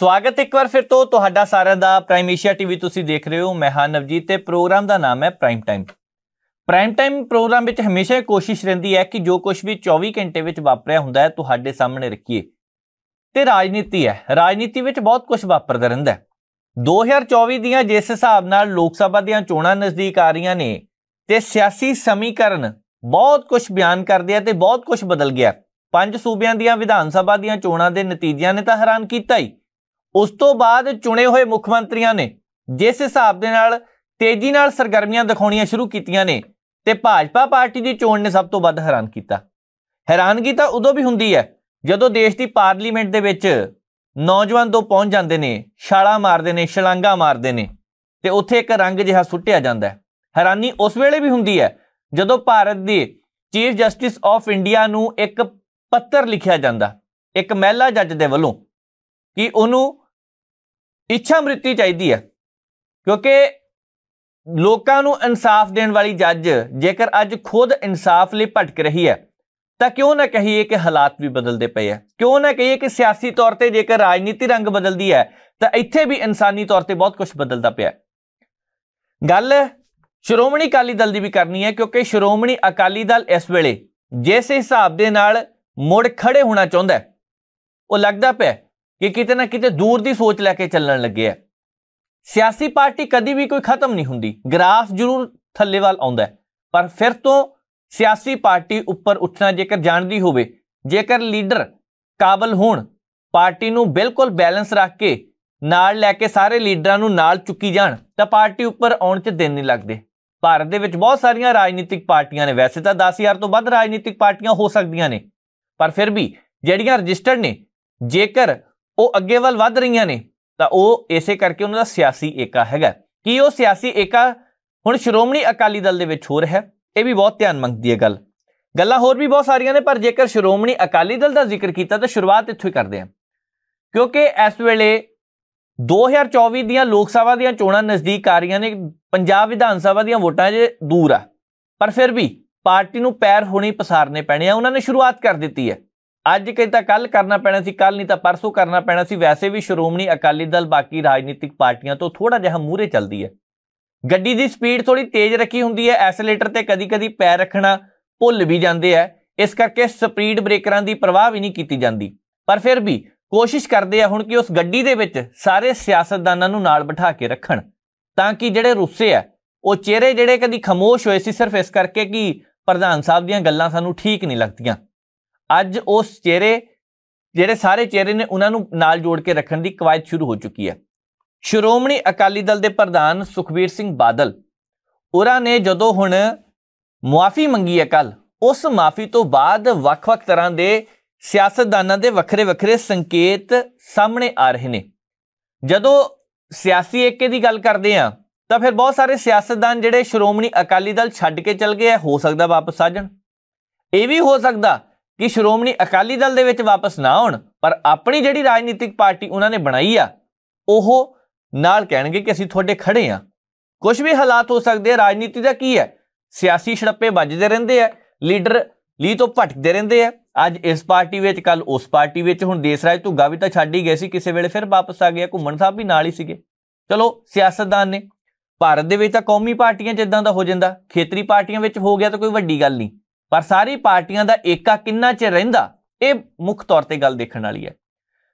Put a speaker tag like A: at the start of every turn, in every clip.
A: ਸਵਾਗਤ ਇੱਕ ਵਾਰ ਫਿਰ ਤੋਂ ਤੁਹਾਡਾ ਸਾਰਿਆਂ ਦਾ ਪ੍ਰਾਈਮ ਏਸ਼ੀਆ ਟੀਵੀ ਤੁਸੀਂ ਦੇਖ ਰਹੇ ਹੋ ਮੈਂ ਹਾਂ ਨਵਜੀਤ ਤੇ ਪ੍ਰੋਗਰਾਮ ਦਾ ਨਾਮ ਹੈ prime time prime time program ਵਿੱਚ ਹਮੇਸ਼ਾ ਇਹ ਕੋਸ਼ਿਸ਼ ਰਹਿੰਦੀ ਹੈ ਕਿ ਜੋ ਕੁਝ ਵੀ 24 ਘੰਟੇ ਵਿੱਚ ਵਾਪਰਿਆ ਹੁੰਦਾ ਹੈ ਤੁਹਾਡੇ ਸਾਹਮਣੇ ਰੱਖੀਏ ਤੇ ਰਾਜਨੀਤੀ ਹੈ ਰਾਜਨੀਤੀ ਵਿੱਚ ਬਹੁਤ ਕੁਝ ਵਾਪਰਦਾ ਰਹਿੰਦਾ ਹੈ 2024 ਦੀਆਂ ਜਿਸ ਹਿਸਾਬ ਨਾਲ ਲੋਕ ਸਭਾ ਦੀਆਂ ਚੋਣਾਂ ਨਜ਼ਦੀਕ ਆ ਰਹੀਆਂ ਨੇ ਤੇ ਸਿਆਸੀ ਸਮੀਕਰਨ ਬਹੁਤ ਕੁਝ ਬਿਆਨ ਕਰਦੇ ਆ ਤੇ ਬਹੁਤ ਕੁਝ ਬਦਲ ਗਿਆ ਪੰਜ ਸੂਬਿਆਂ ਦੀਆਂ ਵਿਧਾਨ ਸਭਾ ਦੀਆਂ ਚੋਣਾਂ ਦੇ ਨਤੀਜਿਆਂ ਨੇ ਤਾਂ ਹੈਰਾਨ ਕੀਤਾ ਹੀ ਉਸ ਤੋਂ ਬਾਅਦ ਚੁਣੇ ਹੋਏ ਮੁੱਖ ਮੰਤਰੀਆਂ ਨੇ ਜਿਸ ਹਿਸਾਬ ਦੇ ਨਾਲ ਤੇਜ਼ੀ ਨਾਲ ਸਰਗਰਮੀਆਂ ਦਿਖਾਉਣੀਆਂ ਸ਼ੁਰੂ ਕੀਤੀਆਂ ਨੇ ਤੇ ਭਾਜਪਾ ਪਾਰਟੀ ਦੀ ਚੋਣ ਨੇ ਸਭ ਤੋਂ ਵੱਧ ਹੈਰਾਨ ਕੀਤਾ ਹੈਰਾਨਗੀ ਤਾਂ ਉਦੋਂ ਵੀ ਹੁੰਦੀ ਹੈ ਜਦੋਂ ਦੇਸ਼ ਦੀ ਪਾਰਲੀਮੈਂਟ ਦੇ ਵਿੱਚ ਨੌਜਵਾਨ ਦੋ ਪਹੁੰਚ ਜਾਂਦੇ ਨੇ ਛਾਲਾ ਮਾਰਦੇ ਨੇ ਛਲਾਂਗਾ ਮਾਰਦੇ ਨੇ ਤੇ ਉੱਥੇ ਇੱਕ ਰੰਗ ਜਿਹਾ ਸੁੱਟਿਆ ਜਾਂਦਾ ਹੈ ਹੈਰਾਨੀ ਉਸ ਵੇਲੇ ਵੀ ਹੁੰਦੀ ਹੈ ਜਦੋਂ ਭਾਰਤ ਦੇ ਚੀਫ ਜਸਟਿਸ ਆਫ ਇੰਡੀਆ ਨੂੰ ਇੱਕ ਪੱਤਰ ਲਿਖਿਆ ਜਾਂਦਾ ਇੱਕ ਮਹਿਲਾ ਜੱਜ ਦੇ ਵੱਲੋਂ ਕਿ ਉਹਨੂੰ ਇੱਛਾ ਮ੍ਰਿਤੀ ਚਾਹੀਦੀ ਹੈ ਕਿਉਂਕਿ ਲੋਕਾਂ ਨੂੰ ਇਨਸਾਫ ਦੇਣ ਵਾਲੀ ਜੱਜ ਜੇਕਰ ਅੱਜ ਖੁਦ ਇਨਸਾਫ ਲਈ ਭਟਕ ਰਹੀ ਹੈ ਤਾਂ ਕਿਉਂ ਨਾ ਕਹੀਏ ਕਿ ਹਾਲਾਤ ਵੀ ਬਦਲਦੇ ਪਏ ਆ ਕਿਉਂ ਨਾ ਕਹੀਏ ਕਿ ਸਿਆਸੀ ਤੌਰ ਤੇ ਜੇਕਰ ਰਾਜਨੀਤੀ ਰੰਗ ਬਦਲਦੀ ਹੈ ਤਾਂ ਇੱਥੇ ਵੀ ਇਨਸਾਨੀ ਤੌਰ ਤੇ ਬਹੁਤ ਕੁਝ ਬਦਲਦਾ ਪਿਆ ਗੱਲ ਸ਼੍ਰੋਮਣੀ ਅਕਾਲੀ ਦਲ ਦੀ ਵੀ ਕਰਨੀ ਹੈ ਕਿਉਂਕਿ ਸ਼੍ਰੋਮਣੀ ਅਕਾਲੀ ਦਲ ਇਸ ਵੇਲੇ ਜਿਸ ਹਿਸਾਬ ਦੇ ਨਾਲ ਮੁੜ ਖੜੇ ਹੋਣਾ ਚਾਹੁੰਦਾ ਉਹ ਲੱਗਦਾ ਪਿਆ ਕਿ ਕਿਤੇ ਨਾ ਕਿਤੇ ਦੂਰ ਦੀ ਸੋਚ ਲੈ ਕੇ ਚੱਲਣ ਲੱਗੇ ਆ ਸਿਆਸੀ ਪਾਰਟੀ ਕਦੀ ਵੀ ਕੋਈ ਖਤਮ ਨਹੀਂ ਹੁੰਦੀ ਗ੍ਰਾਫ ਜ਼ਰੂਰ ਥੱਲੇ ਵੱਲ ਆਉਂਦਾ ਪਰ ਫਿਰ ਤੋਂ ਸਿਆਸੀ ਪਾਰਟੀ ਉੱਪਰ ਉੱਠਣਾ ਜੇਕਰ ਜਾਣਦੀ ਹੋਵੇ ਜੇਕਰ ਲੀਡਰ ਕਾਬਲ ਹੋਣ ਪਾਰਟੀ ਨੂੰ ਬਿਲਕੁਲ ਬੈਲੈਂਸ ਰੱਖ ਕੇ ਨਾਲ ਲੈ ਕੇ ਸਾਰੇ ਲੀਡਰਾਂ ਨੂੰ ਨਾਲ ਚੁੱਕੀ ਜਾਣ ਤਾਂ ਪਾਰਟੀ ਉੱਪਰ ਆਉਣ 'ਚ ਦਿਨ ਨਹੀਂ ਲੱਗਦੇ ਭਾਰਤ ਦੇ ਵਿੱਚ ਬਹੁਤ ਸਾਰੀਆਂ ਰਾਜਨੀਤਿਕ ਪਾਰਟੀਆਂ ਨੇ ਵੈਸੇ ਤਾਂ 10000 ਤੋਂ ਵੱਧ ਰਾਜਨੀਤਿਕ ਪਾਰਟੀਆਂ ਹੋ ਸਕਦੀਆਂ ਨੇ ਪਰ ਫਿਰ ਵੀ ਜਿਹੜੀਆਂ ਰਜਿਸਟਰਡ ਨੇ ਜੇਕਰ ਉਹ ਅੱਗੇ ਵੱਲ ਵੱਧ ਰਹੀਆਂ ਨੇ ਤਾਂ ਉਹ ਇਸੇ ਕਰਕੇ ਉਹਨਾਂ ਦਾ ਸਿਆਸੀ ਏਕਾ ਹੈਗਾ ਕੀ ਉਹ ਸਿਆਸੀ ਏਕਾ ਹੁਣ ਸ਼੍ਰੋਮਣੀ ਅਕਾਲੀ ਦਲ ਦੇ ਵਿੱਚ ਹੋ ਰਿਹਾ ਇਹ ਵੀ ਬਹੁਤ ਧਿਆਨ ਮੰਗਦੀ ਹੈ ਗੱਲ ਗੱਲਾਂ ਹੋਰ ਵੀ ਬਹੁਤ ਸਾਰੀਆਂ ਨੇ ਪਰ ਜੇਕਰ ਸ਼੍ਰੋਮਣੀ ਅਕਾਲੀ ਦਲ ਦਾ ਜ਼ਿਕਰ ਕੀਤਾ ਤਾਂ ਸ਼ੁਰੂਆਤ ਇੱਥੋਂ ਹੀ ਕਰਦੇ ਹਾਂ ਕਿਉਂਕਿ ਇਸ ਵੇਲੇ 2024 ਦੀਆਂ ਲੋਕ ਸਭਾ ਦੀਆਂ ਚੋਣਾਂ ਨਜ਼ਦੀਕ ਆ ਰਹੀਆਂ ਨੇ ਪੰਜਾਬ ਵਿਧਾਨ ਸਭਾ ਦੀਆਂ ਵੋਟਾਂ ਜੇ ਦੂਰ ਆ ਪਰ ਫਿਰ ਵੀ ਪਾਰਟੀ ਨੂੰ ਪੈਰ ਹੁਣੀ ਪਸਾਰਨੇ ਪੈਣੇ ਆ ਉਹਨਾਂ ਨੇ ਸ਼ੁਰੂਆਤ ਕਰ ਦਿੱਤੀ ਹੈ ਅੱਜ ਕਿ ਤਾਂ ਕੱਲ ਕਰਨਾ ਪੈਣਾ ਸੀ ਕੱਲ ਨਹੀਂ ਤਾਂ ਪਰਸੋਂ ਕਰਨਾ ਪੈਣਾ ਸੀ ਵੈਸੇ ਵੀ ਸ਼੍ਰੋਮਣੀ ਅਕਾਲੀ ਦਲ ਬਾਕੀ ਰਾਜਨੀਤਿਕ ਪਾਰਟੀਆਂ ਤੋਂ ਥੋੜਾ ਜਿਹਾ ਮੂਰੇ ਚੱਲਦੀ ਹੈ ਗੱਡੀ ਦੀ ਸਪੀਡ ਥੋੜੀ ਤੇਜ਼ ਰੱਖੀ ਹੁੰਦੀ ਹੈ ਐਕਸਲੇਟਰ ਤੇ ਕਦੀ-ਕਦੀ ਪੈਰ ਰੱਖਣਾ ਭੁੱਲ ਵੀ ਜਾਂਦੇ ਆ ਇਸ ਕਰਕੇ ਸਪੀਡ ਬ੍ਰੇਕਰਾਂ ਦੀ ਪਰਵਾਹ ਵੀ ਨਹੀਂ ਕੀਤੀ ਜਾਂਦੀ ਪਰ ਫਿਰ ਵੀ ਕੋਸ਼ਿਸ਼ ਕਰਦੇ ਆ ਹੁਣ ਕਿ ਉਸ ਗੱਡੀ ਦੇ ਵਿੱਚ ਸਾਰੇ ਸਿਆਸਤਦਾਨਾਂ ਨੂੰ ਨਾਲ ਬਿਠਾ ਕੇ ਰੱਖਣ ਤਾਂ ਕਿ ਜਿਹੜੇ ਰੁੱਸੇ ਆ ਉਹ ਚਿਹਰੇ ਜਿਹੜੇ ਕਦੀ ਖਮੋਸ਼ ਹੋਏ ਸੀ ਸਿਰਫ ਇਸ ਕਰਕੇ ਕਿ ਪ੍ਰਧਾਨ ਸਾਹਿਬ ਦੀਆਂ ਗੱਲਾਂ ਸਾਨੂੰ ਠੀਕ ਨਹੀਂ ਲੱਗਦੀਆਂ ਅੱਜ ਉਸ ਚਿਹਰੇ ਜਿਹੜੇ ਸਾਰੇ ਚਿਹਰੇ ਨੇ ਉਹਨਾਂ ਨੂੰ ਨਾਲ ਜੋੜ ਕੇ ਰੱਖਣ ਦੀ ਕਵਾਇਦ ਸ਼ੁਰੂ ਹੋ ਚੁੱਕੀ ਹੈ ਸ਼੍ਰੋਮਣੀ ਅਕਾਲੀ ਦਲ ਦੇ ਪ੍ਰਧਾਨ ਸੁਖਵੀਰ ਸਿੰਘ ਬਾਦਲ ਉਹਨਾਂ ਨੇ ਜਦੋਂ ਹੁਣ ਮੁਆਫੀ ਮੰਗੀ ਹੈ ਕੱਲ ਉਸ ਮਾਫੀ ਤੋਂ ਬਾਅਦ ਵੱਖ-ਵੱਖ ਤਰ੍ਹਾਂ ਦੇ ਸਿਆਸਤਦਾਨਾਂ ਦੇ ਵੱਖਰੇ-ਵੱਖਰੇ ਸੰਕੇਤ ਸਾਹਮਣੇ ਆ ਰਹੇ ਨੇ ਜਦੋਂ ਸਿਆਸੀ ਏਕੇ ਦੀ ਗੱਲ ਕਰਦੇ ਆ ਤਾਂ ਫਿਰ ਬਹੁਤ ਸਾਰੇ ਸਿਆਸਤਦਾਨ ਜਿਹੜੇ ਸ਼੍ਰੋਮਣੀ ਅਕਾਲੀ ਦਲ ਛੱਡ ਕੇ ਚਲ ਗਏ ਹੋ ਸਕਦਾ ਵਾਪਸ ਆ ਜਾਣ ਇਹ ਵੀ ਹੋ ਸਕਦਾ ਕਿ ਸ਼੍ਰੋਮਣੀ ਅਕਾਲੀ ਦਲ ਦੇ ਵਿੱਚ ਵਾਪਸ ਨਾ ਆਉਣ ਪਰ ਆਪਣੀ ਜਿਹੜੀ ਰਾਜਨੀਤਿਕ ਪਾਰਟੀ ਉਹਨਾਂ ਨੇ ਬਣਾਈ ਆ ਉਹ ਨਾਲ ਕਹਿਣਗੇ ਕਿ ਅਸੀਂ ਤੁਹਾਡੇ ਖੜੇ ਆ ਕੁਝ ਵੀ ਹਾਲਾਤ ਹੋ ਸਕਦੇ ਆ ਰਾਜਨੀਤੀ ਦਾ ਕੀ ਹੈ ਸਿਆਸੀ ਛੜੱਪੇ ਵੱਜਦੇ ਰਹਿੰਦੇ ਆ ਲੀਡਰ ਲੀ ਤੋਂ ਭਟਕਦੇ ਰਹਿੰਦੇ ਆ ਅੱਜ ਇਸ ਪਾਰਟੀ ਵਿੱਚ ਕੱਲ ਉਸ ਪਾਰਟੀ ਵਿੱਚ ਹੁਣ ਦੇਸਰਾਜ ਧੁੱਗਾ ਵੀ ਤਾਂ ਛੱਡ ਹੀ ਗਏ ਸੀ ਕਿਸੇ ਵੇਲੇ ਫਿਰ ਵਾਪਸ ਆ ਗਏ ਘੁੰਮਣ ਸਾਹਿਬ ਵੀ ਨਾਲ ਹੀ ਸੀਗੇ ਚਲੋ ਸਿਆਸਤਦਾਨ ਨੇ ਭਾਰਤ ਦੇ ਵਿੱਚ ਤਾਂ ਕੌਮੀ ਪਾਰਟੀਆਂ ਜਿੱਦਾਂ ਦਾ ਹੋ ਜਾਂਦਾ ਖੇਤਰੀ ਪਾਰਟੀਆਂ ਵਿੱਚ ਹੋ ਗਿਆ ਤਾਂ ਕੋਈ ਵੱਡੀ ਗੱਲ ਨਹੀਂ ਪਰ ਸਾਰੀ ਪਾਰਟੀਆਂ ਦਾ ਏਕਾ ਕਿੰਨਾ ਚ ਰਹਿੰਦਾ ਇਹ ਮੁੱਖ ਤੌਰ ਤੇ ਗੱਲ ਦੇਖਣ ਵਾਲੀ ਹੈ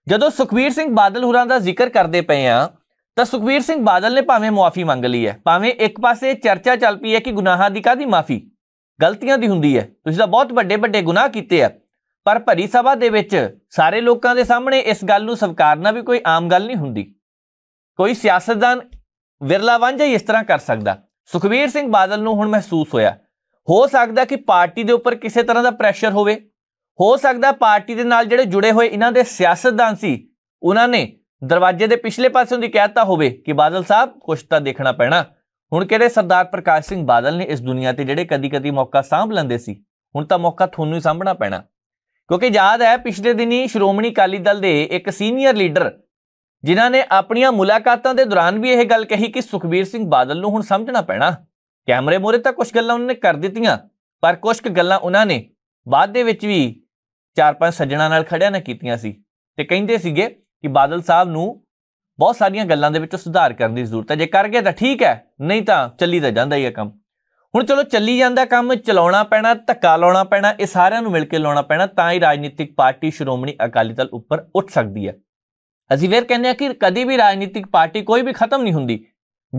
A: ਜਦੋਂ ਸੁਖਵੀਰ ਸਿੰਘ ਬਾਦਲ ਹੁਰਾਂ ਦਾ ਜ਼ਿਕਰ ਕਰਦੇ ਪਏ ਆ ਤਾਂ ਸੁਖਵੀਰ ਸਿੰਘ ਬਾਦਲ ਨੇ ਭਾਵੇਂ ਮਾਫੀ ਮੰਗ ਲਈ ਹੈ ਭਾਵੇਂ ਇੱਕ ਪਾਸੇ ਚਰਚਾ ਚੱਲ ਪਈ ਹੈ ਕਿ ਗੁਨਾਹਾਂ ਦੀ ਕਾਦੀ ਮਾਫੀ ਗਲਤੀਆਂ ਦੀ ਹੁੰਦੀ ਹੈ ਤੁਸੀਂ ਤਾਂ ਬਹੁਤ ਵੱਡੇ ਵੱਡੇ ਗੁਨਾਹ ਕੀਤੇ ਆ ਪਰ ਭਰੀ ਸਭਾ ਦੇ ਵਿੱਚ ਸਾਰੇ ਲੋਕਾਂ ਦੇ ਸਾਹਮਣੇ ਇਸ ਗੱਲ ਨੂੰ ਸਵੀਕਾਰਨਾ ਵੀ ਕੋਈ ਆਮ ਗੱਲ ਨਹੀਂ ਹੁੰਦੀ ਕੋਈ ਸਿਆਸਤਦਾਨ ਵਿਰਲਾ ਵਾਂਝਾ ਇਸ ਤਰ੍ਹਾਂ ਕਰ ਸਕਦਾ ਸੁਖਵੀਰ ਸਿੰਘ ਬਾਦਲ ਨੂੰ ਹੁਣ ਮਹਿਸੂਸ ਹੋਇਆ ਹੋ ਸਕਦਾ ਕਿ ਪਾਰਟੀ ਦੇ ਉੱਪਰ ਕਿਸੇ ਤਰ੍ਹਾਂ ਦਾ ਪ੍ਰੈਸ਼ਰ ਹੋਵੇ ਹੋ ਸਕਦਾ ਪਾਰਟੀ ਦੇ ਨਾਲ ਜਿਹੜੇ ਜੁੜੇ ਹੋਏ ਇਹਨਾਂ ਦੇ ਸਿਆਸਤਦਾਨ ਸੀ ਉਹਨਾਂ ਨੇ ਦਰਵਾਜ਼ੇ ਦੇ ਪਿਛਲੇ ਪਾਸੇ ਦੀ ਕਹਿਤਾ ਹੋਵੇ ਕਿ ਬਾਦਲ ਸਾਹਿਬ ਕੁਝ ਤਾਂ ਦੇਖਣਾ ਪੈਣਾ ਹੁਣ ਕਿਹੜੇ ਸਰਦਾਰ ਪ੍ਰਕਾਸ਼ ਸਿੰਘ ਬਾਦਲ ਨੇ ਇਸ ਦੁਨੀਆ ਤੇ ਜਿਹੜੇ ਕਦੀ-ਕਦੀ ਮੌਕਾ ਸਾਂਭ ਲੈਂਦੇ ਸੀ ਹੁਣ ਤਾਂ ਮੌਕਾ ਤੁਹਾਨੂੰ ਹੀ ਸਾਂਭਣਾ ਪੈਣਾ ਕਿਉਂਕਿ ਯਾਦ ਹੈ ਪਿਛਲੇ ਦਿਨੀ ਸ਼੍ਰੋਮਣੀ ਅਕਾਲੀ ਦਲ ਦੇ ਇੱਕ ਸੀਨੀਅਰ ਲੀਡਰ ਜਿਨ੍ਹਾਂ ਨੇ ਆਪਣੀਆਂ ਮੁਲਾਕਾਤਾਂ ਦੇ ਦੌਰਾਨ ਵੀ ਇਹ ਗੱਲ ਕਹੀ ਕਿ ਸੁਖਬੀਰ ਸਿੰਘ ਬਾਦਲ ਨੂੰ ਹੁਣ ਸਮਝਣਾ ਪੈਣਾ ਕੈਮਰੇ ਮੋਰੇ ਤਾਂ ਕੁਝ ਗੱਲਾਂ ਉਹਨਾਂ ਨੇ ਕਰ ਦਿੱਤੀਆਂ ਪਰ ਕੁਝ ਗੱਲਾਂ ਉਹਨਾਂ ਨੇ ਬਾਅਦ ਦੇ ਵਿੱਚ ਵੀ ਚਾਰ ਪੰਜ ਸੱਜਣਾ ਨਾਲ ਖੜਿਆ ਨਾ ਕੀਤੀਆਂ ਸੀ ਤੇ ਕਹਿੰਦੇ ਸੀਗੇ ਕਿ ਬਾਦਲ ਸਾਹਿਬ ਨੂੰ ਬਹੁਤ ਸਾਰੀਆਂ ਗੱਲਾਂ ਦੇ ਵਿੱਚ ਸੁਧਾਰ ਕਰਨ ਦੀ ਜ਼ਰੂਰਤ ਹੈ ਜੇ ਕਰ ਗਿਆ ਤਾਂ ਠੀਕ ਹੈ ਨਹੀਂ ਤਾਂ ਚੱਲੀ ਤਾਂ ਜਾਂਦਾ ਹੀ ਹੈ ਕੰਮ ਹੁਣ ਚਲੋ ਚੱਲੀ ਜਾਂਦਾ ਕੰਮ ਚਲਾਉਣਾ ਪੈਣਾ ਧੱਕਾ ਲਾਉਣਾ ਪੈਣਾ ਇਹ ਸਾਰਿਆਂ ਨੂੰ ਮਿਲ ਕੇ ਲਾਉਣਾ ਪੈਣਾ ਤਾਂ ਹੀ ਰਾਜਨੀਤਿਕ ਪਾਰਟੀ ਸ਼੍ਰੋਮਣੀ ਅਕਾਲੀ ਦਲ ਉੱਪਰ ਉੱਠ ਸਕਦੀ ਹੈ ਅਸੀਂ ਫਿਰ ਕਹਿੰਦੇ ਆ ਕਿ ਕਦੀ ਵੀ ਰਾਜਨੀਤਿਕ ਪਾਰਟੀ ਕੋਈ ਵੀ ਖਤਮ ਨਹੀਂ ਹੁੰਦੀ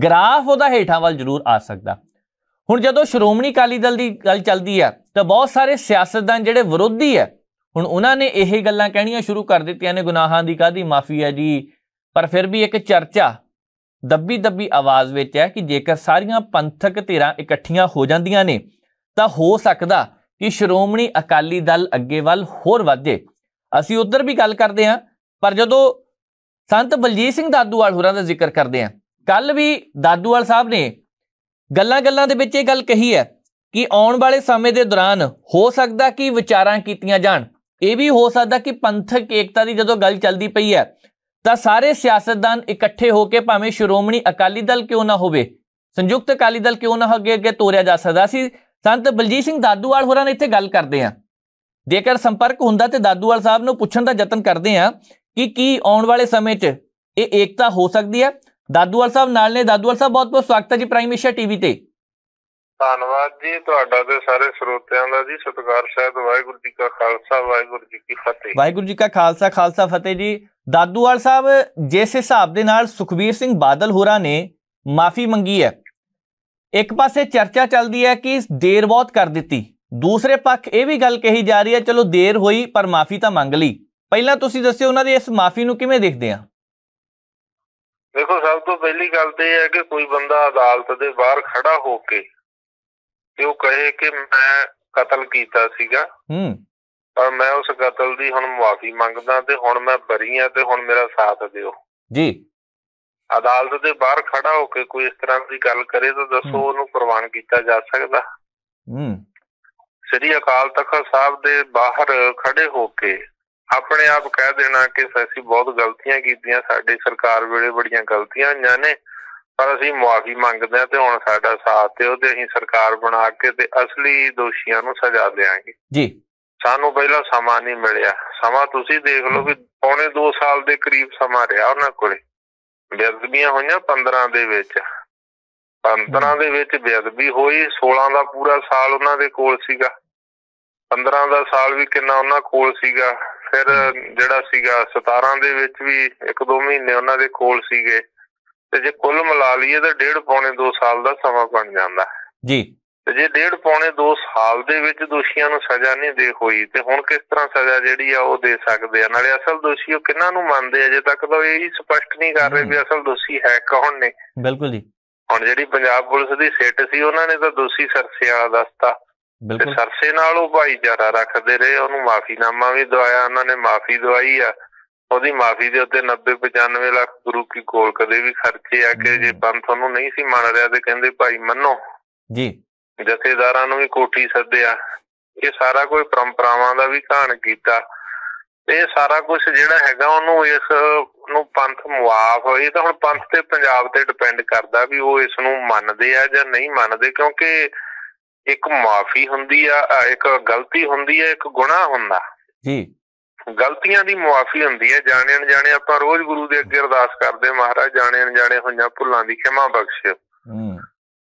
A: ਗ੍ਰਾਫ ਉਹਦਾ ਹੇਠਾਂ ਵੱਲ ਜ਼ਰੂਰ ਆ ਸਕਦਾ ਹੁਣ ਜਦੋਂ ਸ਼੍ਰੋਮਣੀ ਅਕਾਲੀ ਦਲ ਦੀ ਗੱਲ ਚੱਲਦੀ ਆ ਤਾਂ ਬਹੁਤ ਸਾਰੇ ਸਿਆਸਤਦਾਨ ਜਿਹੜੇ ਵਿਰੋਧੀ ਆ ਹੁਣ ਉਹਨਾਂ ਨੇ ਇਹ ਗੱਲਾਂ ਕਹਿਣੀਆਂ ਸ਼ੁਰੂ ਕਰ ਦਿੱਤੀਆਂ ਨੇ ਗੁਨਾਹਾਂ ਦੀ ਕਾਦੀ ਮਾਫੀ ਹੈ ਜੀ ਪਰ ਫਿਰ ਵੀ ਇੱਕ ਚਰਚਾ ਦੱਬੀ ਦੱਬੀ ਆਵਾਜ਼ ਵਿੱਚ ਹੈ ਕਿ ਜੇਕਰ ਸਾਰੀਆਂ ਪੰਥਕ ਧਿਰਾਂ ਇਕੱਠੀਆਂ ਹੋ ਜਾਂਦੀਆਂ ਨੇ ਤਾਂ ਹੋ ਸਕਦਾ ਕਿ ਸ਼੍ਰੋਮਣੀ ਅਕਾਲੀ ਦਲ ਅੱਗੇ ਵੱਲ ਹੋਰ ਵਧੇ ਅਸੀਂ ਉਧਰ ਵੀ ਗੱਲ ਕਰਦੇ ਹਾਂ ਪਰ ਜਦੋਂ ਸੰਤ ਬਲਜੀਤ ਸਿੰਘ ਦਾਦੂਵਾਲ ਹੋਰਾਂ ਦਾ ਜ਼ਿਕਰ ਕਰਦੇ ਹਾਂ ਕੱਲ ਵੀ ਦਾਦੂਵਾਲ ਸਾਹਿਬ ਨੇ ਗੱਲਾਂ-ਗੱਲਾਂ ਦੇ ਵਿੱਚ ਇਹ ਗੱਲ ਕਹੀ ਹੈ ਕਿ ਆਉਣ ਵਾਲੇ ਸਮੇਂ ਦੇ ਦੌਰਾਨ ਹੋ ਸਕਦਾ ਕਿ ਵਿਚਾਰਾਂ ਕੀਤੀਆਂ ਜਾਣ ਇਹ ਵੀ ਹੋ ਸਕਦਾ ਕਿ ਪੰਥਕ ਏਕਤਾ ਦੀ ਜਦੋਂ ਗੱਲ ਚੱਲਦੀ ਪਈ ਹੈ ਤਾਂ ਸਾਰੇ ਸਿਆਸਤਦਾਨ ਇਕੱਠੇ ਹੋ ਕੇ ਭਾਵੇਂ ਸ਼੍ਰੋਮਣੀ ਅਕਾਲੀ ਦਲ ਕਿਉਂ ਨਾ ਹੋਵੇ ਸੰਯੁਕਤ ਅਕਾਲੀ ਦਲ ਕਿਉਂ ਨਾ ਅੱਗੇ ਅੱਗੇ ਤੋਰਿਆ ਜਾ ਸਕਦਾ ਸੀ ਸੰਤ ਬਲਜੀਤ ਸਿੰਘ ਦਾਦੂਵਾਲ ਹੋਰਾਂ ਨੇ ਇੱਥੇ ਗੱਲ ਕਰਦੇ ਆ ਜੇਕਰ ਸੰਪਰਕ ਹੁੰਦਾ ਤੇ ਦਾਦੂਵਾਲ ਸਾਹਿਬ ਨੂੰ ਪੁੱਛਣ ਦਾ ਯਤਨ ਕਰਦੇ ਆ ਕਿ ਕੀ ਆਉਣ ਵਾਲੇ ਸਮੇਂ 'ਚ ਇਹ ਏਕਤਾ ਹੋ ਸਕਦੀ ਹੈ ਦਾਦੂਵਾਲ ਸਾਹਿਬ ਨਾਲ ਨੇ ਦਾਦੂਵਾਲ ਸਾਹਿਬ ਬਹੁਤ ਬਹੁਤ ਸਵਾਗਤ ਹੈ ਜੀ ਪ੍ਰਾਈਮ ਏਸ਼ੀਆ ਟੀਵੀ ਤੇ
B: ਧੰਨਵਾਦ ਜੀ ਤੁਹਾਡਾ ਤੇ ਸਾਰੇ ਸਰੋਤਿਆਂ ਦਾ ਜੀ ਸਤਿਕਾਰ ਸਹਿਤ ਵਾਹਿਗੁਰੂ ਜੀ ਕਾ
A: ਖਾਲਸਾ ਵਾਹਿਗੁਰੂ ਜੀ ਕੀ ਫਤਿਹ ਵਾਹਿਗੁਰੂ ਜੀ ਕਾ ਖਾਲਸਾ ਖਾਲਸਾ ਫਤਿਹ ਜੀ ਦਾਦੂਵਾਲ ਸਾਹਿਬ ਜਿਸ ਹਿਸਾਬ ਦੇ ਨਾਲ ਸੁਖਬੀਰ ਸਿੰਘ ਬਾਦਲ ਹੋਰਾਂ ਨੇ ਮਾਫੀ ਮੰਗੀ ਹੈ ਇੱਕ ਪਾਸੇ ਚਰਚਾ ਚੱਲਦੀ ਹੈ ਕਿ ਦੇਰ ਬਹੁਤ ਕਰ ਦਿੱਤੀ ਦੂਸਰੇ ਪੱਖ ਇਹ ਵੀ ਗੱਲ ਕਹੀ ਜਾ ਰਹੀ ਹੈ ਚਲੋ ਦੇਰ ਹੋਈ ਪਰ ਮਾਫੀ ਤਾਂ ਮੰਗ ਲਈ ਪਹਿਲਾਂ ਤੁਸੀਂ ਦੱਸਿਓ ਉਹਨਾਂ ਦੀ ਇਸ ਮਾਫੀ ਨੂੰ ਕਿਵੇਂ ਦੇਖਦੇ ਆ
B: ਦੇਖੋ ਸਭ ਤੋਂ ਪਹਿਲੀ ਗੱਲ ਤੇ ਇਹ ਹੈ ਕਿ ਕੋਈ ਬੰਦਾ ਅਦਾਲਤ ਦੇ ਬਾਹਰ ਖੜਾ ਹੋ ਕੇ ਤੇ ਉਹ ਕਹੇ ਕਿ ਮੈਂ ਕਤਲ ਕੀਤਾ ਸੀਗਾ ਹੂੰ ਪਰ ਮੈਂ ਉਸ ਕਤਲ ਦੀ ਹੁਣ ਮਾਫੀ ਮੰਗਦਾ ਤੇ ਹੁਣ ਮੈਂ ਬਰੀ ਆ ਤੇ ਹੁਣ ਮੇਰਾ ਸਾਥ ਦਿਓ ਜੀ ਅਦਾਲਤ ਦੇ ਬਾਹਰ ਖੜਾ ਹੋ ਕੇ ਕੋਈ ਇਸ ਤਰ੍ਹਾਂ ਦੀ ਗੱਲ ਕਰੇ ਤਾਂ ਦੱਸੋ ਉਹਨੂੰ ਪ੍ਰਵਾਨ ਕੀਤਾ ਜਾ ਸਕਦਾ ਹੂੰ ਸ੍ਰੀ ਅਕਾਲ ਤਖਤ ਸਾਹਿਬ ਦੇ ਬਾਹਰ ਖੜੇ ਹੋ ਕੇ ਆਪਣੇ ਆਪ ਕਹਿ ਦੇਣਾ ਕਿ ਅਸੀਂ ਬਹੁਤ ਗਲਤੀਆਂ ਕੀਤੀਆਂ ਸਾਡੇ ਸਰਕਾਰ ਵੇਲੇ ਬੜੀਆਂ ਗਲਤੀਆਂ ਹੋਈਆਂ ਨੇ ਪਰ ਅਸੀਂ ਮੁਆਫੀ ਮੰਗਦੇ ਆ ਤੇ ਹੁਣ ਸਾਡਾ ਸਾਥ ਤੇ ਤੇ ਅਸੀਂ ਸਰਕਾਰ ਬਣਾ ਕੇ ਤੇ ਅਸਲੀ ਦੋਸ਼ੀਆਂ ਨੂੰ ਸਜ਼ਾ ਦੇਾਂਗੇ ਜੀ ਸਾਨੂੰ ਪਹਿਲਾਂ ਸਮਾਂ ਨਹੀਂ ਮਿਲਿਆ ਸਮਾਂ ਤੁਸੀਂ ਦੇਖ ਲਓ ਕਿ ਪੌਣੇ 2 ਸਾਲ ਦੇ ਕਰੀਬ ਸਮਾਂ ਰਿਹਾ ਉਹਨਾਂ ਕੋਲੇ ਬੇਅਦਬੀਆਂ ਹੋਈਆਂ 15 ਦੇ ਵਿੱਚ 15 ਦੇ ਵਿੱਚ ਬੇਅਦਬੀ ਹੋਈ 16 ਦਾ ਪੂਰਾ ਸਾਲ ਉਹਨਾਂ ਦੇ ਕੋਲ ਸੀਗਾ 15 ਦਾ ਸਾਲ ਵੀ ਕਿੰਨਾ ਉਹਨਾਂ ਕੋਲ ਸੀਗਾ ਫਿਰ ਜਿਹੜਾ ਸੀਗਾ 17 ਦੇ ਵਿੱਚ ਵੀ ਇੱਕ ਦੋ ਮਹੀਨੇ ਉਹਨਾਂ ਦੇ ਕੋਲ ਸੀਗੇ ਤੇ ਜੇ ਕੁੱਲ ਮਿਲਾ ਲਈਏ ਤਾਂ ਡੇਢ ਪੌਣੇ 2 ਸਾਲ ਦਾ ਸਮਾਂ ਬਣ ਜਾਂਦਾ ਜੀ ਤੇ ਜੇ ਡੇਢ ਪੌਣੇ 2 ਸਾਲ ਦੇ ਵਿੱਚ ਦੋਸ਼ੀਆਂ ਨੂੰ ਸਜ਼ਾ ਨਹੀਂ ਦੇ ਹੋਈ ਤੇ ਹੁਣ ਕਿਸ ਤਰ੍ਹਾਂ ਸਜ਼ਾ ਜਿਹੜੀ ਆ ਉਹ ਦੇ ਸਕਦੇ ਆ ਨਾਲੇ ਅਸਲ ਦੋਸ਼ੀ ਉਹ ਕਿੰਨਾ ਨੂੰ ਮੰਨਦੇ ਅਜੇ ਤੱਕ ਤਾਂ ਇਹ ਹੀ ਸਪਸ਼ਟ ਨਹੀਂ ਕਰ ਰਹੇ ਵੀ ਅਸਲ ਦੋਸ਼ੀ ਹੈ ਕੌਣ ਨੇ ਬਿਲਕੁਲ ਜੀ ਹੁਣ ਜਿਹੜੀ ਪੰਜਾਬ ਪੁਲਿਸ ਦੀ ਸਿੱਟ ਸੀ ਉਹਨਾਂ ਨੇ ਤਾਂ ਦੋਸ਼ੀ ਸਰਸੇ ਵਾਲਾ ਦੱਸਤਾ ਬਿਲਕੁਲ ਸਰਸੇ ਨਾਲ ਉਹ ਜਿਆਦਾ ਰੱਖਦੇ ਰਹੇ ਉਹਨੂੰ ਮਾਫੀਨਾਮਾ ਵੀ ਦਵਾਇਆ ਉਹਨਾਂ ਨੇ ਮਾਫੀ ਦਵਾਈ ਆ ਉਹਦੀ ਮਾਫੀ ਦੇ ਉੱਤੇ 90 95 ਲੱਖ ਗੁਰੂ ਕੀ ਕੋਲ ਕਦੇ ਵੀ ਖਰਚੇ ਆ ਕੇ ਜੇ ਪੰਥ ਤੁਹਾਨੂੰ ਨਹੀਂ ਸੀ ਮੰਨ ਰਿਹਾ ਤੇ ਕਹਿੰਦੇ ਭਾਈ ਮੰਨੋ ਜੀ ਜਥੇਦਾਰਾਂ ਨੂੰ ਵੀ ਕੋਠੀ ਸੱਦਿਆ ਇਹ ਸਾਰਾ ਕੋਈ ਪਰੰਪਰਾਵਾਂ ਦਾ ਵੀ ਕਾਣ ਕੀਤਾ ਇਹ ਸਾਰਾ ਕੁਝ ਜਿਹੜਾ ਹੈਗਾ ਉਹਨੂੰ ਇਸ ਨੂੰ ਪੰਥ ਮੁਆਫ ਇਹ ਤਾਂ ਹੁਣ ਪੰਥ ਤੇ ਪੰਜਾਬ ਤੇ ਡਿਪੈਂਡ ਕਰਦਾ ਵੀ ਉਹ ਇਸ ਨੂੰ ਮੰਨਦੇ ਆ ਜਾਂ ਨਹੀਂ ਮੰਨਦੇ ਕਿਉਂਕਿ ਇੱਕ ਮਾਫੀ ਹੁੰਦੀ ਆ ਇੱਕ ਗਲਤੀ ਹੁੰਦੀ ਆ ਇੱਕ ਗੁਨਾਹ ਹੁੰਦਾ ਜੀ ਗਲਤੀਆਂ ਦੀ ਮਾਫੀ ਹੁੰਦੀ ਹੈ ਜਾਣੇ ਅਣਜਾਣੇ ਆਪਾਂ ਰੋਜ਼ ਗੁਰੂ ਦੇ ਅੱਗੇ ਅਰਦਾਸ ਕਰਦੇ ਮਹਾਰਾਜ ਜਾਣੇ ਅਣਜਾਣੇ ਹੋਈਆਂ ਭੁੱਲਾਂ ਦੀ ਖਿਮਾ ਬਖਸ਼ਿਓ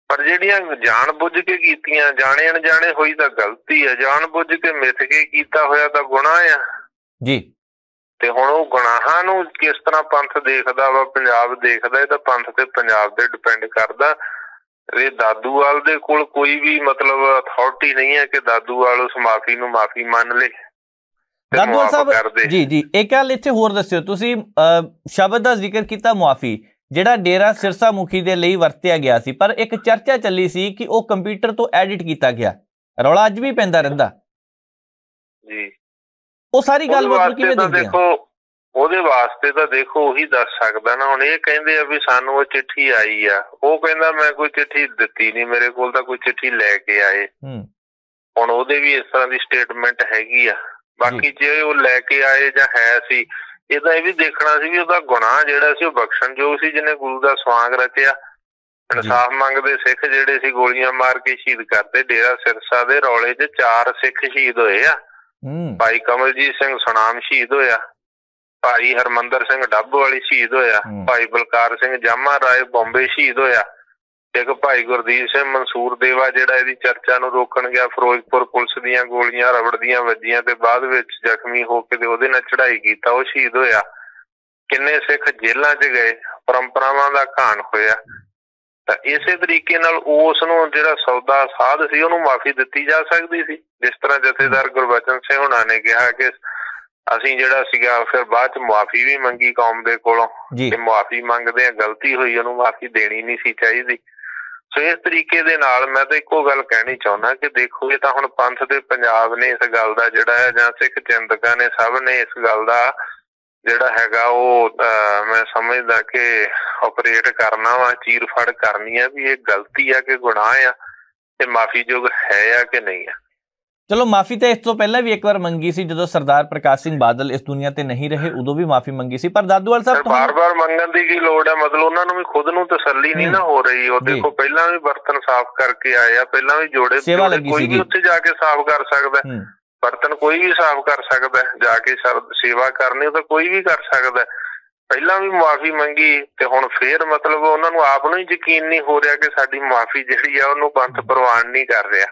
B: ਪਰ ਜਿਹੜੀਆਂ ਜਾਣ ਬੁੱਝ ਕੇ ਕੀਤੀਆਂ ਜਾਣੇ ਅਣਜਾਣੇ ਹੋਈ ਤਾਂ ਗਲਤੀ ਹੈ ਜਾਣ ਬੁੱਝ ਕੇ ਮਿੱਥ ਕੇ ਕੀਤਾ ਹੋਇਆ ਤਾਂ ਗੁਨਾਹ ਆ ਜੀ ਤੇ ਹੁਣ ਉਹ ਗੁਨਾਹਾਂ ਨੂੰ ਕਿਸ ਤਰ੍ਹਾਂ ਪੰਥ ਦੇਖਦਾ ਵਾ ਪੰਜਾਬ ਦੇਖਦਾ ਇਹ ਤਾਂ ਪੰਥ ਤੇ ਪੰਜਾਬ ਤੇ ਡਿਪੈਂਡ ਕਰਦਾ ਇਹ ਦਾਦੂਵਾਲ ਦੇ ਕੋਲ ਕੋਈ ਵੀ ਮਤਲਬ ਅਥਾਰਟੀ ਨਹੀਂ ਹੈ ਕਿ ਦਾਦੂਵਾਲ ਉਸ ਮਾਫੀ ਨੂੰ ਮਾਫੀ ਮੰਨ ਲੇ
A: ਦਾਦੂ ਸਾਹਿਬ ਜੀ ਜੀ ਇਹ ਗੱਲ ਇੱਥੇ ਹੋਰ ਦੱਸਿਓ ਤੁਸੀਂ ਸ਼ਬਦ ਦਾ ਜ਼ਿਕਰ ਕੀਤਾ ਮਾਫੀ ਜਿਹੜਾ ਡੇਰਾ ਸਿਰਸਾ ਮੁਖੀ ਦੇ ਲਈ ਵਰਤਿਆ ਗਿਆ ਸੀ ਪਰ ਇੱਕ ਚਰਚਾ ਚੱਲੀ ਸੀ ਕਿ ਉਹ ਕੰਪਿਊਟਰ ਤੋਂ ਐਡਿਟ ਕੀਤਾ ਗਿਆ ਰੌਲਾ ਅੱਜ ਵੀ ਪੈਂਦਾ ਰਹਿੰਦਾ ਜੀ ਉਹ ਸਾਰੀ ਗੱਲ ਮਤਲਬ ਕਿਵੇਂ ਦੇਖੋ
B: ਉਹਦੇ ਵਾਸਤੇ ਤਾਂ ਦੇਖੋ ਉਹੀ ਦੱਸ ਸਕਦਾ ਨਾ ਹੁਣ ਇਹ ਕਹਿੰਦੇ ਆ ਵੀ ਸਾਨੂੰ ਉਹ ਚਿੱਠੀ ਆਈ ਆ ਉਹ ਕਹਿੰਦਾ ਮੈਂ ਕੋਈ ਚਿੱਠੀ ਦਿੱਤੀ ਨਹੀਂ ਮੇਰੇ ਕੋਲ ਤਾਂ ਕੋਈ ਚਿੱਠੀ ਲੈ ਕੇ ਆਏ ਹੁਣ ਉਹਦੇ ਵੀ ਇਸ ਤਰ੍ਹਾਂ ਦੀ ਸਟੇਟਮੈਂਟ ਹੈਗੀ ਆ ਬਾਕੀ ਜੇ ਉਹ ਲੈ ਕੇ ਆਏ ਜਾਂ ਹੈ ਸੀ ਇਹਦਾ ਇਹ ਵੀ ਦੇਖਣਾ ਸੀ ਵੀ ਉਹਦਾ ਗੁਨਾਹ ਜਿਹੜਾ ਸੀ ਉਹ ਬਖਸ਼ਣਯੋਗ ਸੀ ਜਿਹਨੇ ਗੁਰੂ ਦਾ ਸਵਾਗ ਰਚਿਆ ਇਨਸਾਫ ਮੰਗਦੇ ਸਿੱਖ ਜਿਹੜੇ ਸੀ ਗੋਲੀਆਂ ਮਾਰ ਕੇ ਸ਼ਹੀਦ ਕਰਦੇ ਡੇਰਾ ਸਿਰਸਾ ਦੇ ਰੌਲੇ 'ਚ ਚਾਰ ਸਿੱਖ ਸ਼ਹੀਦ ਹੋਏ ਆ ਭਾਈ ਕਮਲਜੀਤ ਸਿੰਘ ਸੁਨਾਮ ਸ਼ਹੀਦ ਹੋਇਆ ਭਾਈ ਹਰਮੰਦਰ ਸਿੰਘ ਡੱਬ ਵਾਲੀ ਸ਼ਹੀਦ ਹੋਇਆ ਭਾਈ ਬਲਕਾਰ ਸਿੰਘ ਜਾਮਾ ਰਾਏ ਬੰਬੇ ਸ਼ਹੀਦ ਹੋਇਆ ਇੱਕ ਭਾਈ ਗੁਰਦੀਪ ਸਿੰਘ ਮਨਸੂਰ ਦੇਵਾ ਜਿਹੜਾ ਇਹਦੀ ਚਰਚਾ ਨੂੰ ਰੋਕਣ ਗਿਆ ਫਿਰੋਜ਼ਪੁਰ ਪੁਲਿਸ ਦੀਆਂ ਗੋਲੀਆਂ ਰਵੜ ਦੀਆਂ ਵੱਜੀਆਂ ਤੇ ਬਾਅਦ ਵਿੱਚ ਜ਼ਖਮੀ ਹੋ ਕੇ ਤੇ ਉਹਦੇ ਨਾਲ ਚੜਾਈ ਕੀਤਾ ਉਹ ਸ਼ਹੀਦ ਹੋਇਆ ਕਿੰਨੇ ਸਿੱਖ ਜੇਲ੍ਹਾਂ 'ਚ ਗਏ ਪਰੰਪਰਾਵਾਂ ਦਾ ਘਾਣ ਹੋਇਆ ਤਾਂ ਇਸੇ ਤਰੀਕੇ ਨਾਲ ਉਸ ਨੂੰ ਜਿਹੜਾ ਸੌਦਾ ਸਾਧ ਸੀ ਉਹਨੂੰ ਮਾਫੀ ਦਿੱਤੀ ਜਾ ਸਕਦੀ ਸੀ ਜਿਸ ਤਰ੍ਹਾਂ ਜਥੇਦਾਰ ਗੁਰਬਚਨ ਸਿੰਘ ਹੁਣਾਂ ਨੇ ਕਿਹਾ ਕਿ ਅਸੀਂ ਜਿਹੜਾ ਸੀਗਾ ਫਿਰ ਬਾਅਦ ਚ ਮਾਫੀ ਵੀ ਮੰਗੀ ਕੌਮ ਦੇ ਕੋਲੋਂ ਕਿ ਮਾਫੀ ਮੰਗਦੇ ਆ ਗਲਤੀ ਹੋਈ ਉਹਨੂੰ ਮਾਫੀ ਦੇਣੀ ਨਹੀਂ ਸੀ ਚਾਹੀਦੀ ਸੋ ਇਸ ਤਰੀਕੇ ਦੇ ਨਾਲ ਮੈਂ ਤਾਂ ਇੱਕੋ ਗੱਲ ਕਹਿਣੀ ਚਾਹੁੰਦਾ ਕਿ ਦੇਖੋ ਇਹ ਤਾਂ ਹੁਣ ਪੰਥ ਦੇ ਪੰਜਾਬ ਨੇ ਇਸ ਗੱਲ ਦਾ ਜਿਹੜਾ ਹੈ ਜਾਂ ਸਿੱਖ ਚਿੰਤਕਾਂ ਨੇ ਸਭ ਨੇ ਇਸ ਗੱਲ ਦਾ ਜਿਹੜਾ ਹੈਗਾ ਉਹ ਮੈਂ ਸਮਝਦਾ ਕਿ ਆਪਰੇਟ ਕਰਨਾ ਵਾ ਚੀਰ ਫੜ ਕਰਨੀ ਆ ਵੀ ਇਹ ਗਲਤੀ ਆ ਕਿ ਗੁਨਾਹ ਆ ਤੇ ਮਾਫੀ ਜੋਗ ਹੈ ਆ ਕਿ ਨਹੀਂ ਆ
A: ਚਲੋ ਮਾਫੀ ਤਾਂ ਇਸ ਤੋਂ ਪਹਿਲਾਂ ਵੀ ਇੱਕ ਵਾਰ ਮੰਗੀ ਸੀ ਜਦੋਂ ਸਰਦਾਰ ਪ੍ਰਕਾਸ਼ ਸਿੰਘ ਬਾਦਲ ਇਸ ਦੁਨੀਆ ਤੇ ਨਹੀਂ ਰਹੇ ਉਦੋਂ ਵੀ ਮਾਫੀ ਮੰਗੀ ਸੀ ਪਰ ਦਾਦੂਵਾਲ ਸਾਹਿਬ ਤੁਹਾਨੂੰ ਬਾਰ-ਬਾਰ ਮੰਗਣ ਦੀ ਕੀ ਲੋੜ ਹੈ
B: ਮਤਲਬ ਉਹਨਾਂ ਨੂੰ ਵੀ ਖੁਦ ਨੂੰ ਤਸੱਲੀ
A: ਨਹੀਂ ਨਾ ਹੋ ਰਹੀ ਉਹ ਦੇਖੋ ਪਹਿਲਾਂ ਵੀ ਬਰਤਨ
B: ਸਾਫ਼ ਕਰਕੇ ਆਏ ਆ ਪਹਿਲਾਂ ਵੀ ਜੋੜੇ ਕੋਈ ਵੀ ਉੱਥੇ ਜਾ ਕੇ ਸਾਫ਼ ਕਰ ਸਕਦਾ ਬਰਤਨ ਕੋਈ ਵੀ ਸਾਫ਼ ਕਰ ਸਕਦਾ ਜਾ ਕੇ ਸੇਵਾ ਕਰਨੀ ਉਹ ਤਾਂ ਕੋਈ ਵੀ ਕਰ ਸਕਦਾ ਪਹਿਲਾਂ ਵੀ ਮਾਫੀ ਮੰਗੀ ਤੇ ਹੁਣ ਫੇਰ ਮਤਲਬ ਉਹਨਾਂ ਨੂੰ ਆਪ ਨੂੰ ਹੀ ਯਕੀਨ ਨਹੀਂ ਹੋ ਰਿਹਾ ਕਿ ਸਾਡੀ ਮਾਫੀ ਜਿਹੜੀ ਆ ਉਹਨੂੰ ਪੰਥ ਪ੍ਰਵਾਨ ਨਹੀਂ ਕਰ ਰਿਹਾ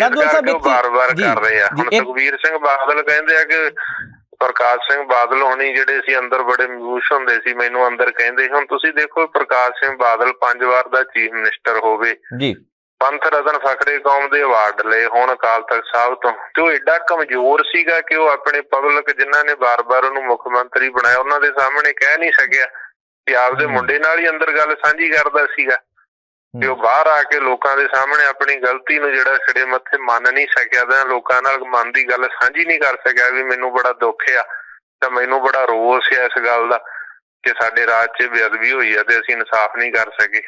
B: ਗਾਂਧੂ ਸਾਹਿਬ ਇੱਕ ਵਾਰ-ਵਾਰ ਕਰ ਰਹੇ ਆ ਹੁਣ ਸੁਖਵੀਰ ਸਿੰਘ ਬਾਦਲ ਕਹਿੰਦੇ ਆ ਕਿ ਪ੍ਰਕਾਸ਼ ਸਿੰਘ ਬਾਦਲ ਹੋਣੀ ਜਿਹੜੇ ਸੀ ਅੰਦਰ ਬੜੇ ਮੂਸ਼ ਹੁੰਦੇ ਸੀ ਮੈਨੂੰ ਅੰਦਰ ਕਹਿੰਦੇ ਹੁਣ ਤੁਸੀਂ ਦੇਖੋ ਪ੍ਰਕਾਸ਼ ਸਿੰਘ ਬਾਦਲ ਪੰਜ ਵਾਰ ਦਾ ਚੀਫ ਮਿਨਿਸਟਰ ਹੋਵੇ ਜੀ ਪੰਥ ਰਤਨ ਫਖਰੇ ਕੌਮ ਦੇ ਅਵਾਰਡ ਲਏ ਹੁਣ ਅਕਾਲ ਤਖਤ ਸਾਹਿਬ ਤੋਂ ਤੇ ਉਹ ਐਡਾ ਕਮਜ਼ੋਰ ਸੀਗਾ ਕਿ ਉਹ ਆਪਣੇ ਪਬਲਿਕ ਜਿਨ੍ਹਾਂ ਨੇ ਬਾਰ-ਬਾਰ ਉਹਨੂੰ ਮੁੱਖ ਮੰਤਰੀ ਬਣਾਇਆ ਉਹਨਾਂ ਦੇ ਸਾਹਮਣੇ ਕਹਿ ਨਹੀਂ ਸਕਿਆ ਕਿ ਆਪਦੇ ਮੁੰਡੇ ਨਾਲ ਹੀ ਅੰਦਰ ਗੱਲ ਸਾਂਝੀ ਕਰਦਾ ਸੀਗਾ ਤੇ ਉਹ ਬਾਹਰ ਆ ਕੇ ਲੋਕਾਂ ਦੇ ਸਾਹਮਣੇ ਆਪਣੀ ਗਲਤੀ ਨੂੰ ਜਿਹੜਾ ਖੜੇ ਮੱਥੇ ਮੰਨ ਨਹੀਂ ਸਕਿਆ ਤਾਂ ਲੋਕਾਂ ਨਾਲ ਮਨ ਦੀ ਗੱਲ ਸਾਂਝੀ ਨਹੀਂ ਕਰ ਸਕਿਆ ਵੀ ਮੈਨੂੰ ਬੜਾ ਦੁੱਖ ਆ ਤਾਂ ਮੈਨੂੰ ਬੜਾ ਰੋਸ ਆ ਇਸ ਗੱਲ ਦਾ ਕਿ ਸਾਡੇ ਰਾਜ 'ਚ ਬੇਅਦਬੀ ਹੋਈ ਆ ਤੇ ਅਸੀਂ ਇਨਸਾਫ ਨਹੀਂ ਕਰ ਸਕੇ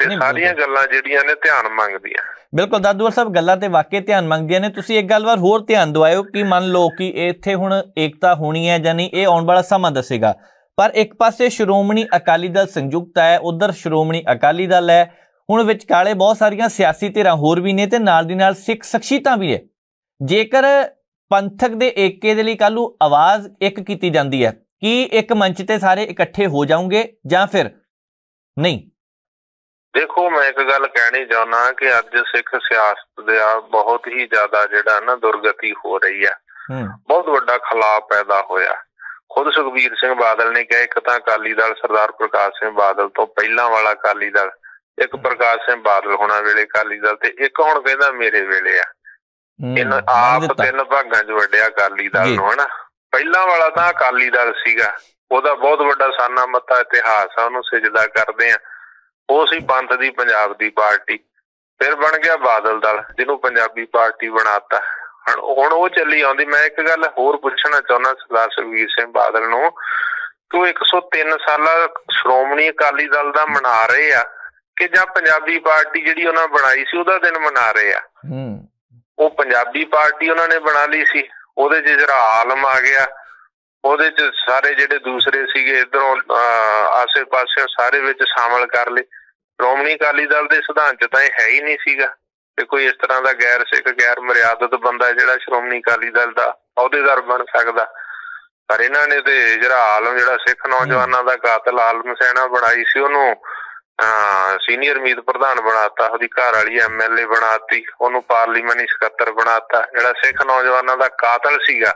B: ਤੇ ਸਾਰੀਆਂ ਗੱਲਾਂ ਜਿਹੜੀਆਂ ਨੇ ਧਿਆਨ ਮੰਗਦੀਆਂ
A: ਬਿਲਕੁਲ ਦਾਦੂਵਰ ਸਾਹਿਬ ਗੱਲਾਂ ਤੇ ਵਾਕਿਆ ਧਿਆਨ ਮੰਗਦੀਆਂ ਨੇ ਤੁਸੀਂ ਇੱਕ ਗੱਲ ਵਾਰ ਹੋਰ ਧਿਆਨ ਦਿਵਾਇਓ ਕਿ ਮੰਨ ਲਓ ਕਿ ਇੱਥੇ ਹੁਣ ਏਕਤਾ ਹੋਣੀ ਹੈ ਜਾਂ ਨਹੀਂ ਇਹ ਆਉਣ ਵਾਲਾ ਸਮਾਂ ਦੱਸੇਗਾ ਪਰ ਇੱਕ ਪਾਸੇ ਸ਼੍ਰੋਮਣੀ ਅਕਾਲੀ ਦਲ ਸੰਯੁਕਤ ਹੈ ਉਧਰ ਸ਼੍ਰੋਮਣੀ ਅਕਾਲੀ ਦਲ ਹੈ ਹੁਣ ਵਿੱਚ ਕਾਲੇ ਬਹੁਤ ਸਾਰੀਆਂ ਸਿਆਸੀ ਧਿਰਾਂ ਹੋਰ ਵੀ ਨੇ ਤੇ ਨਾਲ ਦੀ ਨਾਲ ਸਿੱਖ ਸ਼ਖਸੀਤਾਂ ਵੀ ਹੈ ਜੇਕਰ ਪੰਥਕ ਦੇ ਏਕੇ ਦੇ ਲਈ ਕੱਲੂ ਆਵਾਜ਼ ਇੱਕ ਕੀਤੀ ਜਾਂਦੀ ਹੈ ਕਿ ਇੱਕ ਮੰਚ ਤੇ ਸਾਰੇ ਇਕੱਠੇ ਹੋ ਜਾਉਂਗੇ ਜਾਂ ਫਿਰ ਨਹੀਂ
B: ਦੇਖੋ ਮੈਂ ਇੱਕ ਗੱਲ ਕਹਿਣੀ ਚਾਹੁੰਦਾ ਕਿ ਅੱਜ ਸਿੱਖ ਸਿਆਸਤ ਦੇ ਆ ਬਹੁਤ ਹੀ ਜ਼ਿਆਦਾ ਜਿਹੜਾ ਨਾ ਦੁਰਗਤੀ ਹੋ ਰਹੀ ਆ ਬਹੁਤ ਵੱਡਾ ਖਲਾਅ ਪੈਦਾ ਹੋਇਆ ਖੁਦ ਸੁਖਬੀਰ ਸਿੰਘ ਬਾਦਲ ਨੇ ਕਿਹਾ ਇੱਕ ਤਾਂ ਅਕਾਲੀ ਦਲ ਸਰਦਾਰ ਪ੍ਰਕਾਸ਼ ਸਿੰਘ ਬਾਦਲ ਤੋਂ ਪਹਿਲਾਂ ਵਾਲਾ ਅਕਾਲੀ ਦਲ ਇੱਕ ਪ੍ਰਕਾਸ਼ ਸਿੰਘ ਬਾਦਲ ਹੋਣਾ ਵੇਲੇ ਅਕਾਲੀ ਦਲ ਤੇ ਇੱਕ ਹੁਣ ਕਹਿੰਦਾ ਮੇਰੇ ਵੇਲੇ ਆ ਇਹਨਾਂ ਆਪ ਤਿੰਨ ਭਾਗਾਂ 'ਚ ਵੱਡਿਆ ਅਕਾਲੀ ਦਲ ਨੂੰ ਹਨਾ ਪਹਿਲਾਂ ਵਾਲਾ ਤਾਂ ਅਕਾਲੀ ਦਲ ਸੀਗਾ ਉਹਦਾ ਬਹੁਤ ਵੱਡਾ ਸਾਨਾ ਮੱਤਾ ਇਤਿਹਾਸ ਆ ਉਹਨੂੰ ਸਜਦਾ ਕਰਦੇ ਆ ਉਹ ਸੀ ਪੰਥ ਦੀ ਪੰਜਾਬ ਦੀ ਪਾਰਟੀ ਫਿਰ ਬਣ ਗਿਆ ਬਾਦਲ ਦਲ ਜਿਹਨੂੰ ਪੰਜਾਬੀ ਪਾਰਟੀ ਬਣਾਤਾ ਹੁਣ ਉਹ ਚੱਲੀ ਆਉਂਦੀ ਮੈਂ ਇੱਕ ਗੱਲ ਹੋਰ ਪੁੱਛਣਾ ਚਾਹੁੰਦਾ ਸਰਦਾਰ ਸੁਖਵੀਰ ਸਿੰਘ ਬਾਦਲ ਨੂੰ ਤੂੰ 103 ਸਾਲਾ ਸ਼੍ਰੋਮਣੀ ਅਕਾਲੀ ਦਲ ਦਾ ਮਨਾ ਰਹੇ ਆ ਕਿ ਜਾਂ ਪੰਜਾਬੀ ਪਾਰਟੀ ਜਿਹੜੀ ਉਹਨਾਂ ਬਣਾਈ ਸੀ ਉਹਦਾ ਦਿਨ ਮਨਾ ਰਹੇ ਆ ਹੂੰ ਉਹ ਪੰਜਾਬੀ ਪਾਰਟੀ ਉਹਨਾਂ ਨੇ ਬਣਾ ਲਈ ਸੀ ਉਹਦੇ 'ਚ ਜਿਹੜਾ ਆਲਮ ਆ ਗਿਆ ਉਹਦੇ 'ਚ ਸਾਰੇ ਜਿਹੜੇ ਦੂਸਰੇ ਸੀਗੇ ਇਧਰੋਂ ਆਸੇ-ਪਾਸੇ ਸਾਰੇ ਵਿੱਚ ਸ਼ਾਮਲ ਕਰ ਲਏ ਸ਼੍ਰੋਮਣੀ ਅਕਾਲੀ ਦਲ ਦੇ ਸਿਧਾਂਤ ਤਾਂ ਇਹ ਹੈ ਹੀ ਨਹੀਂ ਸੀਗਾ ਤੇ ਕੋਈ ਇਸ ਤਰ੍ਹਾਂ ਦਾ ਗੈਰ ਸਿੱਖ ਗੈਰ ਮਰਿਆਦਤ ਬੰਦਾ ਜਿਹੜਾ ਸ਼੍ਰੋਮਣੀ ਅਕਾਲੀ ਦਲ ਦਾ ਅਹੁਦੇਦਾਰ ਬਣ ਸਕਦਾ ਪਰ ਇਹਨਾਂ ਨੇ ਤੇ ਜਿਹੜਾ ਆਲਮ ਜਿਹੜਾ ਸਿੱਖ ਨੌਜਵਾਨਾਂ ਦਾ ਕਾਤਲ ਆਲਮ ਸੈਨਾ ਬਣਾਈ ਸੀ ਉਹਨੂੰ ਸੀਨੀਅਰ ਮੀਤ ਪ੍ਰਧਾਨ ਬਣਾਤਾ ਉਹਦੀ ਘਰ ਵਾਲੀ ਐਮਐਲਏ ਬਣਾਤੀ ਉਹਨੂੰ ਪਾਰਲੀਮੈਂਟ ਸਕੱਤਰ ਬਣਾਤਾ ਜਿਹੜਾ ਸਿੱਖ ਨੌਜਵਾਨਾਂ ਦਾ ਕਾਤਲ ਸੀਗਾ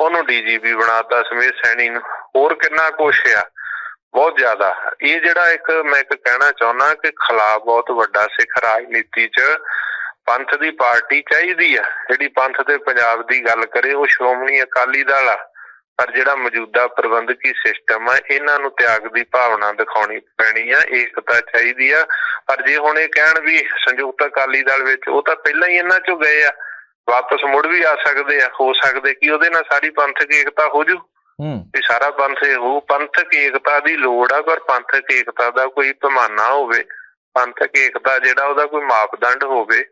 B: ਉਹਨੂੰ ਡੀਜੀਪੀ ਬਣਾਤਾ ਸਮੇਤ ਸੈਣੀ ਨੂੰ ਹੋਰ ਕਿੰਨਾ ਕੁਛ ਆ ਬਹੁਤ ਜ਼ਿਆਦਾ ਇਹ ਜਿਹੜਾ ਇੱਕ ਮੈਂ ਇੱਕ ਕਹਿਣਾ ਚਾਹੁੰਦਾ ਕਿ ਖਲਾਫ ਬਹੁਤ ਵੱਡਾ ਸਿੱਖ ਰਾਜਨੀਤੀ 'ਚ ਪੰਥ ਦੀ ਪਾਰਟੀ ਚਾਹੀਦੀ ਆ ਜਿਹੜੀ ਪੰਥ ਤੇ ਪੰਜਾਬ ਦੀ ਗੱਲ ਕਰੇ ਉਹ ਸ਼੍ਰੋਮਣੀ ਅਕਾਲੀ ਦਲ ਆ ਪਰ ਜਿਹੜਾ ਮੌਜੂਦਾ ਪ੍ਰਬੰਧਕੀ ਸਿਸਟਮ ਆ ਇਹਨਾਂ ਨੂੰ ਤਿਆਗ ਦੀ ਭਾਵਨਾ ਦਿਖਾਉਣੀ ਪੈਣੀ ਆ ਏਕਤਾ ਚਾਹੀਦੀ ਆ ਪਰ ਜੇ ਹੁਣ ਇਹ ਕਹਿਣ ਵੀ ਸੰਯੁਕਤ ਅਕਾਲੀ ਦਲ ਵਿੱਚ ਉਹ ਤਾਂ ਪਹਿਲਾਂ ਹੀ ਇਹਨਾਂ ਚੋਂ ਗਏ ਆ ਵਾਪਸ ਮੁੜ ਵੀ ਆ ਸਕਦੇ ਆ ਹੋ ਸਕਦੇ ਕਿ ਉਹਦੇ ਨਾਲ ਸਾਰੀ ਪੰਥਕ ਏਕਤਾ ਹੋ ਜੂ ਇਹ ਸਾਰਾ ਪੰਥ ਇਹ ਹੋ ਪੰਥਕ ਏਕਤਾ ਦੀ ਲੋੜ ਆ ਪਰ ਪੰਥਕ ਏਕਤਾ ਦਾ ਕੋਈ ਪਮਾਨਾ ਹੋਵੇ ਪੰਥਕ ਏਕਤਾ ਜਿਹੜਾ ਉਹਦਾ ਕੋਈ ਮਾਪਦੰਡ ਹੋਵੇ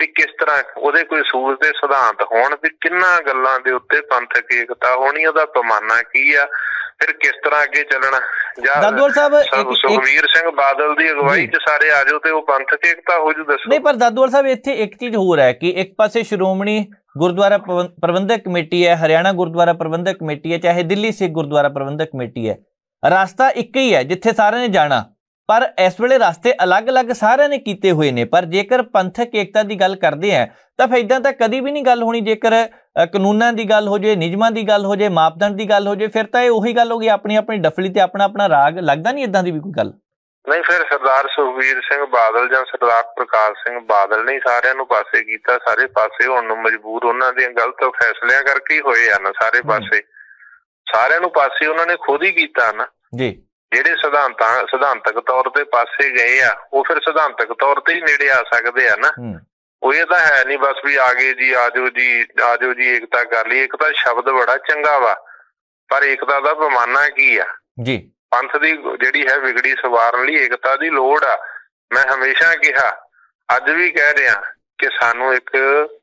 B: ਵੀ ਕਿਸ ਤਰ੍ਹਾਂ ਉਹਦੇ ਕੋਈ ਸੂਲ ਦੇ ਸਿਧਾਂਤ ਹੋਣ ਵੀ ਕਿੰਨਾ ਗੱਲਾਂ ਦੇ ਉੱਤੇ ਪੰਥਕ ਏਕਤਾ ਹੋਣੀ ਉਹਦਾ ਪਮਾਨਾ ਕੀ ਆ ਫਿਰ ਕਿਸ ਤਰ੍ਹਾਂ ਅੱਗੇ ਚੱਲਣਾ
C: ਜਾਂ ਸਾਹਿਬ
B: ਸੁਖਵੀਰ ਸਿੰਘ ਬਾਦਲ ਦੀ ਅਗਵਾਈ 'ਚ ਸਾਰੇ ਆ ਜਾਓ
A: ਤੇ ਉਹ ਪੰਥਕ ਏਕਤਾ ਹੋ ਜੂ ਦੱਸੋ ਨਹੀਂ ਪਰ ਦਾਦੂਵਾਲ ਸਾਹਿਬ ਇੱਥੇ ਇੱਕ ਚੀਜ਼ ਹੋਰ ਹੈ ਕਿ ਇੱਕ ਪਾਸੇ ਸ਼੍ਰੋਮਣੀ ਗੁਰਦੁਆਰਾ ਪ੍ਰਬੰਧਕ ਕਮੇਟੀ ਹੈ ਹਰਿਆਣਾ ਗੁਰਦੁਆਰਾ ਪ੍ਰਬੰਧਕ ਕਮੇਟੀ ਹੈ ਚਾਹੇ ਦਿੱਲੀ ਸਿੱਖ ਗੁਰਦੁਆਰਾ ਪ੍ਰਬੰਧਕ ਕਮੇਟੀ ਹੈ ਰਸਤਾ ਇੱਕ ਹੀ ਹੈ ਜਿੱਥੇ ਸਾਰਿਆਂ ਨੇ ਜਾਣਾ ਪਰ ਇਸ ਵੇਲੇ ਰਸਤੇ ਅਲੱਗ-ਅਲੱਗ ਸਾਰਿਆਂ ਨੇ ਕੀਤੇ ਹੋਏ ਨੇ ਪਰ ਜੇਕਰ ਪੰਥਕ ਏਕਤਾ ਦੀ ਗੱਲ ਕਰਦੇ ਆ ਤਾਂ ਫਿਰ ਇਦਾਂ ਤਾਂ ਕਦੀ ਵੀ ਨਹੀਂ ਗੱਲ ਹੋਣੀ ਜੇਕਰ ਕਾਨੂੰਨਾਂ ਦੀ ਗੱਲ ਹੋ ਜੇ ਨਿਯਮਾਂ ਦੀ ਗੱਲ ਹੋ ਜੇ ਮਾਪਦੰਡ ਦੀ ਗੱਲ ਹੋ ਜੇ ਫਿਰ ਤਾਂ ਇਹ ਉਹੀ ਗੱਲ ਹੋ ਗਈ ਆਪਣੀ ਆਪਣੀ ਡਫਲੀ ਤੇ ਆਪਣਾ ਆਪਣਾ ਰਾਗ ਲੱਗਦਾ ਨਹੀਂ ਇਦਾਂ ਦੀ ਵੀ ਕੋਈ ਗੱਲ
B: ਨਹੀਂ ਫਿਰ ਸਰਦਾਰ ਸੁਖਵੀਰ ਸਿੰਘ ਬਾਦਲ ਜਾਂ ਸਰਦਾਰ ਪ੍ਰਕਾਸ਼ ਸਿੰਘ ਬਾਦਲ ਨੇ ਸਾਰਿਆਂ ਨੂੰ ਪਾਸੇ ਕੀਤਾ ਸਾਰੇ ਪਾਸੇ ਹੋਣ ਨੂੰ ਮਜਬੂਰ ਉਹਨਾਂ ਦੇ ਗਲਤ ਫੈਸਲਿਆਂ ਕਰਕੇ ਹੀ ਹੋਏ ਹਨ ਸਾਰੇ ਪਾਸੇ ਸਾਰਿਆਂ ਨੂੰ ਪਾਸੇ ਉਹਨਾਂ ਨੇ ਖੁਦ ਹੀ ਕੀਤਾ ਨਾ ਜੀ ਜਿਹੜੇ ਸਿਧਾਂਤਾਂ ਸਿਧਾਂਤਕ ਤੌਰ ਤੇ ਪਾਸੇ ਗਏ ਆ ਉਹ ਫਿਰ ਸਿਧਾਂਤਕ ਤੌਰ ਤੇ ਹੀ ਨੇੜੇ ਆ ਸਕਦੇ ਆ ਨਾ ਉਹ ਇਹ ਤਾਂ ਹੈ ਨਹੀਂ ਬਸ ਵੀ ਆ ਗਏ ਜੀ ਆਜੋ ਜੀ ਆਜੋ ਜੀ ਇਕਤਾ ਕਰ ਲਈ ਇੱਕ ਤਾਂ ਸ਼ਬਦ ਬੜਾ ਚੰਗਾ ਵਾ ਪਰ ਇਕਤਾ ਦਾ ਪੈਮਾਨਾ ਕੀ ਆ ਜੀ ਪੰਥ ਦੀ ਜਿਹੜੀ ਹੈ ਵਿਗੜੀ ਸਵਾਰਨ ਲਈ ਏਕਤਾ ਦੀ ਲੋੜ ਆ ਮੈਂ ਹਮੇਸ਼ਾ ਕਿਹਾ ਅੱਜ ਵੀ ਕਹਿ ਰਿਹਾ ਕਿ ਸਾਨੂੰ ਇੱਕ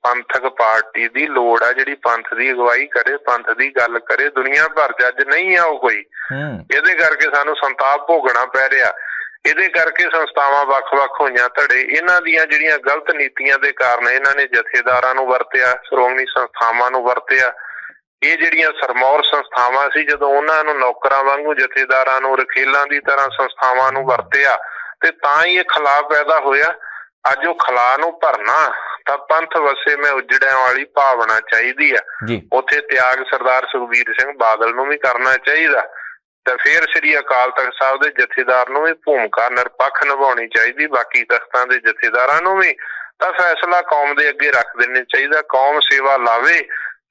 B: ਪੰਥਕ ਪਾਰਟੀ ਦੀ ਲੋੜ ਆ ਜਿਹੜੀ ਪੰਥ ਦੀ ਅਗਵਾਈ ਕਰੇ ਪੰਥ ਦੀ ਗੱਲ ਕਰੇ ਦੁਨੀਆ ਭਰ 'ਚ ਅੱਜ ਨਹੀਂ ਆ ਉਹ ਕੋਈ ਇਹਦੇ ਕਰਕੇ ਸਾਨੂੰ ਸੰਤਾਪ ਭੋਗਣਾ ਪੈ ਰਿਹਾ ਇਹਦੇ ਕਰਕੇ ਸੰਸਥਾਵਾਂ ਵੱਖ-ਵੱਖ ਹੋਈਆਂ ਧੜੇ ਇਹਨਾਂ ਦੀਆਂ ਜਿਹੜੀਆਂ ਗਲਤ ਨੀਤੀਆਂ ਦੇ ਕਾਰਨ ਇਹਨਾਂ ਨੇ ਜਥੇਦਾਰਾਂ ਨੂੰ ਵਰਤਿਆ ਸ਼੍ਰੋਮਣੀ ਸੰਸਥਾਵਾਂ ਨੂੰ ਵਰਤਿਆ ਇਹ ਜਿਹੜੀਆਂ ਸਰਮੌਰ ਸੰਸਥਾਵਾਂ ਸੀ ਜਦੋਂ ਉਹਨਾਂ ਨੂੰ ਨੌਕਰਾਂ ਵਾਂਗੂ ਜਥੇਦਾਰਾਂ ਨੂੰ ਰਖੇਲਾਂ ਦੀ ਤਰ੍ਹਾਂ ਸੰਸਥਾਵਾਂ ਨੂੰ ਵਰਤਿਆ ਤੇ ਤਾਂ ਹੀ ਇਹ ਖਲਾਅ ਪੈਦਾ ਹੋਇਆ ਅੱਜ ਉਹ ਖਲਾਅ ਨੂੰ ਭਰਨਾ ਤਾਂ ਪੰਥ ਵਸੇ ਮੈਂ ਉਜੜਿਆਂ ਵਾਲੀ ਭਾਵਨਾ ਚਾਹੀਦੀ ਆ ਉੱਥੇ ਤਿਆਗ ਸਰਦਾਰ ਸੁਖਬੀਰ ਸਿੰਘ ਬਾਦਲ ਨੂੰ ਵੀ ਕਰਨਾ ਚਾਹੀਦਾ ਤਾਂ ਫਿਰ ਸ੍ਰੀ ਅਕਾਲ ਤਖਤ ਸਾਹਿਬ ਦੇ ਜਥੇਦਾਰ ਨੂੰ ਵੀ ਭੂਮਿਕਾ ਨਿਰਪੱਖ ਨਿਭਾਉਣੀ ਚਾਹੀਦੀ ਬਾਕੀ ਤਖਤਾਂ ਦੇ ਜਥੇਦਾਰਾਂ ਨੂੰ ਵੀ ਤਾਂ ਫੈਸਲਾ ਕੌਮ ਦੇ ਅੱਗੇ ਰੱਖ ਦੇਣੇ ਚਾਹੀਦਾ ਕੌਮ ਸੇਵਾ ਲਾਵੇ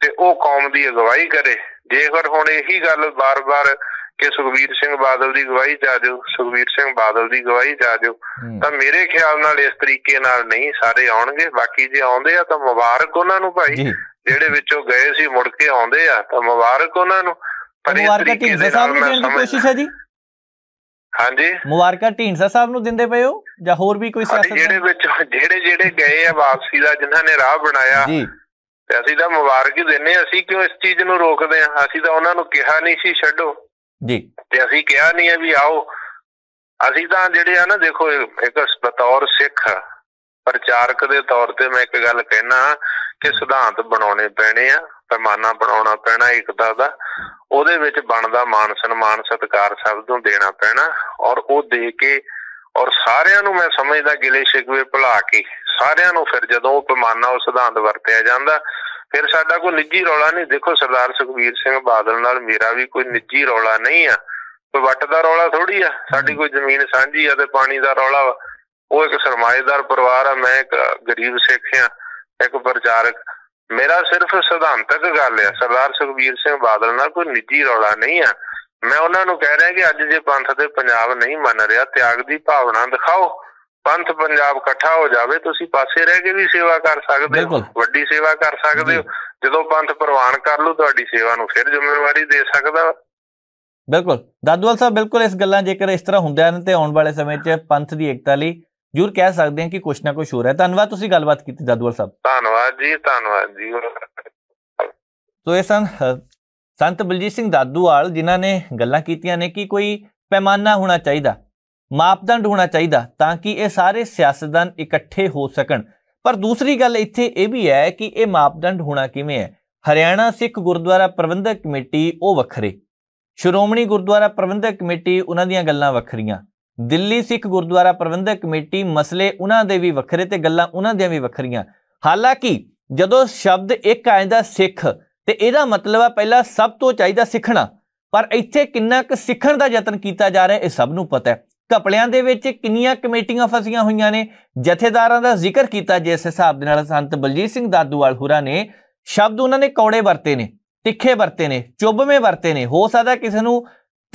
B: ਤੇ ਉਹ ਕੌਮ ਦੀ ਅਗਵਾਈ ਕਰੇ ਜੇਕਰ ਹੁਣ ਇਹੀ ਗੱਲ ਬਾਰ-ਬਾਰ ਕਿ ਸੁਖਵੀਰ ਸਿੰਘ ਬਾਦਲ ਦੀ ਗਵਾਹੀ ਜਾ ਦਿਓ ਸੁਖਵੀਰ ਸਿੰਘ ਬਾਦਲ ਦੀ ਗਵਾਹੀ ਜਾ ਦਿਓ ਤਾਂ ਮੇਰੇ ਖਿਆਲ ਨਾਲ ਇਸ ਤਰੀਕੇ ਨਾਲ ਨਹੀਂ ਸਾਰੇ ਆਉਣਗੇ ਬਾਕੀ ਜੇ ਆਉਂਦੇ ਆ ਤਾਂ ਮੁਬਾਰਕ ਉਹਨਾਂ ਨੂੰ ਭਾਈ ਜਿਹੜੇ ਵਿੱਚੋਂ ਗਏ ਸੀ ਮੁੜ ਕੇ ਆਉਂਦੇ ਆ ਤਾਂ ਮੁਬਾਰਕ ਉਹਨਾਂ ਨੂੰ
A: ਪਰ ਇਸ ਤਰੀਕੇ ਦੇ ਨੂੰ ਦੇਣ ਦੀ ਕੋਸ਼ਿਸ਼ ਹੈ ਜੀ ਹਾਂਜੀ ਮੁਬਾਰਕਾ ਢੀਂਡਸਾ ਸਾਹਿਬ ਨੂੰ ਦਿੰਦੇ ਪਏ ਹੋ ਜਾਂ ਹੋਰ ਵੀ ਕੋਈ ਸਿਆਸਤ ਜਿਹੜੇ
B: ਵਿੱਚ ਜਿਹੜੇ ਜਿਹੜੇ ਗਏ ਆ ਵਾਪਸੀ ਦਾ ਜਿਨ੍ਹਾਂ ਨੇ ਰਾਹ ਬਣਾਇਆ ਜੀ ਤੇ ਅਸੀਂ ਤਾਂ ਮੁਬਾਰਕ ਹੀ ਦਿੰਨੇ ਅਸੀਂ ਕਿਉਂ ਇਸ ਚੀਜ਼ ਨੂੰ ਰੋਕਦੇ ਆ ਅਸੀਂ ਤਾਂ ਉਹਨਾਂ ਨੂੰ ਕਿਹਾ ਨਹੀਂ ਸੀ ਛੱਡੋ ਜੀ ਤੇ ਅਸੀਂ ਕਿਹਾ ਨਹੀਂ ਆ ਵੀ ਆਓ ਅਸੀਂ ਤਾਂ ਜਿਹੜੇ ਆ ਨਾ ਦੇਖੋ ਇੱਕ ਬਤੌਰ ਸਿੱਖ ਪ੍ਰਚਾਰਕ ਦੇ ਤੌਰ ਤੇ ਮੈਂ ਇੱਕ ਗੱਲ ਕਹਿਣਾ ਕਿ ਸਿਧਾਂਤ ਬਣਾਉਣੇ ਪੈਣੇ ਆ ਪੈਮਾਨਾ ਬਣਾਉਣਾ ਪੈਣਾ ਇਕਤਾ ਦਾ ਉਹਦੇ ਵਿੱਚ ਬਣਦਾ ਮਾਨ ਸਨਮਾਨ ਸਤਕਾਰ ਸਭ ਨੂੰ ਦੇਣਾ ਪੈਣਾ ਔਰ ਉਹ ਦੇ ਕੇ ਔਰ ਸਾਰਿਆਂ ਨੂੰ ਮੈਂ ਸਮਝਦਾ ਗਿਲੇ ਸ਼ਿਕਵੇ ਭੁਲਾ ਕੇ ਸਾਰਿਆਂ ਨੂੰ ਫਿਰ ਜਦੋਂ ਉਹ ਪੈਮਾਨਾ ਉਹ ਸਿਧਾਂਤ ਵਰਤਿਆ ਜਾਂਦਾ ਫਿਰ ਸਾਡਾ ਕੋਈ ਨਿੱਜੀ ਰੌਲਾ ਨਹੀਂ ਦੇਖੋ ਸਰਦਾਰ ਸੁਖਵੀਰ ਸਿੰਘ ਬਾਦਲ ਨਾਲ ਮੇਰਾ ਵੀ ਕੋਈ ਨਿੱਜੀ ਰੌਲਾ ਨਹੀਂ ਆ ਕੋਈ ਵੱਟ ਦਾ ਰੌਲਾ ਥੋੜੀ ਆ ਸਾਡੀ ਕੋਈ ਜ਼ਮੀਨ ਸਾਂਝੀ ਆ ਤੇ ਪਾਣੀ ਦਾ ਰੌਲਾ ਉਹ ਇੱਕ ਸਰਮਾਇਦਾਰ ਪਰਿਵਾਰ ਆ ਮੈਂ ਇੱਕ ਗਰੀਬ ਸਿੱਖ ਆ ਇੱਕ ਪ੍ਰਚਾਰਕ ਮੇਰਾ ਸਿਰਫ ਸਿਧਾਂਤਕ ਗੱਲ ਆ ਸਰਦਾਰ ਸੁਖਵੀਰ ਸਿੰਘ ਬਾਦਲ ਨਾਲ ਕੋਈ ਨਿੱਜੀ ਰੌਲਾ ਨਹੀਂ ਆ ਮੈਂ ਉਹਨਾਂ ਨੂੰ ਕਹਿ ਰਿਹਾ ਕਿ ਅੱਜ ਜੇ ਪੰਥ ਤੇ ਪੰਜਾਬ ਨਹੀਂ ਮੰਨ ਰਿਹਾ ਤਿਆਗ ਦੀ ਭਾਵਨਾ ਦਿਖਾਓ ਪੰਥ ਪੰਜਾਬ ਇਕੱਠਾ ਹੋ ਜਾਵੇ ਤੁਸੀਂ ਪਾਸੇ ਰਹਿ ਕੇ ਵੀ ਸੇਵਾ ਕਰ ਸਕਦੇ ਹੋ ਵੱਡੀ ਸੇਵਾ ਕਰ ਸਕਦੇ ਹੋ ਜਦੋਂ ਪੰਥ ਪ੍ਰਵਾਨ ਕਰ ਲੂ ਤੁਹਾਡੀ ਸੇਵਾ ਨੂੰ ਫਿਰ ਜ਼ਿੰਮੇਵਾਰੀ ਦੇ ਸਕਦਾ
A: ਬਿਲਕੁਲ ਦਾਦੂਵਾਲ ਸਾਹਿਬ ਬਿਲਕੁਲ ਇਸ ਗੱਲਾਂ ਜੇਕਰ ਇਸ ਤਰ੍ਹਾਂ ਹੁੰਦਿਆਂ ਨੇ ਤੇ ਆਉਣ ਵਾਲੇ ਸਮੇਂ 'ਚ ਪੰਥ ਦੀ ਏਕਤਾ ਲਈ ਜ਼ਰੂਰ ਕਹਿ ਸਕਦੇ ਹਾਂ ਕਿ ਕੁਛ ਨਾ ਕੁਛ ਹੋ ਰਿਹਾ ਧੰਨਵਾਦ ਤੁਸੀਂ ਗੱਲਬਾਤ ਕੀਤੀ ਦਾਦੂਵਾਲ ਸਾਹਿਬ
B: ਧੰਨਵਾਦ ਜੀ ਧੰਨਵਾਦ ਜੀ
A: ਸੋ ਇਹ ਸੰ ਸੰਤ ਬਲਜੀਤ ਸਿੰਘ ਦਾਦੂਵਾਲ ਜਿਨ੍ਹਾਂ ਨੇ ਗੱਲਾਂ ਕੀਤੀਆਂ ਨੇ ਕਿ ਕੋਈ ਪੈਮਾਨਾ ਹੋਣਾ ਚਾਹੀਦਾ ਮਾਪਦੰਡ ਹੋਣਾ ਚਾਹੀਦਾ ਤਾਂ ਕਿ ਇਹ ਸਾਰੇ ਸਿਆਸਤਦਾਨ ਇਕੱਠੇ ਹੋ ਸਕਣ ਪਰ ਦੂਸਰੀ ਗੱਲ ਇੱਥੇ ਇਹ ਵੀ ਹੈ ਕਿ ਇਹ ਮਾਪਦੰਡ ਹੋਣਾ ਕਿਵੇਂ ਹੈ ਹਰਿਆਣਾ ਸਿੱਖ ਗੁਰਦੁਆਰਾ ਪ੍ਰਬੰਧਕ ਕਮੇਟੀ ਉਹ ਵੱਖਰੇ ਸ਼੍ਰੋਮਣੀ ਗੁਰਦੁਆਰਾ ਪ੍ਰਬੰਧਕ ਕਮੇਟੀ ਉਹਨਾਂ ਦੀਆਂ ਗੱਲਾਂ ਵੱਖਰੀਆਂ ਦਿੱਲੀ ਸਿੱਖ ਗੁਰਦੁਆਰਾ ਪ੍ਰਬੰਧਕ ਕਮੇਟੀ ਮਸਲੇ ਉਹਨਾਂ ਦੇ ਵੀ ਵੱਖਰੇ ਤੇ ਗੱਲਾਂ ਉਹਨਾਂ ਦੀਆਂ ਵੀ ਵੱਖਰੀਆਂ ਹਾਲਾਂਕਿ ਜਦੋਂ ਸ਼ਬਦ ਇੱਕ ਆਇਂਦਾ ਸਿੱਖ ਤੇ ਇਹਦਾ ਮਤਲਬ ਆ ਪਹਿਲਾਂ ਸਭ ਤੋਂ ਚਾਹੀਦਾ ਸਿੱਖਣਾ ਪਰ ਇੱਥੇ ਕਿੰਨਾ ਕੁ ਸਿੱਖਣ ਦਾ ਯਤਨ ਕੀਤਾ ਜਾ ਰਿਹਾ ਇਹ ਸਭ ਨੂੰ ਪਤਾ ਹੈ ਕਪੜਿਆਂ ਦੇ ਵਿੱਚ ਕਿੰਨੀਆਂ ਕਮੇਟੀਆਂ ਫਸੀਆਂ ਹੋਈਆਂ ਨੇ ਜਥੇਦਾਰਾਂ ਦਾ ਜ਼ਿਕਰ ਕੀਤਾ ਜਿਸ ਹਿਸਾਬ ਦੇ ਨਾਲ ਸੰਤ ਬਲਜੀਤ ਸਿੰਘ ਦਾਦੂਵਾਲ ਹੁਰਾ ਨੇ ਸ਼ਬਦ ਉਹਨਾਂ ਨੇ ਕੌੜੇ ਵਰਤੇ ਨੇ ਤਿੱਖੇ ਵਰਤੇ ਨੇ ਚੁੱਭਵੇਂ ਵਰਤੇ ਨੇ ਹੋ ਸਕਦਾ ਕਿਸੇ ਨੂੰ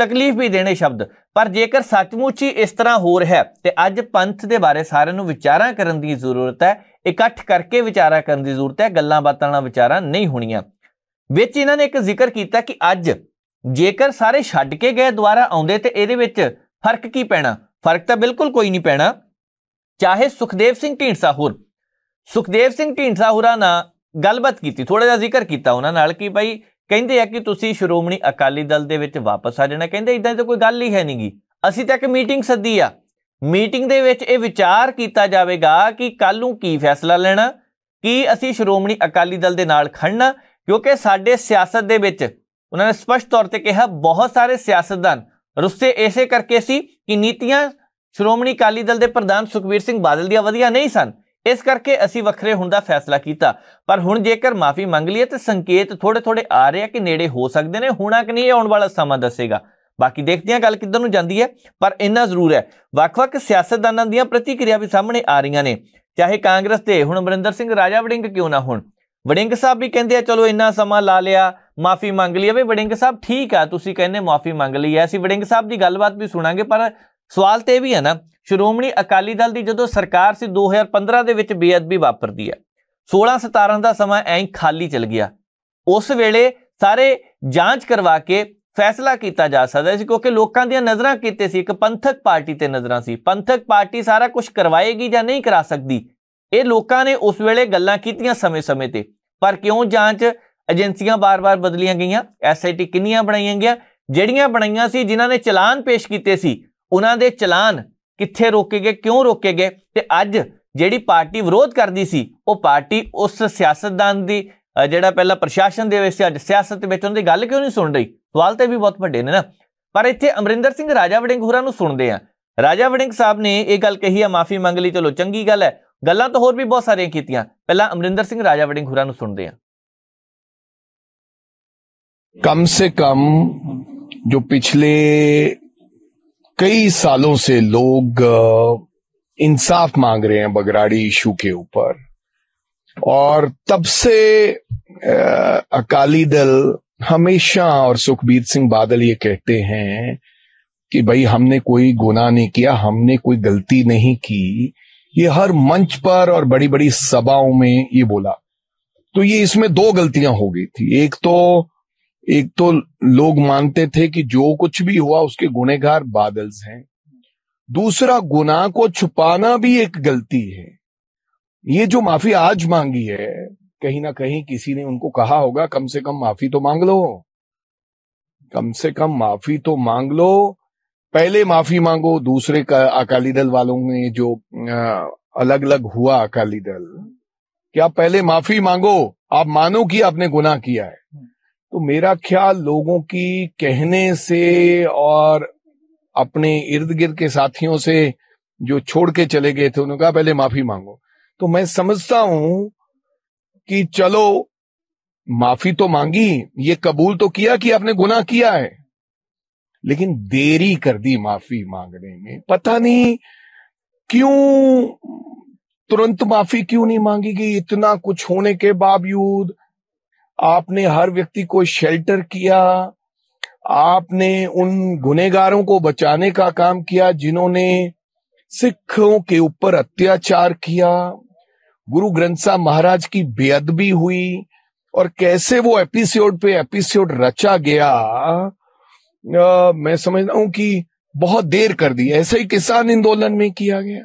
A: ਤਕਲੀਫ ਵੀ ਦੇਣੇ ਸ਼ਬਦ ਪਰ ਜੇਕਰ ਸੱਚਮੁੱਚ ਹੀ ਇਸ ਤਰ੍ਹਾਂ ਹੋ ਰਿਹਾ ਤੇ ਅੱਜ ਪੰਥ ਦੇ ਬਾਰੇ ਸਾਰਿਆਂ ਨੂੰ ਵਿਚਾਰਾਂ ਕਰਨ ਦੀ ਜ਼ਰੂਰਤ ਹੈ ਇਕੱਠ ਕਰਕੇ ਵਿਚਾਰਾਂ ਕਰਨ ਦੀ ਜ਼ਰੂਰਤ ਹੈ ਗੱਲਾਂ ਬਾਤਾਂ ਨਾਲ ਵਿਚਾਰਾਂ ਨਹੀਂ ਹੋਣੀਆਂ ਵਿੱਚ ਇਹਨਾਂ ਨੇ ਇੱਕ ਜ਼ਿਕਰ ਕੀਤਾ ਕਿ ਅੱਜ ਜੇਕਰ ਸਾਰੇ ਛੱਡ ਕੇ ਗਏ ਦੁਆਰਾ ਆਉਂਦੇ ਤੇ ਇਹਦੇ ਵਿੱਚ ਫਰਕ ਕੀ ਪੈਣਾ ਫਰਕ ਤਾਂ ਬਿਲਕੁਲ ਕੋਈ ਨਹੀਂ ਪੈਣਾ ਚਾਹੇ ਸੁਖਦੇਵ ਸਿੰਘ ਢੀਂਡਸਾ ਹੋਰ ਸੁਖਦੇਵ ਸਿੰਘ ਢੀਂਡਸਾ ਹੋਰਾਂ ਨਾਲ ਗੱਲਬਾਤ ਕੀਤੀ ਥੋੜਾ ਜਿਹਾ ਜ਼ਿਕਰ ਕੀਤਾ ਉਹਨਾਂ ਨਾਲ ਕਿ ਭਾਈ ਕਹਿੰਦੇ ਆ ਕਿ ਤੁਸੀਂ ਸ਼੍ਰੋਮਣੀ ਅਕਾਲੀ ਦਲ ਦੇ ਵਿੱਚ ਵਾਪਸ ਆ ਜਾਣਾ ਕਹਿੰਦੇ ਇਦਾਂ ਤਾਂ ਕੋਈ ਗੱਲ ਹੀ ਹੈ ਨਹੀਂਗੀ ਅਸੀਂ ਤਾਂ ਇੱਕ ਮੀਟਿੰਗ ਸੱਦੀ ਆ ਮੀਟਿੰਗ ਦੇ ਵਿੱਚ ਇਹ ਵਿਚਾਰ ਕੀਤਾ ਜਾਵੇਗਾ ਕਿ ਕੱਲ ਨੂੰ ਕੀ ਫੈਸਲਾ ਲੈਣਾ ਕੀ ਅਸੀਂ ਸ਼੍ਰੋਮਣੀ ਅਕਾਲੀ ਦਲ ਦੇ ਨਾਲ ਖੜਨਾ ਕਿਉਂਕਿ ਸਾਡੇ ਸਿਆਸਤ ਦੇ ਵਿੱਚ ਉਹਨਾਂ ਨੇ ਸਪਸ਼ਟ ਤੌਰ ਤੇ ਕਿਹਾ ਬਹੁਤ ਸਾਰੇ ਸਿਆਸਤਦਾਨ ਰੁੱਸੇ ਐਸੇ ਕਰਕੇ ਸੀ ਕਿ ਨੀਤੀਆਂ ਸ਼੍ਰੋਮਣੀ ਅਕਾਲੀ ਦਲ ਦੇ ਪ੍ਰਧਾਨ ਸੁਖਵੀਰ ਸਿੰਘ ਬਾਦਲ ਦੀਆਂ ਵਧੀਆ ਨਹੀਂ ਸਨ ਇਸ ਕਰਕੇ ਅਸੀਂ ਵੱਖਰੇ ਹੋਣ ਦਾ ਫੈਸਲਾ ਕੀਤਾ ਪਰ ਹੁਣ ਜੇਕਰ ਮਾਫੀ ਮੰਗ ਲਈਏ ਤੇ ਸੰਕੇਤ ਥੋੜੇ ਥੋੜੇ ਆ ਰਹੇ ਆ ਕਿ ਨੇੜੇ ਹੋ ਸਕਦੇ ਨੇ ਹੋਣਾ ਕਿ ਨਹੀਂ ਆਉਣ ਵਾਲਾ ਸਮਾਂ ਦੱਸੇਗਾ ਬਾਕੀ ਦੇਖਦੇ ਹਾਂ ਗੱਲ ਕਿੱਧਰ ਨੂੰ ਜਾਂਦੀ ਹੈ ਪਰ ਇੰਨਾ ਜ਼ਰੂਰ ਹੈ ਵੱਖ-ਵੱਖ ਸਿਆਸਤਦਾਨਾਂ ਦੀਆਂ ਪ੍ਰਤੀਕਿਰਿਆ ਵੀ ਸਾਹਮਣੇ ਆ ਰਹੀਆਂ ਨੇ ਚਾਹੇ ਕਾਂਗਰਸ ਤੇ ਹੁਣ ਅਮਰਿੰਦਰ ਸਿੰਘ ਰਾਜਾ ਵੜਿੰਗ ਕਿਉਂ ਨਾ ਹੋਣ ਵੜਿੰਗ ਸਾਹਿਬ ਵੀ ਕਹਿੰਦੇ ਆ ਚਲੋ ਇੰਨਾ ਸਮਾਂ ਲਾ ਲਿਆ ਮਾਫੀ ਮੰਗ ਲਈ ਵੀ ਵੜਿੰਗ ਸਾਹਿਬ ਠੀਕ ਆ ਤੁਸੀਂ ਕਹਿੰਦੇ ਮਾਫੀ ਮੰਗ ਲਈ ਐ ਅਸੀਂ ਵੜਿੰਗ ਸਾਹਿਬ ਦੀ ਗੱਲਬਾਤ ਵੀ ਸੁਣਾਂਗੇ ਪਰ ਸਵਾਲ ਤੇ ਵੀ ਹੈ ਨਾ ਸ਼੍ਰੋਮਣੀ ਅਕਾਲੀ ਦਲ ਦੀ ਜਦੋਂ ਸਰਕਾਰ ਸੀ 2015 ਦੇ ਵਿੱਚ ਬੇਅਦਬੀ ਵਾਪਰਦੀ ਆ 16 17 ਦਾ ਸਮਾਂ ਐਂ ਖਾਲੀ ਚਲ ਗਿਆ ਉਸ ਵੇਲੇ ਸਾਰੇ ਜਾਂਚ ਕਰਵਾ ਕੇ ਫੈਸਲਾ ਕੀਤਾ ਜਾ ਸਕਦਾ ਸੀ ਕਿਉਂਕਿ ਲੋਕਾਂ ਦੀਆਂ ਨਜ਼ਰਾਂ ਕੀਤੇ ਸੀ ਇੱਕ ਪੰਥਕ ਪਾਰਟੀ ਤੇ ਨਜ਼ਰਾਂ ਸੀ ਪੰਥਕ ਪਾਰਟੀ ਸਾਰਾ ਕੁਝ ਕਰਵਾਏਗੀ ਜਾਂ ਨਹੀਂ ਕਰਾ ਸਕਦੀ ਇਹ ਲੋਕਾਂ ਨੇ ਉਸ ਵੇਲੇ ਗੱਲਾਂ ਕੀਤੀਆਂ ਸਮੇਂ-ਸਮੇਂ ਤੇ ਪਰ ਕਿਉਂ ਜਾਂਚ ਏਜੰਸੀਆਂ ਬਾਰ-ਬਾਰ ਬਦਲੀਆਂ ਗਈਆਂ ਐਸਆਈਟੀ ਕਿੰਨੀਆਂ ਬਣਾਈਆਂ ਗਈਆਂ ਜਿਹੜੀਆਂ ਬਣਾਈਆਂ ਸੀ ਜਿਨ੍ਹਾਂ ਨੇ ਚਲਾਨ ਪੇਸ਼ ਕੀਤੇ ਸੀ ਉਹਨਾਂ ਦੇ ਚਲਾਨ ਕਿੱਥੇ ਰੋਕੇ ਗਏ ਕਿਉਂ ਰੋਕੇ ਗਏ ਤੇ ਅੱਜ ਜਿਹੜੀ ਪਾਰਟੀ ਵਿਰੋਧ ਕਰਦੀ ਸੀ ਉਹ ਪਾਰਟੀ ਉਸ ਸਿਆਸਤਦਾਨ ਦੀ ਜਿਹੜਾ ਪਹਿਲਾਂ ਪ੍ਰਸ਼ਾਸਨ ਦੇ ਵਿੱਚ ਸੀ ਅੱਜ ਸਿਆਸਤ ਵਿੱਚ ਉਹਨਾਂ ਦੀ ਗੱਲ ਕਿਉਂ ਨਹੀਂ ਸੁਣ ਰਹੀ ਸਵਾਲ ਤੇ ਵੀ ਬਹੁਤ ਵੱਡੇ ਨੇ ਨਾ ਪਰ ਇੱਥੇ ਅਮਰਿੰਦਰ ਸਿੰਘ ਰਾਜਾ ਵੜਿੰਗ ਹੋਰਾਂ ਨੂੰ ਸੁਣਦੇ ਆ ਰਾਜਾ ਵੜਿੰਗ ਸਾਹਿਬ ਨੇ ਇਹ ਗੱਲ ਕਹੀ ਆ ਮਾਫੀ ਮੰਗ ਲਈ ਚਲੋ ਚੰਗੀ ਗੱਲ ਹੈ गल तो ਹੋਰ ਵੀ ਬਹੁਤ ਸਾਰੀਆਂ ਕੀਤੀਆਂ ਪਹਿਲਾਂ ਅਮਰਿੰਦਰ ਸਿੰਘ ਰਾਜਾ ਵੜਿੰਗ ਖੁਰਾ ਨੂੰ
D: कम से कम जो पिछले कई सालों से लोग इंसाफ मांग रहे हैं बगराड़ी इशू के ऊपर और तब से अकाली दल हमेशा और सुखबीर सिंह बादल ये कहते हैं कि भाई हमने कोई गुनाह नहीं किया हमने कोई गलती नहीं की ये हर मंच पर और बड़ी बड़ी सभाओं में ये बोला तो ये इसमें दो गलतियां हो गई थी एक तो एक तो लोग मानते थे कि जो कुछ भी हुआ उसके गुनेगार बादल्स हैं दूसरा गुनाह को छुपाना भी एक गलती है ये जो माफी आज मांगी है कहीं ना कहीं किसी ने उनको कहा होगा कम से कम माफी तो मांग लो कम से कम माफी तो मांग लो पहले माफी मांगो दूसरे का अकाली दल वालों ने जो अलग अलग हुआ अकाली दल क्या पहले माफी मांगो आप मानो कि आपने गुनाह किया है तो मेरा ख्याल लोगों की कहने से और अपने इर्द गिर्द के साथियों से जो छोड़ के चले गए थे उन्होंने कहा पहले माफी मांगो तो मैं समझता हूं कि चलो माफी तो मांगी ये कबूल तो किया कि आपने गुनाह किया है लेकिन देरी कर दी माफी मांगने में पता नहीं क्यों तुरंत माफी क्यों नहीं मांगी गई इतना कुछ होने के बावजूद आपने हर व्यक्ति को शेल्टर किया आपने उन गुनेगारों को बचाने का काम किया जिन्होंने सिखों के ऊपर अत्याचार किया गुरु ग्रंथ साहब महाराज की बेअदबी हुई और कैसे वो एपिसोड पे एपिसोड रचा गया आ, मैं समझता हूं कि बहुत देर कर दी ऐसा ही किसान आंदोलन में किया गया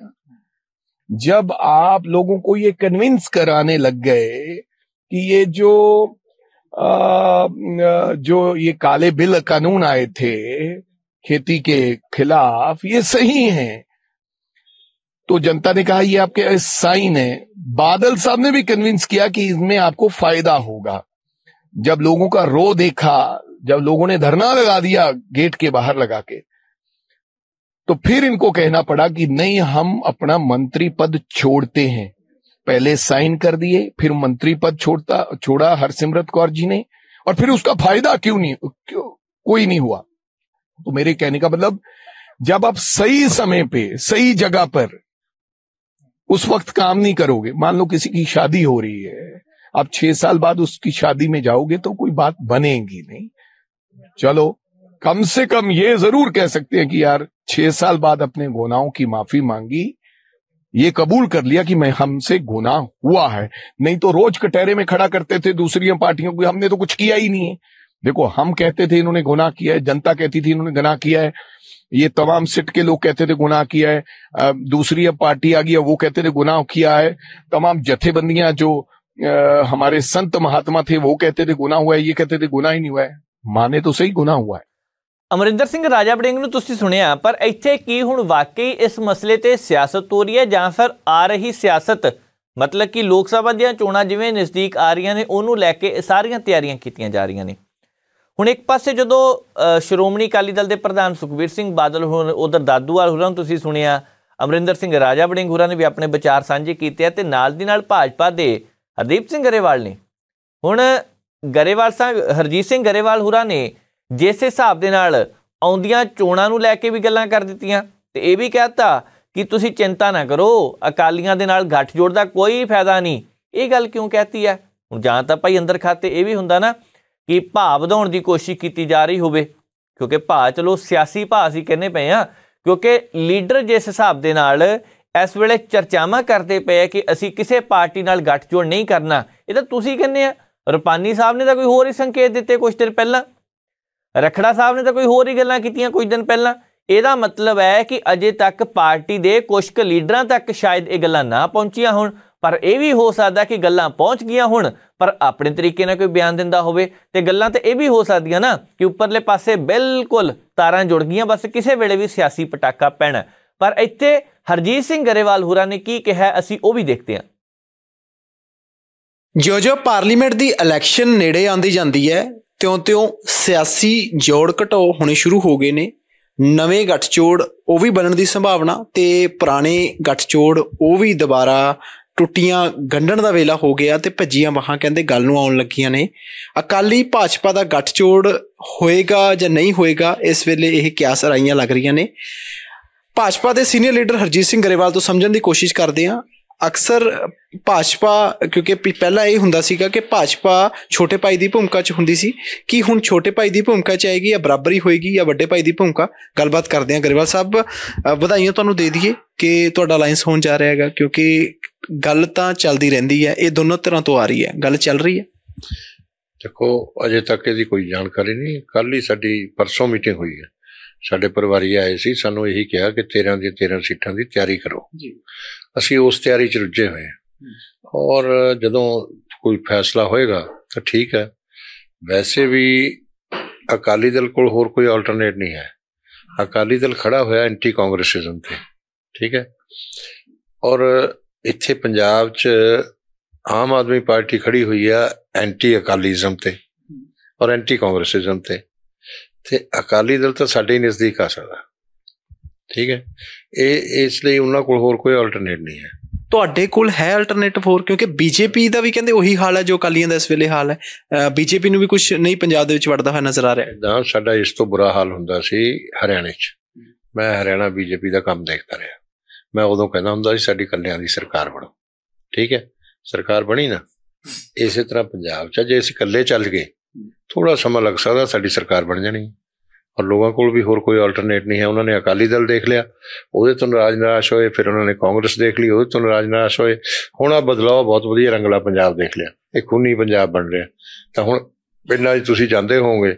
D: जब आप लोगों को ये कन्विंस कराने लग गए कि ये जो आ, जो ये काले बिल कानून आए थे खेती के खिलाफ ये सही है तो जनता ने कहा ये आपके साइन है बादल साहब ने भी कन्विंस किया कि इसमें आपको फायदा होगा जब लोगों का रो देखा जब लोगों ने धरना लगा दिया गेट के बाहर लगा के तो फिर इनको कहना पड़ा कि नहीं हम अपना मंत्री पद छोड़ते हैं पहले साइन कर दिए फिर मंत्री पद छोड़ता छोड़ा हरसिमरत कौर जी ने और फिर उसका फायदा क्यों नहीं क्यों, कोई नहीं हुआ तो मेरे कहने का मतलब जब आप सही समय पे सही जगह पर उस वक्त काम नहीं करोगे मान लो किसी की शादी हो रही है आप छह साल बाद उसकी शादी में जाओगे तो कोई बात बनेगी नहीं चलो कम से कम ये जरूर कह सकते हैं कि यार छह साल बाद अपने गुनाहों की माफी मांगी ये कबूल कर लिया कि मैं हमसे गुना हुआ है नहीं तो रोज कटहरे में खड़ा करते थे दूसरी पार्टियों को हमने तो कुछ किया ही नहीं है देखो हम कहते थे इन्होंने गुनाह किया है जनता कहती थी इन्होंने गुनाह किया है ये तमाम सिट के लोग कहते थे गुनाह किया है दूसरी अब पार्टी आ गई वो कहते थे गुनाह किया है तमाम जथेबंदियां जो आ, हमारे संत महात्मा थे वो कहते थे गुनाह हुआ है ये कहते थे गुनाह ही नहीं हुआ है ਮਾਨੇ ਤੋਂ ਸਹੀ ਗੁਨਾਹ ਹੋਇਆ ਹੈ
A: ਅਮਰਿੰਦਰ ਸਿੰਘ ਰਾਜਾ ਬੜਿੰਗ ਨੂੰ ਤੁਸੀਂ ਸੁਣਿਆ ਪਰ ਇੱਥੇ ਕੀ ਹੁਣ ਵਾਕਈ ਇਸ ਮਸਲੇ ਤੇ ਸਿਆਸਤ ਹੋ ਰਹੀ ਹੈ ਜਾਂ ਫਿਰ ਆ ਰਹੀ ਸਿਆਸਤ ਮਤਲਬ ਕਿ ਲੋਕ ਸਭਾ ਦੀਆਂ ਚੋਣਾਂ ਜਿਵੇਂ ਨਜ਼ਦੀਕ ਆ ਰਹੀਆਂ ਨੇ ਉਹਨੂੰ ਲੈ ਕੇ ਸਾਰੀਆਂ ਤਿਆਰੀਆਂ ਕੀਤੀਆਂ ਜਾ ਰਹੀਆਂ ਨੇ ਹੁਣ ਇੱਕ ਪਾਸੇ ਜਦੋਂ ਸ਼੍ਰੋਮਣੀ ਅਕਾਲੀ ਦਲ ਦੇ ਪ੍ਰਧਾਨ ਸੁਖਵੀਰ ਸਿੰਘ ਬਾਦਲ ਹੁਣ ਉਧਰ ਦਾਦੂਵਾਲ ਹੁਰਾਂ ਤੁਸੀਂ ਸੁਣਿਆ ਅਮਰਿੰਦਰ ਸਿੰਘ ਰਾਜਾ ਬੜਿੰਗ ਹੋਰਾਂ ਨੇ ਵੀ ਆਪਣੇ ਵਿਚਾਰ ਸਾਂਝੇ ਕੀਤੇ ਆ ਤੇ ਨਾਲ ਦੀ ਨਾਲ ਭਾਜਪਾ ਦੇ ਹਰਦੀਪ ਸਿੰਘ ਗਰੇਵਾਲ ਨੇ ਹੁਣ ਗਰੇਵਾਲ ਸਾਹਿਬ ਹਰਜੀਤ ਸਿੰਘ ਗਰੇਵਾਲ ਹੁਰਾ ਨੇ ਜਿਸ ਹਿਸਾਬ ਦੇ ਨਾਲ ਆਉਂਦੀਆਂ ਚੋਣਾਂ ਨੂੰ ਲੈ ਕੇ ਵੀ ਗੱਲਾਂ ਕਰ ਦਿੱਤੀਆਂ ਤੇ ਇਹ ਵੀ ਕਹਿਤਾ ਕਿ ਤੁਸੀਂ ਚਿੰਤਾ ਨਾ ਕਰੋ ਅਕਾਲੀਆਂ ਦੇ ਨਾਲ ਗੱਠ ਦਾ ਕੋਈ ਫਾਇਦਾ ਨਹੀਂ ਇਹ ਗੱਲ ਕਿਉਂ ਕਹਤੀ ਹੈ ਹੁਣ ਜਾਂ ਤਾਂ ਭਾਈ ਅੰਦਰ ਖਾਤੇ ਇਹ ਵੀ ਹੁੰਦਾ ਨਾ ਕਿ ਭਾਅ ਵਧਾਉਣ ਦੀ ਕੋਸ਼ਿਸ਼ ਕੀਤੀ ਜਾ ਰਹੀ ਹੋਵੇ ਕਿਉਂਕਿ ਭਾਅ ਚਲੋ ਸਿਆਸੀ ਭਾਅ ਅਸੀਂ ਕਹਿੰਨੇ ਪਏ ਆ ਕਿਉਂਕਿ ਲੀਡਰ ਜਿਸ ਹਿਸਾਬ ਦੇ ਨਾਲ ਇਸ ਵੇਲੇ ਚਰਚਾਵਾਂ ਕਰਦੇ ਪਏ ਕਿ ਅਸੀਂ ਕਿਸੇ ਪਾਰਟੀ ਨਾਲ ਗੱਠ ਜੋੜ ਨਹੀਂ ਕਰਨਾ ਇਹ ਤਾਂ ਤੁਸੀਂ ਕਹਿੰਨੇ ਆ ਰੁਪਾਨੀ ਸਾਹਿਬ ਨੇ ਤਾਂ ਕੋਈ ਹੋਰ ਹੀ ਸੰਕੇਤ ਦਿੱਤੇ ਕੁਝ ਦਿਨ ਪਹਿਲਾਂ ਰਖੜਾ ਸਾਹਿਬ ਨੇ ਤਾਂ ਕੋਈ ਹੋਰ ਹੀ ਗੱਲਾਂ ਕੀਤੀਆਂ ਕੁਝ ਦਿਨ ਪਹਿਲਾਂ ਇਹਦਾ ਮਤਲਬ ਹੈ ਕਿ ਅਜੇ ਤੱਕ ਪਾਰਟੀ ਦੇ ਕੁਝ ਕੁ ਲੀਡਰਾਂ ਤੱਕ ਸ਼ਾਇਦ ਇਹ ਗੱਲਾਂ ਨਾ ਪਹੁੰਚੀਆਂ ਹੋਣ ਪਰ ਇਹ ਵੀ ਹੋ ਸਕਦਾ ਕਿ ਗੱਲਾਂ ਪਹੁੰਚ ਗਈਆਂ ਹੋਣ ਪਰ ਆਪਣੇ ਤਰੀਕੇ ਨਾਲ ਕੋਈ ਬਿਆਨ ਦਿੰਦਾ ਹੋਵੇ ਤੇ ਗੱਲਾਂ ਤੇ ਇਹ ਵੀ ਹੋ ਸਕਦੀਆਂ ਨਾ ਕਿ ਉੱਪਰਲੇ ਪਾਸੇ ਬਿਲਕੁਲ ਤਾਰਾਂ ਜੁੜ ਗਈਆਂ ਬਸ ਕਿਸੇ ਵੇਲੇ ਵੀ ਸਿਆਸੀ ਪਟਾਕਾ ਪੈਣਾ ਪਰ ਇੱਥੇ ਹਰਜੀਤ ਸਿੰਘ ਗਰੇਵਾਲ ਹੁਰਾ ਨੇ ਕੀ ਕਿਹਾ ਅਸੀਂ ਉਹ ਵੀ ਦੇਖਦੇ ਹਾਂ
C: ਜਿਉਂ-ਜਿਉਂ ਪਾਰਲੀਮੈਂਟ ਦੀ ਇਲੈਕਸ਼ਨ ਨੇੜੇ ਆਂਦੀ ਜਾਂਦੀ ਹੈ ਤਿਉਂ-ਤਿਉਂ ਸਿਆਸੀ ਜੋੜ ਘਟੋ ਹੋਣੇ ਸ਼ੁਰੂ ਹੋ ਗਏ ਨੇ ਨਵੇਂ ਗੱਠਜੋੜ ਉਹ ਵੀ ਬਣਨ ਦੀ ਸੰਭਾਵਨਾ ਤੇ ਪੁਰਾਣੇ ਗੱਠਜੋੜ ਉਹ ਵੀ ਦੁਬਾਰਾ ਟੁੱਟੀਆਂ ਗੰਢਣ ਦਾ ਵੇਲਾ ਹੋ ਗਿਆ ਤੇ ਭੱਜੀਆਂ ਬਾਹਾਂ ਕਹਿੰਦੇ ਗੱਲ ਨੂੰ ਆਉਣ ਲੱਗੀਆਂ ਨੇ ਅਕਾਲੀ ਭਾਜਪਾ ਦਾ ਗੱਠਜੋੜ ਹੋਏਗਾ ਜਾਂ ਨਹੀਂ ਹੋਏਗਾ ਇਸ ਵੇਲੇ ਇਹ ਕਿਆਸ ਰਾਈਆਂ ਲੱਗ ਰਹੀਆਂ ਨੇ ਭਾਜਪਾ ਦੇ ਸੀਨੀਅਰ ਲੀਡਰ ਹਰਜੀਤ ਸਿੰਘ ਗਰੇਵਾਲ ਤੋਂ ਸਮਝਣ ਦੀ ਕੋਸ਼ਿਸ਼ ਕਰਦੇ ਹਾਂ ਅਕਸਰ ਭਾਜਪਾ ਕਿਉਂਕਿ ਪਹਿਲਾਂ ਇਹ ਹੁੰਦਾ ਸੀਗਾ ਕਿ ਭਾਜਪਾ ਛੋਟੇ ਭਾਈ ਦੀ ਭੂਮਿਕਾ 'ਚ ਹੁੰਦੀ ਸੀ ਕਿ ਹੁਣ ਛੋਟੇ ਭਾਈ ਦੀ ਭੂਮਿਕਾ 'ਚ ਆਏਗੀ ਜਾਂ ਬਰਾਬਰੀ ਹੋਏਗੀ ਜਾਂ ਵੱਡੇ ਭਾਈ ਦੀ ਭੂਮਿਕਾ ਗੱਲਬਾਤ ਕਰਦੇ ਹਾਂ ਗਰੇਵਾਲ ਸਾਹਿਬ ਵਧਾਈਆਂ ਤੁਹਾਨੂੰ ਦੇ ਦਈਏ ਕਿ ਤੁਹਾਡਾ ਅਲਾਈਅੰਸ ਹੋਣ ਜਾ ਰਿਹਾ ਹੈਗਾ ਕਿਉਂਕਿ ਗੱਲ ਤਾਂ ਚੱਲਦੀ ਰਹਿੰਦੀ ਹੈ ਇਹ ਦੋਨੋਂ ਤਰ੍ਹਾਂ ਤੋਂ ਆ ਰਹੀ ਹੈ ਗੱਲ ਚੱਲ ਰਹੀ ਹੈ
E: ਦੇਖੋ ਅਜੇ ਤੱਕ ਇਹਦੀ ਕੋਈ ਜਾਣਕਾਰੀ ਨਹੀਂ ਕੱਲ ਹੀ ਸਾਡੀ ਪਰਸੋਂ ਮੀਟਿੰਗ ਹੋਈ ਹੈ ਸਾਡੇ ਪਰਿਵਾਰੀ ਆਏ ਸੀ ਸਾਨੂੰ ਇਹੀ ਕਿਹਾ ਕਿ 13 ਦੇ 13 ਸੀਟਾਂ ਦੀ ਤਿਆਰੀ ਕਰੋ ਜੀ ਅਸੀਂ ਉਸ ਤਿਆਰੀ 'ਚ ਰੁੱਝੇ ਹੋਏ ਹਾਂ ਔਰ ਜਦੋਂ ਕੋਈ ਫੈਸਲਾ ਹੋਏਗਾ ਤਾਂ ਠੀਕ ਹੈ ਵੈਸੇ ਵੀ ਅਕਾਲੀ ਦਲ ਕੋਲ ਹੋਰ ਕੋਈ ਆਲਟਰਨੇਟ ਨਹੀਂ ਹੈ ਅਕਾਲੀ ਦਲ ਖੜਾ ਹੋਇਆ ਐਂਟੀ ਕਾਂਗਰਸਿਜ਼ਮ ਤੇ ਠੀਕ ਹੈ ਔਰ ਇੱਥੇ ਪੰਜਾਬ 'ਚ ਆਮ ਆਦਮੀ ਪਾਰਟੀ ਖੜੀ ਹੋਈ ਆ ਐਂਟੀ ਅਕਾਲੀਜ਼ਮ ਤੇ ਔਰ ਐਂਟੀ ਕਾਂਗਰਸਿਜ਼ਮ ਤੇ ਤੇ ਅਕਾਲੀ ਦਲ ਤਾਂ ਸਾਡੇ ਨਜ਼ਦੀਕ ਆ ਸਕਦਾ ਠੀਕ ਹੈ ਇਹ ਇਸ ਲਈ ਉਹਨਾਂ ਕੋਲ ਹੋਰ ਕੋਈ ਆਲਟਰਨੇਟ ਨਹੀਂ ਹੈ
C: ਤੁਹਾਡੇ ਕੋਲ ਹੈ ਆਲਟਰਨੇਟ ਫੋਰ ਕਿਉਂਕਿ ਬੀਜੇਪੀ ਦਾ ਵੀ ਕਹਿੰਦੇ ਉਹੀ ਹਾਲ ਹੈ ਜੋ ਕਾਲੀਆਂ ਦਾ ਇਸ ਵੇਲੇ ਹਾਲ ਹੈ ਬੀਜੇਪੀ ਨੂੰ ਵੀ ਕੁਝ ਨਹੀਂ ਪੰਜਾਬ ਦੇ ਵਿੱਚ ਵੜਦਾ ਹੋਇਆ ਨਜ਼ਰ ਆ ਰਿਹਾ
E: ਇਦਾਂ ਸਾਡਾ ਇਸ ਤੋਂ ਬੁਰਾ ਹਾਲ ਹੁੰਦਾ ਸੀ ਹਰਿਆਣੇ 'ਚ ਮੈਂ ਹਰਿਆਣਾ ਬੀਜੇਪੀ ਦਾ ਕੰਮ ਦੇਖਦਾ ਰਿਹਾ ਮੈਂ ਉਦੋਂ ਕਹਿੰਦਾ ਹੁੰਦਾ ਸੀ ਸਾਡੀ ਕੱਲਿਆਂ ਦੀ ਸਰਕਾਰ ਬਣੋ ਠੀਕ ਹੈ ਸਰਕਾਰ ਬਣੀ ਨਾ ਇਸੇ ਤਰ੍ਹਾਂ ਪੰਜਾਬ 'ਚ ਜੇ ਅਸੀਂ ਇਕੱਲੇ ਚੱਲ ਗਏ ਥੋੜਾ ਸਮਾਂ ਲੱਗ ਸਕਦਾ ਸਾਡੀ ਸਰਕਾਰ ਬਣ ਜਾਣੀ ਔਰ ਲੋਕਾਂ ਕੋਲ ਵੀ ਹੋਰ ਕੋਈ ਆਲਟਰਨੇਟ ਨਹੀਂ ਹੈ ਉਹਨਾਂ ਨੇ ਅਕਾਲੀ ਦਲ ਦੇਖ ਲਿਆ ਉਹਦੇ ਤੋਂ ਨਾਰਾਜ਼ ਨਿਰਾਸ਼ ਹੋਏ ਫਿਰ ਉਹਨਾਂ ਨੇ ਕਾਂਗਰਸ ਦੇਖ ਲਈ ਉਹਦੇ ਤੋਂ ਨਾਰਾਜ਼ ਨਿਰਾਸ਼ ਹੋਏ ਹੁਣ ਆ ਬਦਲਾਅ ਬਹੁਤ ਵਧੀਆ ਰੰਗਲਾ ਪੰਜਾਬ ਦੇਖ ਲਿਆ ਇਹ ਖੂਨੀ ਪੰਜਾਬ ਬਣ ਰਿਹਾ ਤਾਂ ਹੁਣ ਪਿੰਡਾਂ 'ਚ ਤੁਸੀਂ ਜਾਂਦੇ ਹੋਵੋਗੇ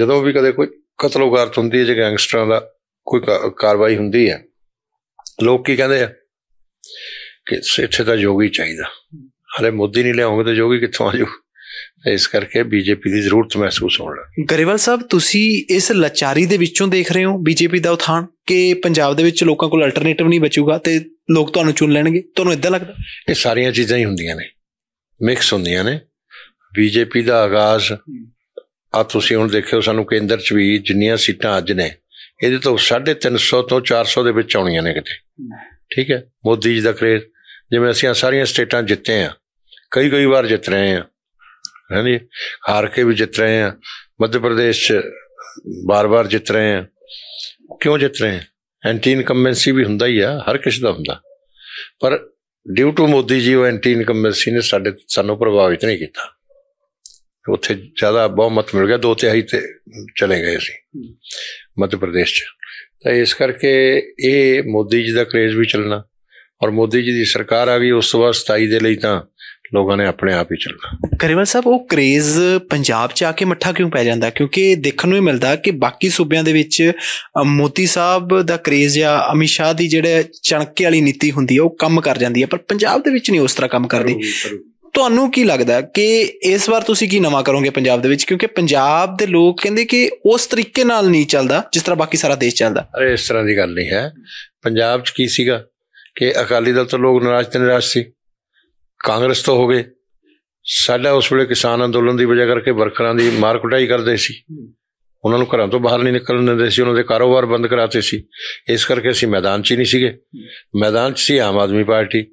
E: ਜਦੋਂ ਵੀ ਕਦੇ ਕੋਈ ਕਤਲੋਗਾਰਤ ਹੁੰਦੀ ਹੈ ਜਾਂ ਗੈਂਗਸਟਰਾਂ ਦਾ ਕੋਈ ਕਾਰਵਾਈ ਹੁੰਦੀ ਹੈ ਲੋਕ ਕੀ ਕਹਿੰਦੇ ਆ ਕਿ ਇੱਥੇ ਤਾਂ ਯੋਗੀ ਚਾਹੀਦਾ ਹਲੇ ਮੋਦੀ ਨਹੀਂ ਲਿਆਉਂਗੇ ਤਾਂ ਯੋਗੀ ਕਿੱਥੋਂ ਆਜੂ ਇਸ ਕਰਕੇ ਬੀਜੇਪੀ ਦੀ ਜ਼ਰੂਰਤ ਮਹਿਸੂਸ ਹੋਣ
C: ਲੱਗੀ ਗਰੇਵਾਲ ਸਾਹਿਬ ਤੁਸੀਂ ਇਸ ਲਾਚਾਰੀ ਦੇ ਵਿੱਚੋਂ ਦੇਖ ਰਹੇ ਹੋ ਬੀਜੇਪੀ ਦਾ ਉਥਾਨ ਕਿ ਪੰਜਾਬ ਦੇ ਵਿੱਚ ਲੋਕਾਂ ਕੋਲ ਅਲਟਰਨੇਟਿਵ ਨਹੀਂ ਬਚੂਗਾ ਤੇ ਲੋਕ ਤੁਹਾਨੂੰ ਚੁਣ ਲੈਣਗੇ ਤੁਹਾਨੂੰ ਇਦਾਂ ਲੱਗਦਾ
E: ਇਹ ਸਾਰੀਆਂ ਚੀਜ਼ਾਂ ਹੀ ਹੁੰਦੀਆਂ ਨੇ ਮਿਕਸ ਹੁੰਦੀਆਂ ਨੇ ਬੀਜੇਪੀ ਦਾ ਆਗਾਜ਼ ਆ ਤੁਸੀਂ ਹੁਣ ਦੇਖਿਓ ਸਾਨੂੰ ਕੇਂਦਰ 'ਚ ਵੀ ਜਿੰਨੀਆਂ ਸੀਟਾਂ ਅੱਜ ਨੇ ਇਹਦੇ ਤੋਂ 350 ਤੋਂ 400 ਦੇ ਵਿੱਚ ਆਉਣੀਆਂ ਨੇ ਕਿਤੇ ਠੀਕ ਹੈ ਮੋਦੀ ਜੀ ਦਾ ਕਰੇ ਜਿਵੇਂ ਅਸੀਂ ਸਾਰੀਆਂ ਸਟੇਟਾਂ ਜਿੱਤੇ ਆ ਕਈ ਕਈ ਵਾਰ ਜਿੱਤ ਰਹੇ ਆ है नी हार के भी जीत रहे हैं मध्य प्रदेश बार बार जीत रहे हैं ਕਿਉਂ ਜਿੱਤ ਰਹੇ ਹੈ ਐਂਟੀ ਇਨਕੰਬੈਂਸੀ ਵੀ ਹੁੰਦਾ ਹੀ ਆ ਹਰ ਕਿਸੇ ਦਾ ਹੁੰਦਾ ਪਰ ਡਿਊ ਟੂ ਮੋਦੀ ਜੀ ਉਹ ਐਂਟੀ ਇਨਕੰਬੈਂਸੀ ਨੇ ਸਾਡੇ ਸਾਨੂੰ ਪ੍ਰਭਾਵਿਤ ਨਹੀਂ ਕੀਤਾ ਉੱਥੇ ਜ਼ਿਆਦਾ ਬਹੁਮਤ ਮਿਲ ਗਿਆ ਦੋ ਤਿਹਾਈ ਤੇ ਚਲੇ ਗਏ ਸੀ ਮੱਧ ਪ੍ਰਦੇਸ਼ ਚ ਤਾਂ ਇਸ ਕਰਕੇ ਇਹ ਮੋਦੀ ਜੀ ਦਾ ਕ੍ਰੇਜ਼ ਵੀ ਚੱਲਣਾ ਔਰ ਮੋਦੀ ਜੀ ਦੀ ਸਰਕਾਰ ਆ ਗਈ ਉਸ ਤੋਂ ਬਾਅਦ 27 ਦੇ ਲਈ ਤਾਂ ਲੋਕਾਂ ਨੇ ਆਪਣੇ ਆਪ ਹੀ ਚੱਲਣਾ
C: ਕਰੀਵਲ ਸਾਹਿਬ ਉਹ ਕ੍ਰੇਜ਼ ਪੰਜਾਬ 'ਚ ਆ ਕੇ ਮੱਠਾ ਕਿਉਂ ਪੈ ਜਾਂਦਾ ਕਿਉਂਕਿ ਦੇਖਣ ਨੂੰ ਹੀ ਮਿਲਦਾ ਕਿ ਬਾਕੀ ਸੂਬਿਆਂ ਦੇ ਵਿੱਚ ਮੋਤੀ ਸਾਹਿਬ ਦਾ ਕ੍ਰੇਜ਼ ਜਾਂ ਅਮਿਤ ਸ਼ਾਹ ਦੀ ਜਿਹੜੇ ਚਣਕੇ ਵਾਲੀ ਨੀਤੀ ਹੁੰਦੀ ਹੈ ਉਹ ਕੰਮ ਕਰ ਜਾਂਦੀ ਹੈ ਪਰ ਪੰਜਾਬ ਦੇ ਵਿੱਚ ਨਹੀਂ ਉਸ ਤਰ੍ਹਾਂ ਕੰਮ ਕਰਦੀ ਤੁਹਾਨੂੰ ਕੀ ਲੱਗਦਾ ਕਿ ਇਸ ਵਾਰ ਤੁਸੀਂ ਕੀ ਨਵਾਂ ਕਰੋਗੇ ਪੰਜਾਬ ਦੇ ਵਿੱਚ ਕਿਉਂਕਿ ਪੰਜਾਬ ਦੇ ਲੋਕ ਕਹਿੰਦੇ ਕਿ ਉਸ ਤਰੀਕੇ ਨਾਲ ਨਹੀਂ ਚੱਲਦਾ ਜਿਸ ਤਰ੍ਹਾਂ ਬਾਕੀ ਸਾਰਾ ਦੇਸ਼ ਚੱਲਦਾ
E: ਅਰੇ ਇਸ ਤਰ੍ਹਾਂ ਦੀ ਗੱਲ ਨਹੀਂ ਹੈ ਪੰਜਾਬ 'ਚ ਕੀ ਸੀਗਾ ਕਿ ਅਕਾਲੀ ਦਲ ਤੋਂ ਲੋਕ ਨਾਰਾਜ਼ ਤੇ ਨਾਰਾਜ਼ ਸੀ ਕਾਂਗਰਸ ਤੋਂ ਹੋ ਗਏ ਸਾਡਾ ਉਸ ਵੇਲੇ ਕਿਸਾਨ ਅੰਦੋਲਨ ਦੀ ਵਜ੍ਹਾ ਕਰਕੇ ਵਰਕਰਾਂ ਦੀ ਮਾਰ ਕੁਟਾਈ ਕਰਦੇ ਸੀ ਉਹਨਾਂ ਨੂੰ ਘਰਾਂ ਤੋਂ ਬਾਹਰ ਨਹੀਂ ਨਿਕਲਣ ਦਿੰਦੇ ਸੀ ਉਹਨਾਂ ਦੇ ਕਾਰੋਬਾਰ ਬੰਦ ਕਰਾਤੇ ਸੀ ਇਸ ਕਰਕੇ ਅਸੀਂ ਮੈਦਾਨ 'ਚ ਹੀ ਨਹੀਂ ਸੀਗੇ ਮੈਦਾਨ 'ਚ ਸੀ ਆਮ ਆਦਮੀ ਪਾਰਟੀ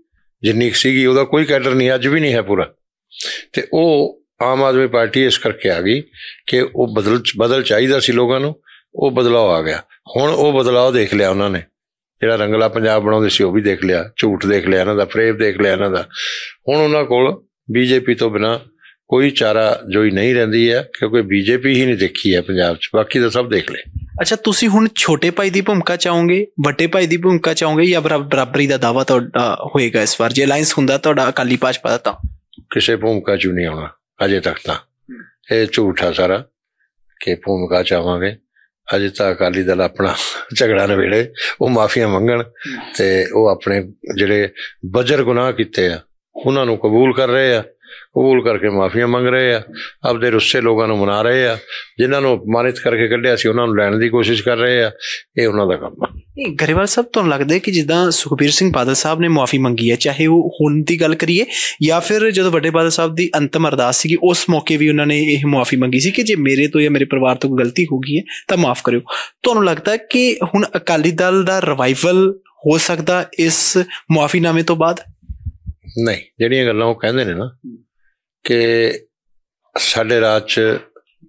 E: ਜਿੰਨੀ ਸੀਗੀ ਉਹਦਾ ਕੋਈ ਕੈਡਰ ਨਹੀਂ ਅੱਜ ਵੀ ਨਹੀਂ ਹੈ ਪੂਰਾ ਤੇ ਉਹ ਆਮ ਆਦਮੀ ਪਾਰਟੀ ਇਸ ਕਰਕੇ ਆ ਗਈ ਕਿ ਉਹ ਬਦਲ ਬਦਲ ਚਾਹੀਦਾ ਸੀ ਲੋਕਾਂ ਨੂੰ ਉਹ ਬਦਲਾਅ ਆ ਗਿਆ ਹੁਣ ਉਹ ਬਦਲਾਅ ਦੇਖ ਲਿਆ ਉਹਨਾਂ ਨੇ ਜਿਹੜਾ ਰੰਗਲਾ ਪੰਜਾਬ ਬਣਾਉਂਦੇ ਸੀ ਉਹ ਵੀ ਦੇਖ ਲਿਆ ਝੂਠ ਦੇਖ ਲਿਆ ਇਹਨਾਂ ਦਾ ਫਰੇਬ ਦੇਖ ਲਿਆ ਇਹਨਾਂ ਦਾ ਹੁਣ ਉਹਨਾਂ ਕੋਲ ਬੀਜੇਪੀ ਤੋਂ ਬਿਨਾ ਕੋਈ ਚਾਰਾ ਜੋਈ ਨਹੀਂ ਰਹਿੰਦੀ ਹੈ ਕਿਉਂਕਿ ਬੀਜੇਪੀ ਹੀ ਨਹੀਂ ਦੇਖੀ ਹੈ ਪੰਜਾਬ 'ਚ ਬਾਕੀ ਤਾਂ ਸਭ ਦੇਖ ਲਏ
F: ਅੱਛਾ ਤੁਸੀਂ
C: ਹੁਣ ਛੋਟੇ ਭਾਈ ਦੀ ਭੂਮਿਕਾ ਚਾਹੋਗੇ ਵੱਡੇ ਭਾਈ ਦੀ ਭੂਮਿਕਾ ਚਾਹੋਗੇ ਜਾਂ ਬਰਾਬਰੀ ਦਾ ਦਾਵਾ ਤੁਹਾਡਾ ਹੋਏਗਾ ਇਸ ਵਾਰ ਜੇ ਅਲਾਈਅੰਸ ਹੁੰਦਾ ਤੁਹਾਡਾ ਅਕਾਲੀ ਭਾਜਪਾ ਦਾ ਤਾਂ
E: ਕਿਸੇ ਭੂਮਿਕਾ 'ਚ ਨਹੀਂ ਆਉਣਾ ਅਜੇ ਤੱਕ ਤਾਂ ਇਹ ਝੂਠਾ ਸਾਰਾ ਕਿ ਭੂਮਿਕਾ ਚਾਹਾਂਗੇ ਅਜੇ ਤਾਂ ਅਕਾਲੀ ਦਲ ਆਪਣਾ ਝਗੜਾ ਨਵੇੜੇ ਉਹ ਮਾਫੀਆਂ ਮੰਗਣ ਤੇ ਉਹ ਆਪਣੇ ਜਿਹੜੇ ਬਜਰ ਗੁਨਾਹ ਕੀਤੇ ਆ ਉਹਨਾਂ ਨੂੰ ਕਬੂਲ ਕਰ ਰਹੇ ਆ ਕਬੂਲ ਕਰਕੇ ਮਾਫੀਆਂ ਮੰਗ ਰਹੇ ਆ ਆਪਦੇ ਰੁੱਸੇ ਲੋਕਾਂ ਨੂੰ ਮਨਾ ਰਹੇ ਆ ਜਿਨ੍ਹਾਂ ਨੂੰ ਅਪਮਾਨਿਤ ਕਰਕੇ ਕੱਢਿਆ ਸੀ ਉਹਨਾਂ ਨੂੰ ਲੈਣ ਦੀ ਕੋਸ਼ਿਸ਼ ਕਰ ਰਹੇ ਆ ਇਹ ਉਹਨਾਂ ਦਾ ਕੰਮ ਆ
C: ਗਰੇਵਾਲ ਸਾਹਿਬ ਤੋਂ ਲੱਗਦਾ ਕਿ ਜਿੱਦਾਂ ਸੁਖਬੀਰ ਸਿੰਘ ਬਾਦਲ ਸਾਹਿਬ ਨੇ ਮਾਫੀ ਮੰਗੀ ਹੈ ਚਾਹੇ ਉਹ ਹੁਣ ਦੀ ਗੱਲ ਕਰੀਏ ਜਾਂ ਫਿਰ ਜਦੋਂ ਵੱਡੇ ਬਾਦਲ ਸਾਹਿਬ ਦੀ ਅੰਤਮ ਅਰਦਾਸ ਸੀਗੀ ਉਸ ਮੌਕੇ ਵੀ ਉਹਨਾਂ ਨੇ ਇਹ ਮਾਫੀ ਮੰਗੀ ਸੀ ਕਿ ਜੇ ਮੇਰੇ ਤੋਂ ਜਾਂ ਮੇਰੇ ਪਰਿਵਾਰ ਤੋਂ ਕੋਈ ਗਲਤੀ ਹੋ ਗਈ ਹੈ ਤਾਂ ਮਾਫ ਕਰਿਓ ਤੁਹਾਨੂੰ ਲੱਗਦਾ ਕਿ ਹੁਣ ਅਕਾਲੀ ਦਲ ਦਾ ਰਿਵਾਈਵਲ ਹੋ ਸਕਦਾ ਇਸ ਮਾਫੀਨਾਮੇ ਤੋਂ ਬਾਅਦ
E: ਨਹੀਂ ਜਿਹੜੀਆਂ ਗੱਲਾਂ ਉਹ ਕਹਿੰਦੇ ਨੇ ਨਾ ਕਿ ਸਾਡੇ ਰਾਜ 'ਚ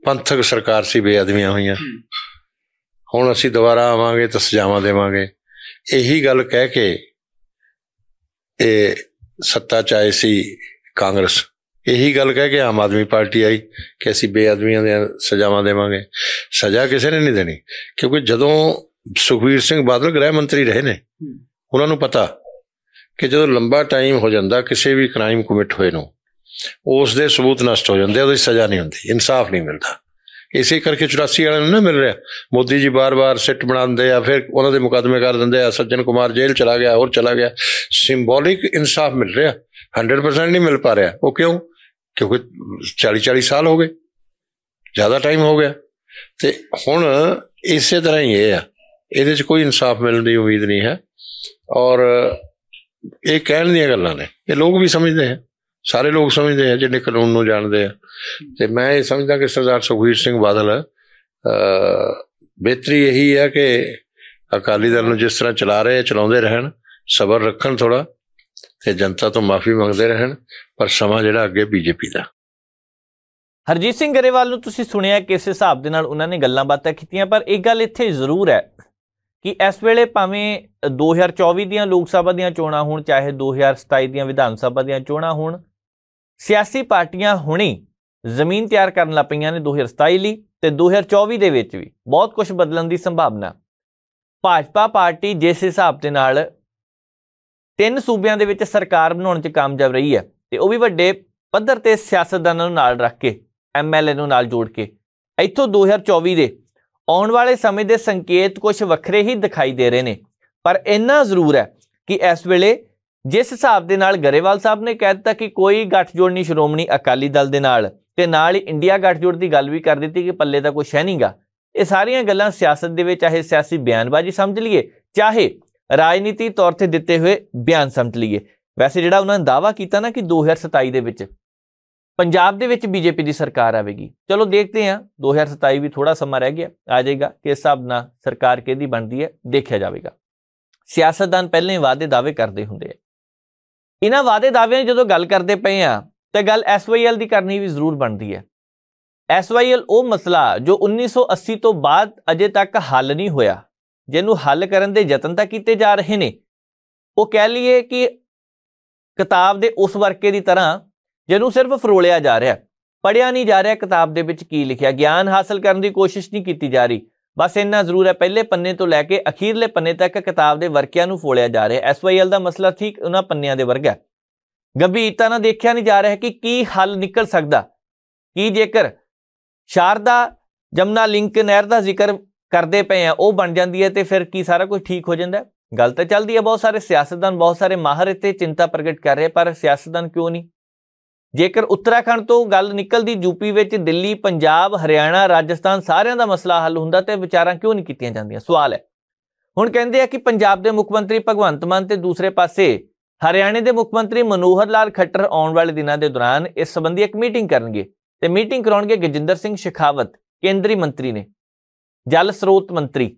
E: ਪੰਥਕ ਸਰਕਾਰ ਸੀ ਬੇਅਦਮੀਆਂ ਹੋਈਆਂ ਹੁਣ ਅਸੀਂ ਦੁਬਾਰਾ ਆਵਾਂਗੇ ਤਾਂ ਸਜ਼ਾਵਾਂ ਦੇਵਾਂਗੇ ਇਹੀ ਗੱਲ ਕਹਿ ਕੇ ਇਹ ਸੱਤਾ 'ਚ ਸੀ ਕਾਂਗਰਸ ਇਹੀ ਗੱਲ ਕਹਿ ਕੇ ਆਮ ਆਦਮੀ ਪਾਰਟੀ ਆਈ ਕਿ ਅਸੀਂ ਬੇਅਦਮੀਆਂ ਦੇ ਸਜ਼ਾਵਾਂ ਦੇਵਾਂਗੇ ਸਜ਼ਾ ਕਿਸੇ ਨੇ ਨਹੀਂ ਦੇਣੀ ਕਿਉਂਕਿ ਜਦੋਂ ਸੁਖਵੀਰ ਸਿੰਘ ਬਾਦਲ ਗ੍ਰਹਿ ਮੰਤਰੀ ਰਹੇ ਨੇ ਉਹਨਾਂ ਨੂੰ ਪਤਾ ਕਿ ਜਦੋਂ ਲੰਬਾ ਟਾਈਮ ਹੋ ਜਾਂਦਾ ਕਿਸੇ ਵੀ ਕ੍ਰਾਈਮ ਕਮਿਟ ਹੋਏ ਨੂੰ ਉਸ ਦੇ ਸਬੂਤ ਨਸ਼ਟ ਹੋ ਜਾਂਦੇ ਉਹਦੀ ਸਜ਼ਾ ਨਹੀਂ ਹੁੰਦੀ ਇਨਸਾਫ ਨਹੀਂ ਮਿਲਦਾ ਇਸੇ ਕਰਕੇ 84 ਵਾਲਿਆਂ ਨੂੰ ਨਾ ਮਿਲ ਰਿਹਾ ਮੋਦੀ ਜੀ ਬਾਰ-ਬਾਰ ਸਿੱਟ ਬਣਾਉਂਦੇ ਆ ਫਿਰ ਉਹਨਾਂ ਦੇ ਮੁਕਦਮੇ ਕਰ ਦਿੰਦੇ ਆ ਸੱਜਣ ਕੁਮਾਰ ਜੇਲ੍ਹ ਚਲਾ ਗਿਆ ਹੋਰ ਚਲਾ ਗਿਆ ਸਿੰਬੋਲਿਕ ਇਨਸਾਫ ਮਿਲ ਰਿਹਾ 100% ਨਹੀਂ ਮਿਲ ਪਾ ਰਿਹਾ ਉਹ ਕਿਉਂ ਕਿਉਂਕਿ 40-40 ਸਾਲ ਹੋ ਗਏ ਜ਼ਿਆਦਾ ਟਾਈਮ ਹੋ ਗਿਆ ਤੇ ਹੁਣ ਇਸੇ ਤਰ੍ਹਾਂ ਹੀ ਇਹ ਆ ਇਹਦੇ 'ਚ ਕੋਈ ਇਨਸਾਫ ਮਿਲਣ ਦੀ ਉਮੀਦ ਨਹੀਂ ਹੈ ਔਰ ਇਹ ਕਹਿਣ ਦੀਆਂ ਗੱਲਾਂ ਨੇ ਇਹ ਲੋਕ ਵੀ ਸਮਝਦੇ ਆ ਸਾਰੇ ਲੋਕ ਸਮਝਦੇ ਆ ਜਿਹੜੇ ਕਾਨੂੰਨ ਨੂੰ ਜਾਣਦੇ ਆ ਤੇ ਮੈਂ ਇਹ ਸਮਝਦਾ ਕਿ ਸਰਦਾਰ ਸੁਖਵੀਰ ਸਿੰਘ ਬਾਦਲ ਬਿਹਤਰੀ ਇਹੀ ਹੈ ਕਿ ਅਕਾਲੀ ਦਲ ਨੂੰ ਜਿਸ ਤਰ੍ਹਾਂ ਚਲਾ ਰਹੇ ਚਲਾਉਂਦੇ ਰਹਿਣ ਸਬਰ ਰੱਖਣ ਥੋੜਾ ਤੇ ਜਨਤਾ ਤੋਂ ਮਾਫੀ ਮੰਗਦੇ ਰਹਿਣ ਪਰ ਸਮਾਂ ਜਿਹੜਾ ਅੱਗੇ ਬੀਜੇਪੀ ਦਾ
A: ਹਰਜੀਤ ਸਿੰਘ ਗਰੇਵਾਲ ਨੂੰ ਤੁਸੀਂ ਸੁਣਿਆ ਕਿਸ ਹਿਸਾਬ ਦੇ ਨਾਲ ਉਹਨਾਂ ਨੇ ਗੱਲਾਂ ਬਾਤਾਂ ਕੀਤੀਆਂ ਪਰ ਇੱਕ ਗੱਲ ਇੱਥੇ ਜ਼ਰੂਰ ਹੈ ਕਿ ਇਸ ਵੇਲੇ ਭਾਵੇਂ 2024 ਦੀਆਂ ਲੋਕ ਸਭਾ ਦੀਆਂ ਚੋਣਾਂ ਹੋਣ ਚਾਹੇ 2027 ਦੀਆਂ ਵਿਧਾਨ ਸਭਾ ਦੀਆਂ ਚੋਣਾਂ ਹੋਣ ਸਿਆਸੀ ਪਾਰਟੀਆਂ ਹੁਣੀ ਜ਼ਮੀਨ ਤਿਆਰ ਕਰਨ ਲੱਗ ਪਈਆਂ ਨੇ 2027 ਲਈ ਤੇ 2024 ਦੇ ਵਿੱਚ ਵੀ ਬਹੁਤ ਕੁਝ ਬਦਲਣ ਦੀ ਸੰਭਾਵਨਾ ਭਾਜਪਾ ਪਾਰਟੀ ਜਿਸ ਹਿਸਾਬ ਦੇ ਨਾਲ ਤਿੰਨ ਸੂਬਿਆਂ ਦੇ ਵਿੱਚ ਸਰਕਾਰ ਬਣਾਉਣ 'ਚ ਕਾਮਯਾਬ ਰਹੀ ਹੈ ਤੇ ਉਹ ਵੀ ਵੱਡੇ ਪੱਧਰ ਤੇ ਸਿਆਸਤਦਾਨਾਂ ਨੂੰ ਨਾਲ ਰੱਖ ਕੇ ਐਮਐਲਏ ਨੂੰ ਨਾਲ ਜੋੜ ਕੇ ਇੱਥੋਂ 2024 ਦੇ ਆਉਣ ਵਾਲੇ ਸਮੇਂ ਦੇ ਸੰਕੇਤ ਕੁਝ ਵੱਖਰੇ ਹੀ ਦਿਖਾਈ ਦੇ ਰਹੇ ਨੇ ਪਰ ਇੰਨਾ ਜ਼ਰੂਰ ਹੈ ਕਿ ਇਸ ਵੇਲੇ ਜਿਸ ਹਿਸਾਬ ਦੇ ਨਾਲ ਗਰੇਵਾਲ ਸਾਹਿਬ ਨੇ ਕਹਿ ਦਿੱਤਾ ਕਿ ਕੋਈ ਗੱਠਜੋੜ ਨਹੀਂ ਸ਼੍ਰੋਮਣੀ ਅਕਾਲੀ ਦਲ ਦੇ ਨਾਲ ਤੇ ਨਾਲ ਹੀ ਇੰਡੀਆ ਗੱਠਜੋੜ ਦੀ ਗੱਲ ਵੀ ਕਰ ਦਿੱਤੀ ਕਿ ਪੱਲੇ ਦਾ ਕੁਝ ਹੈ ਨਹੀਂਗਾ ਇਹ ਸਾਰੀਆਂ ਗੱਲਾਂ ਸਿਆਸਤ ਦੇ ਵਿੱਚ ਚਾਹੇ ਸਿਆਸੀ ਬਿਆਨਬਾਜ਼ੀ ਸਮਝ ਲਈਏ ਚਾਹੇ ਰਾਜਨੀਤੀ ਤੌਰ ਤੇ ਦਿੱਤੇ ਹੋਏ ਬਿਆਨ ਸਮਝ ਲਈਏ ਵੈਸੇ ਜਿਹੜਾ ਉਹਨਾਂ ਨੇ ਦਾਵਾ ਕੀਤਾ ਨਾ ਕਿ 2027 ਦੇ ਵਿੱਚ ਪੰਜਾਬ ਦੇ ਵਿੱਚ ਬੀਜੇਪੀ ਦੀ ਸਰਕਾਰ ਆਵੇਗੀ ਚਲੋ ਦੇਖਦੇ ਹਾਂ 2027 ਵੀ ਥੋੜਾ ਸਮਾਂ ਰਹਿ ਗਿਆ ਆ ਜਾਏਗਾ ਕਿਸ ਹਿਸਾਬ ਨਾਲ ਸਰਕਾਰ ਕਿਹਦੀ ਬਣਦੀ ਹੈ ਦੇਖਿਆ ਜਾਵੇਗਾ ਸਿਆਸਤਦਾਨ ਪਹਿਲੇ ਵਾਅਦੇ ਦਾਅਵੇ ਕਰਦੇ ਹੁੰਦੇ ਆ ਇਹਨਾਂ ਵਾਅਦੇ ਦਾਅਵਿਆਂ ਦੀ ਜਦੋਂ ਗੱਲ ਕਰਦੇ ਪਏ ਆ ਤੇ ਗੱਲ ਐਸਵਾਈਐਲ ਦੀ ਕਰਨੀ ਵੀ ਜ਼ਰੂਰ ਬਣਦੀ ਹੈ ਐਸਵਾਈਐਲ ਉਹ ਮਸਲਾ ਜੋ 1980 ਤੋਂ ਬਾਅਦ ਅਜੇ ਤੱਕ ਹੱਲ ਨਹੀਂ ਹੋਇਆ ਜਿਹਨੂੰ ਹੱਲ ਕਰਨ ਦੇ ਯਤਨ ਤਾਂ ਕੀਤੇ ਜਾ ਰਹੇ ਨੇ ਉਹ ਕਹਿ ਲਈਏ ਕਿ ਕਿਤਾਬ ਦੇ ਉਸ ਵਰਕੇ ਦੀ ਤਰ੍ਹਾਂ ਜਿਹਨੂੰ ਸਿਰਫ ਫਰੋਲਿਆ ਜਾ ਰਿਹਾ ਪੜਿਆ ਨਹੀਂ ਜਾ ਰਿਹਾ ਕਿਤਾਬ ਦੇ ਵਿੱਚ ਕੀ ਲਿਖਿਆ ਗਿਆਨ ਹਾਸਲ ਕਰਨ ਦੀ ਕੋਸ਼ਿਸ਼ ਨਹੀਂ ਕੀਤੀ ਜਾ ਰਹੀ ਬਸ ਇੰਨਾ ਜ਼ਰੂਰ ਹੈ ਪਹਿਲੇ ਪੰਨੇ ਤੋਂ ਲੈ ਕੇ ਅਖੀਰਲੇ ਪੰਨੇ ਤੱਕ ਕਿਤਾਬ ਦੇ ਵਰਕਿਆਂ ਨੂੰ ਫੋਲਿਆ ਜਾ ਰਿਹਾ ਹੈ ਐਸਵਾਈਐਲ ਦਾ ਮਸਲਾ ਠੀਕ ਉਹਨਾਂ ਪੰਨਿਆਂ ਦੇ ਵਰਗਾ ਗੰਭੀਰਤਾ ਨਾਲ ਦੇਖਿਆ ਨਹੀਂ ਜਾ ਰਿਹਾ ਕਿ ਕੀ ਹੱਲ ਨਿਕਲ ਸਕਦਾ ਕੀ ਜੇਕਰ ਸ਼ਾਰਦਾ ਜਮਨਾ ਲਿੰਕ ਨਹਿਰ ਦਾ ਜ਼ਿਕਰ ਕਰਦੇ ਪਏ ਆ ਉਹ ਬਣ ਜਾਂਦੀ ਹੈ ਤੇ ਫਿਰ ਕੀ ਸਾਰਾ ਕੁਝ ਠੀਕ ਹੋ ਜਾਂਦਾ ਗੱਲ ਤਾਂ ਚੱਲਦੀ ਹੈ ਬਹੁਤ ਸਾਰੇ ਸਿਆਸਤਦਾਨ ਬਹੁਤ ਸਾਰੇ ਮਾਹਰ ਇੱਥੇ ਚਿੰਤਾ ਪ੍ਰਗਟ ਕਰ ਰਹੇ ਪਰ ਸਿਆਸਤਦਾਨ ਕਿਉਂ ਨਹੀਂ ਜੇਕਰ ਉੱਤਰਾਖੰਡ ਤੋਂ ਗੱਲ ਨਿਕਲਦੀ ਯੂਪੀ ਵਿੱਚ ਦਿੱਲੀ ਪੰਜਾਬ ਹਰਿਆਣਾ ਰਾਜਸਥਾਨ ਸਾਰਿਆਂ ਦਾ ਮਸਲਾ ਹੱਲ ਹੁੰਦਾ ਤੇ ਵਿਚਾਰਾਂ ਕਿਉਂ ਨਹੀਂ ਕੀਤੀਆਂ ਜਾਂਦੀਆਂ ਸਵਾਲ ਹੈ ਹੁਣ ਕਹਿੰਦੇ ਆ ਕਿ ਪੰਜਾਬ ਦੇ ਮੁੱਖ ਮੰਤਰੀ ਭਗਵੰਤ ਮਾਨ ਤੇ ਦੂਸਰੇ ਪਾਸੇ ਹਰਿਆਣੇ ਦੇ ਮੁੱਖ ਮੰਤਰੀ ਮਨੋਹਰ ਲਾਲ ਖੱਟਰ ਆਉਣ ਵਾਲੇ ਦਿਨਾਂ ਦੇ ਦੌਰਾਨ ਇਸ ਸੰਬੰਧੀ ਇੱਕ ਮੀਟਿੰਗ ਕਰਨਗੇ ਤੇ ਮੀਟਿੰਗ ਕਰਾਉਣਗੇ ਗਜਿੰਦਰ ਸਿੰਘ ਸ਼ਿਖਾਵਤ ਕੇਂਦਰੀ ਮੰਤਰੀ ਨੇ ਜਲ ਸਰੋਤ ਮੰਤਰੀ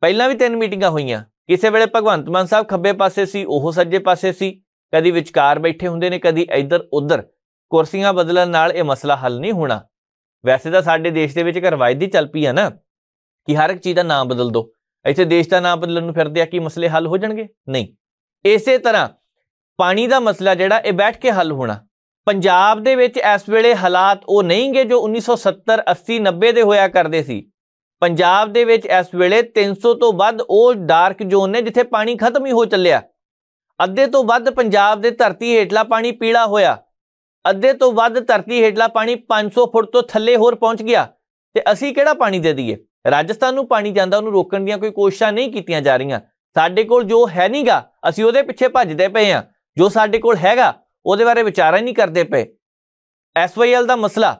A: ਪਹਿਲਾਂ ਵੀ ਤਿੰਨ ਮੀਟਿੰਗਾਂ ਹੋਈਆਂ ਕਿਸੇ ਵੇਲੇ ਭਗਵੰਤ ਮਾਨ ਸਾਹਿਬ ਖੱਬੇ ਪਾਸੇ ਸੀ ਉਹ ਸੱਜੇ ਪਾਸੇ ਸੀ ਕਦੀ ਵਿਚਕਾਰ ਬੈਠੇ ਹੁੰਦੇ ਨੇ ਕਦੀ ਇੱਧਰ ਉੱਧਰ ਕੁਰਸੀਆਂ ਬਦਲਣ ਨਾਲ ਇਹ ਮਸਲਾ ਹੱਲ ਨਹੀਂ ਹੋਣਾ ਵੈਸੇ ਤਾਂ ਸਾਡੇ ਦੇਸ਼ ਦੇ ਵਿੱਚ ਇੱਕ ਰਵਾਇਤ ਦੀ ਚੱਲ ਪਈ ਆ ਨਾ ਕਿ ਹਰ ਇੱਕ ਚੀਜ਼ ਦਾ ਨਾਮ ਬਦਲ ਦੋ ਇੱਥੇ ਦੇਸ਼ ਦਾ ਨਾਮ ਬਦਲਣ ਨੂੰ ਫਿਰਦੇ ਆ ਕਿ ਮਸਲੇ ਹੱਲ ਹੋ ਜਾਣਗੇ ਨਹੀਂ ਇਸੇ ਤਰ੍ਹਾਂ ਪਾਣੀ ਦਾ ਮਸਲਾ ਜਿਹੜਾ ਇਹ ਬੈਠ ਕੇ ਹੱਲ ਹੋਣਾ ਪੰਜਾਬ ਦੇ ਵਿੱਚ ਇਸ ਵੇਲੇ ਹਾਲਾਤ ਉਹ ਨਹੀਂਗੇ ਜੋ 1970 80 90 ਦੇ ਹੋਇਆ ਕਰਦੇ ਸੀ ਪੰਜਾਬ ਦੇ ਵਿੱਚ ਇਸ ਵੇਲੇ 300 ਤੋਂ ਵੱਧ ਉਹ ਡਾਰਕ ਜ਼ੋਨ ਨੇ ਜਿੱਥੇ ਪਾਣੀ ਖਤਮ ਹੀ ਹੋ ਚੱਲਿਆ ਅੱਧੇ ਤੋਂ ਵੱਧ ਪੰਜਾਬ ਦੇ ਧਰਤੀ ਹੇਠਲਾ ਪਾਣੀ ਪੀਲਾ ਹੋਇਆ ਅੱਧੇ ਤੋਂ ਵੱਧ ਧਰਤੀ ਹੇਠਲਾ ਪਾਣੀ 500 ਫੁੱਟ ਤੋਂ ਥੱਲੇ ਹੋਰ ਪਹੁੰਚ ਗਿਆ ਤੇ ਅਸੀਂ ਕਿਹੜਾ ਪਾਣੀ ਦੇ ਦਈਏ ਰਾਜਸਥਾਨ ਨੂੰ ਪਾਣੀ ਜਾਂਦਾ ਉਹਨੂੰ ਰੋਕਣ ਦੀਆਂ ਕੋਈ ਕੋਸ਼ਿਸ਼ਾਂ ਨਹੀਂ ਕੀਤੀਆਂ ਜਾ ਰਹੀਆਂ ਸਾਡੇ ਕੋਲ ਜੋ ਹੈ ਨਹੀਂਗਾ ਅਸੀਂ ਉਹਦੇ ਪਿੱਛੇ ਭੱਜਦੇ ਪਏ ਆ ਜੋ ਸਾਡੇ ਕੋਲ ਹੈਗਾ ਉਹਦੇ ਬਾਰੇ ਵਿਚਾਰਾ ਨਹੀਂ ਕਰਦੇ ਪਏ ਐਸਵਾਈਐਲ ਦਾ ਮਸਲਾ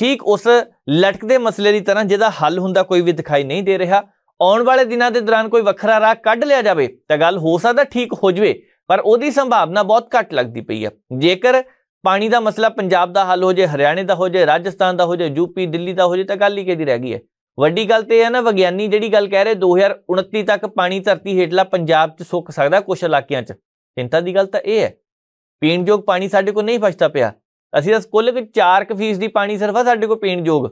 A: ਠੀਕ ਉਸ ਲਟਕਦੇ ਮਸਲੇ ਦੀ ਤਰ੍ਹਾਂ ਜਿਹਦਾ ਹੱਲ ਹੁੰਦਾ ਕੋਈ ਵੀ ਦਿਖਾਈ ਨਹੀਂ ਦੇ ਰਿਹਾ ਆਉਣ ਵਾਲੇ ਦਿਨਾਂ ਦੇ ਦੌਰਾਨ ਕੋਈ ਵੱਖਰਾ ਰਾਹ ਕੱਢ ਲਿਆ ਜਾਵੇ ਤਾਂ ਗੱਲ ਹੋ ਸਕਦਾ ਠੀਕ ਹੋ ਜਵੇ ਪਰ ਉਹਦੀ ਸੰਭਾਵਨਾ ਬਹੁਤ ਘੱਟ ਲੱਗਦੀ ਪਈ ਹੈ ਜੇਕਰ ਪਾਣੀ ਦਾ ਮਸਲਾ ਪੰਜਾਬ ਦਾ ਹੱਲ ਹੋ ਜੇ ਹਰਿਆਣੇ ਦਾ ਹੋ ਜੇ ਰਾਜਸਥਾਨ ਦਾ ਹੋ ਜੇ ਯੂਪੀ ਦਿੱਲੀ ਦਾ ਹੋ ਜੇ ਤਾਂ ਗੱਲ ਹੀ ਕਿਹਦੀ ਰਹਿ ਗਈ ਹੈ ਵੱਡੀ ਗੱਲ ਤੇ ਹੈ ਨਾ ਵਿਗਿਆਨੀ ਜਿਹੜੀ ਗੱਲ ਕਹਿ ਰਹੇ 2029 ਤੱਕ ਪਾਣੀ ਧਰਤੀ ਹੇਠਲਾ ਪੰਜਾਬ 'ਚ ਸੁੱਕ ਸਕਦਾ ਕੁਝ ਇਲਾਕਿਆਂ 'ਚ ਚਿੰਤਾ ਦੀ ਗੱਲ ਤਾਂ ਇਹ ਹੈ ਯੋਗ ਪਾਣੀ ਸਾਡੇ ਕੋਲ ਨਹੀਂ ਬਚਦਾ ਪਿਆ ਅਸੀਂ ਤਾਂ ਕੁੱਲ 4% ਦੀ ਪਾਣੀ ਸਿਰਫ ਆ ਸਾਡੇ ਕੋਲ ਯੋਗ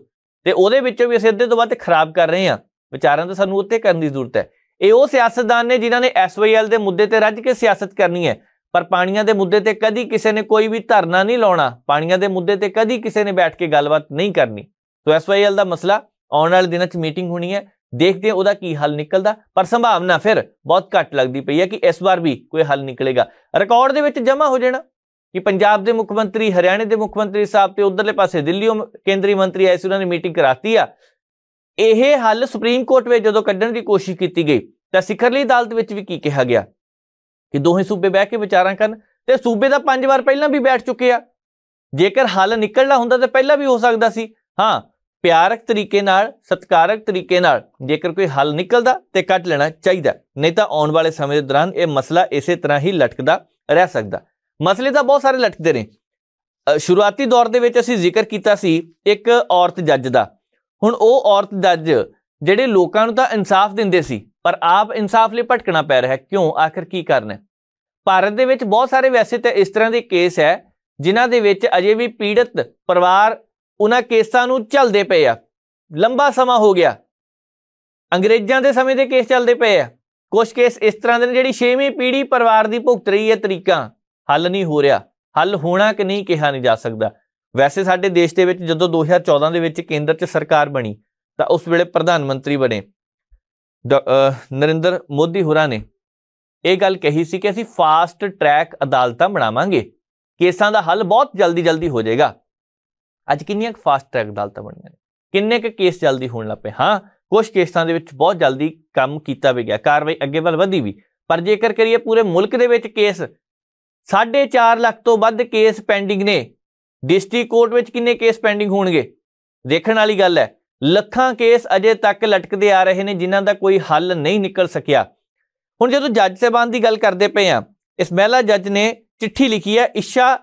A: ਤੇ ਉਹਦੇ ਵਿੱਚੋਂ ਵੀ ਅਸੀਂ ਅੱਧੇ ਤੋਂ ਵੱਧ ਖਰਾਬ ਕਰ ਰਹੇ ਹਾਂ ਵਿਚਾਰਾਂ ਤਾਂ ਸਾਨੂੰ ਉੱਤੇ ਕਰਨ ਦੀ ਜ਼ਰੂਰਤ ਹੈ ਇਹ ਉਹ ਸਿਆਸਤਦਾਨ ਨੇ ਜਿਨ੍ਹਾਂ ਨੇ ਐਸਵਾਈਐਲ ਦੇ ਮੁੱਦੇ ਤੇ ਰੱਜ ਕੇ ਸਿਆਸਤ ਕਰਨੀ ਹੈ ਪਰ ਪਾਣੀਆਂ ਦੇ ਮੁੱਦੇ ਤੇ ਕਦੀ ਕਿਸੇ ਨੇ ਕੋਈ ਵੀ ਧਰਨਾ ਨਹੀਂ ਲਾਉਣਾ ਪਾਣੀਆਂ ਦੇ ਮੁੱਦੇ ਤੇ ਕਦੀ ਕਿਸੇ ਨੇ ਬੈਠ ਕੇ ਗੱਲਬਾਤ ਨਹੀਂ ਕਰਨੀ ਸੋ ਐਸਵਾਈਐਲ ਦਾ ਮਸਲਾ ਆਉਣ ਵਾਲੇ ਦਿਨਾਂ 'ਚ ਮੀਟਿੰਗ ਹੋਣੀ ਹੈ ਦੇਖਦੇ ਹਾਂ ਉਹਦਾ ਕੀ ਹੱਲ ਨਿਕਲਦਾ ਪਰ ਸੰਭਾਵਨਾ ਫਿਰ ਬਹੁਤ ਘੱਟ ਲੱਗਦੀ ਪਈ ਹੈ ਕਿ ਇਸ ਵਾਰ ਵੀ ਕੋਈ ਹੱਲ ਨਿਕਲੇਗਾ ਰਿਕਾਰਡ ਦੇ ਵਿੱਚ ਜਮ੍ਹਾਂ ਹੋ ਜਾਣਾ ਕਿ ਪੰਜਾਬ ਦੇ ਮੁੱਖ ਮੰਤਰੀ ਹਰਿਆਣੇ ਦੇ ਮੁੱਖ ਮੰਤਰੀ ਸਾਹਿਬ ਤੇ ਉਧਰਲੇ ਪਾਸੇ ਦਿੱਲੀੋਂ ਕੇਂਦਰੀ ਮੰਤਰੀ ਆਏ ਸੀ ਉਹਨਾਂ ਨੇ ਮੀਟਿੰਗ ਕਰਾਤੀ ਆ ਇਹ ਹੱਲ ਸੁਪਰੀਮ ਕੋਰਟ ਵਿੱਚ ਜਦੋਂ ਕੱਢਣ ਦੀ ਕੋਸ਼ਿਸ਼ ਕੀਤੀ ਗਈ ਤਾਂ ਸਿਖਰਲੀ ਅਦਾਲਤ ਵਿੱਚ ਵੀ ਕੀ ਕਿਹਾ ਗਿਆ ਕਿ ਦੋਹੇ ਸੂਬੇ ਬਹਿ ਕੇ ਵਿਚਾਰਾਂ ਕਰਨ ਤੇ ਸੂਬੇ ਦਾ ਪੰਜ ਵਾਰ ਪਹਿਲਾਂ ਵੀ ਬੈਠ ਚੁੱਕੇ ਆ ਜੇਕਰ ਹੱਲ ਨਿਕਲਣਾ ਹੁੰਦਾ ਤਾਂ ਪਹਿਲਾਂ ਵੀ ਹੋ ਸਕਦਾ ਸੀ ਹਾਂ ਪਿਆਰਕ ਤਰੀਕੇ ਨਾਲ ਸਤਕਾਰਕ ਤਰੀਕੇ ਨਾਲ ਜੇਕਰ ਕੋਈ ਹੱਲ ਨਿਕਲਦਾ ਤੇ ਕੱਟ ਲੈਣਾ ਚਾਹੀਦਾ ਨਹੀਂ ਤਾਂ ਆਉਣ ਵਾਲੇ ਸਮੇਂ ਦੇ ਦੌਰਾਨ ਇਹ ਮਸਲਾ ਇਸੇ ਤਰ੍ਹਾਂ ਹੀ ਲਟਕਦਾ ਰਹਿ ਸਕਦਾ ਮਸਲੇ ਤਾਂ ਬਹੁਤ ਸਾਰੇ ਲਟਕਦੇ ਨੇ ਸ਼ੁਰੂਆਤੀ ਦੌਰ ਦੇ ਵਿੱਚ ਅਸੀਂ ਜ਼ਿਕਰ ਕੀਤਾ ਸੀ ਇੱਕ ਔਰਤ ਜੱਜ ਦਾ ਹੁਣ ਉਹ ਔਰਤ ਜੱਜ ਜਿਹੜੇ ਲੋਕਾਂ ਨੂੰ ਤਾਂ ਇਨਸਾਫ ਦਿੰਦੇ ਸੀ ਪਰ ਆਪ ਇਨਸਾਫ ਲਈ ਭਟਕਣਾ ਪੈ ਰਿਹਾ ਕਿਉਂ ਆਖਰ ਕੀ ਕਰਨਾ ਭਾਰਤ ਦੇ ਵਿੱਚ ਬਹੁਤ ਸਾਰੇ ਵੈਸੇ ਤੇ ਇਸ ਤਰ੍ਹਾਂ ਦੇ ਕੇਸ ਹੈ ਜਿਨ੍ਹਾਂ ਦੇ ਵਿੱਚ ਅਜੇ ਵੀ ਪੀੜਤ ਪਰਿਵਾਰ ਉਹਨਾਂ ਕੇਸਾਂ ਨੂੰ ਚੱਲਦੇ ਪਏ ਆ ਲੰਬਾ ਸਮਾਂ ਹੋ ਗਿਆ ਅੰਗਰੇਜ਼ਾਂ ਦੇ ਸਮੇਂ ਦੇ ਕੇਸ ਚੱਲਦੇ ਪਏ ਆ ਕੁਝ ਕੇਸ ਇਸ ਤਰ੍ਹਾਂ ਦੇ ਨੇ ਜਿਹੜੀ 6ਵੀਂ ਪੀੜ੍ਹੀ ਪਰਿਵਾਰ ਦੀ ਭੁਗਤ ਰਹੀ ਹੈ ਤਰੀਕਾ ਹੱਲ ਨਹੀਂ ਹੋ ਰਿਹਾ ਹੱਲ ਹੋਣਾ ਕਿ ਨਹੀਂ ਕਿਹਾ ਨਹੀਂ ਜਾ ਸਕਦਾ ਵੈਸੇ ਸਾਡੇ ਦੇਸ਼ ਦੇ ਵਿੱਚ ਜਦੋਂ 2014 ਦੇ ਵਿੱਚ ਕੇਂਦਰ 'ਚ ਸਰਕਾਰ ਬਣੀ ਤਾਂ ਉਸ ਵੇਲੇ ਪ੍ਰਧਾਨ ਮੰਤਰੀ ਬਣੇ ਨਰਿੰਦਰ ਮੋਦੀ ਹੋਰਾਂ ਨੇ ਇਹ ਗੱਲ ਕਹੀ ਸੀ ਕਿ ਅਸੀਂ ਫਾਸਟ ਟਰੈਕ ਅਦਾਲਤਾਂ ਬਣਾਵਾਂਗੇ ਕੇਸਾਂ ਦਾ ਹੱਲ ਬਹੁਤ ਜਲਦੀ ਜਲਦੀ ਹੋ ਜਾਏਗਾ ਅੱਜ ਕਿੰਨੀਆਂ ਫਾਸਟ ਟਰੈਕ ਅਦਾਲਤਾਂ ਬਣੀਆਂ ਨੇ ਕਿੰਨੇ ਕੁ ਕੇਸ ਜਲਦੀ ਹੋਣ ਲੱਪੇ ਹਾਂ ਕੁਝ ਕੇਸਾਂ ਦੇ ਵਿੱਚ ਬਹੁਤ ਜਲਦੀ ਕੰਮ ਕੀਤਾ ਵੀ ਗਿਆ ਕਾਰਵਾਈ ਅੱਗੇ ਵੱਲ ਵਧੀ ਵੀ ਪਰ ਜੇਕਰ ਕਰੀਏ ਪੂਰੇ ਮੁਲਕ ਦੇ ਵਿੱਚ ਕੇਸ 4.5 ਲੱਖ ਤੋਂ ਵੱਧ ਕੇਸ ਪੈਂਡਿੰਗ ਨੇ ਡਿਸਟ੍ਰਿਕਟ ਕੋਰਟ ਵਿੱਚ ਕਿੰਨੇ ਕੇਸ ਪੈਂਡਿੰਗ ਹੋਣਗੇ ਦੇਖਣ ਵਾਲੀ ਗੱਲ ਹੈ ਲੱਖਾਂ ਕੇਸ ਅਜੇ ਤੱਕ ਲਟਕਦੇ ਆ ਰਹੇ ਨੇ ਜਿਨ੍ਹਾਂ ਦਾ ਕੋਈ ਹੱਲ ਨਹੀਂ ਨਿਕਲ ਸਕਿਆ ਹੁਣ ਜਦੋਂ ਜੱਜ ਸਹਿਬਾਨ ਦੀ ਗੱਲ ਕਰਦੇ ਪਏ ਆ ਇਸ ਮਹਿਲਾ ਜੱਜ ਨੇ ਚਿੱਠੀ ਲਿਖੀ ਹੈ ਇੱਛਾ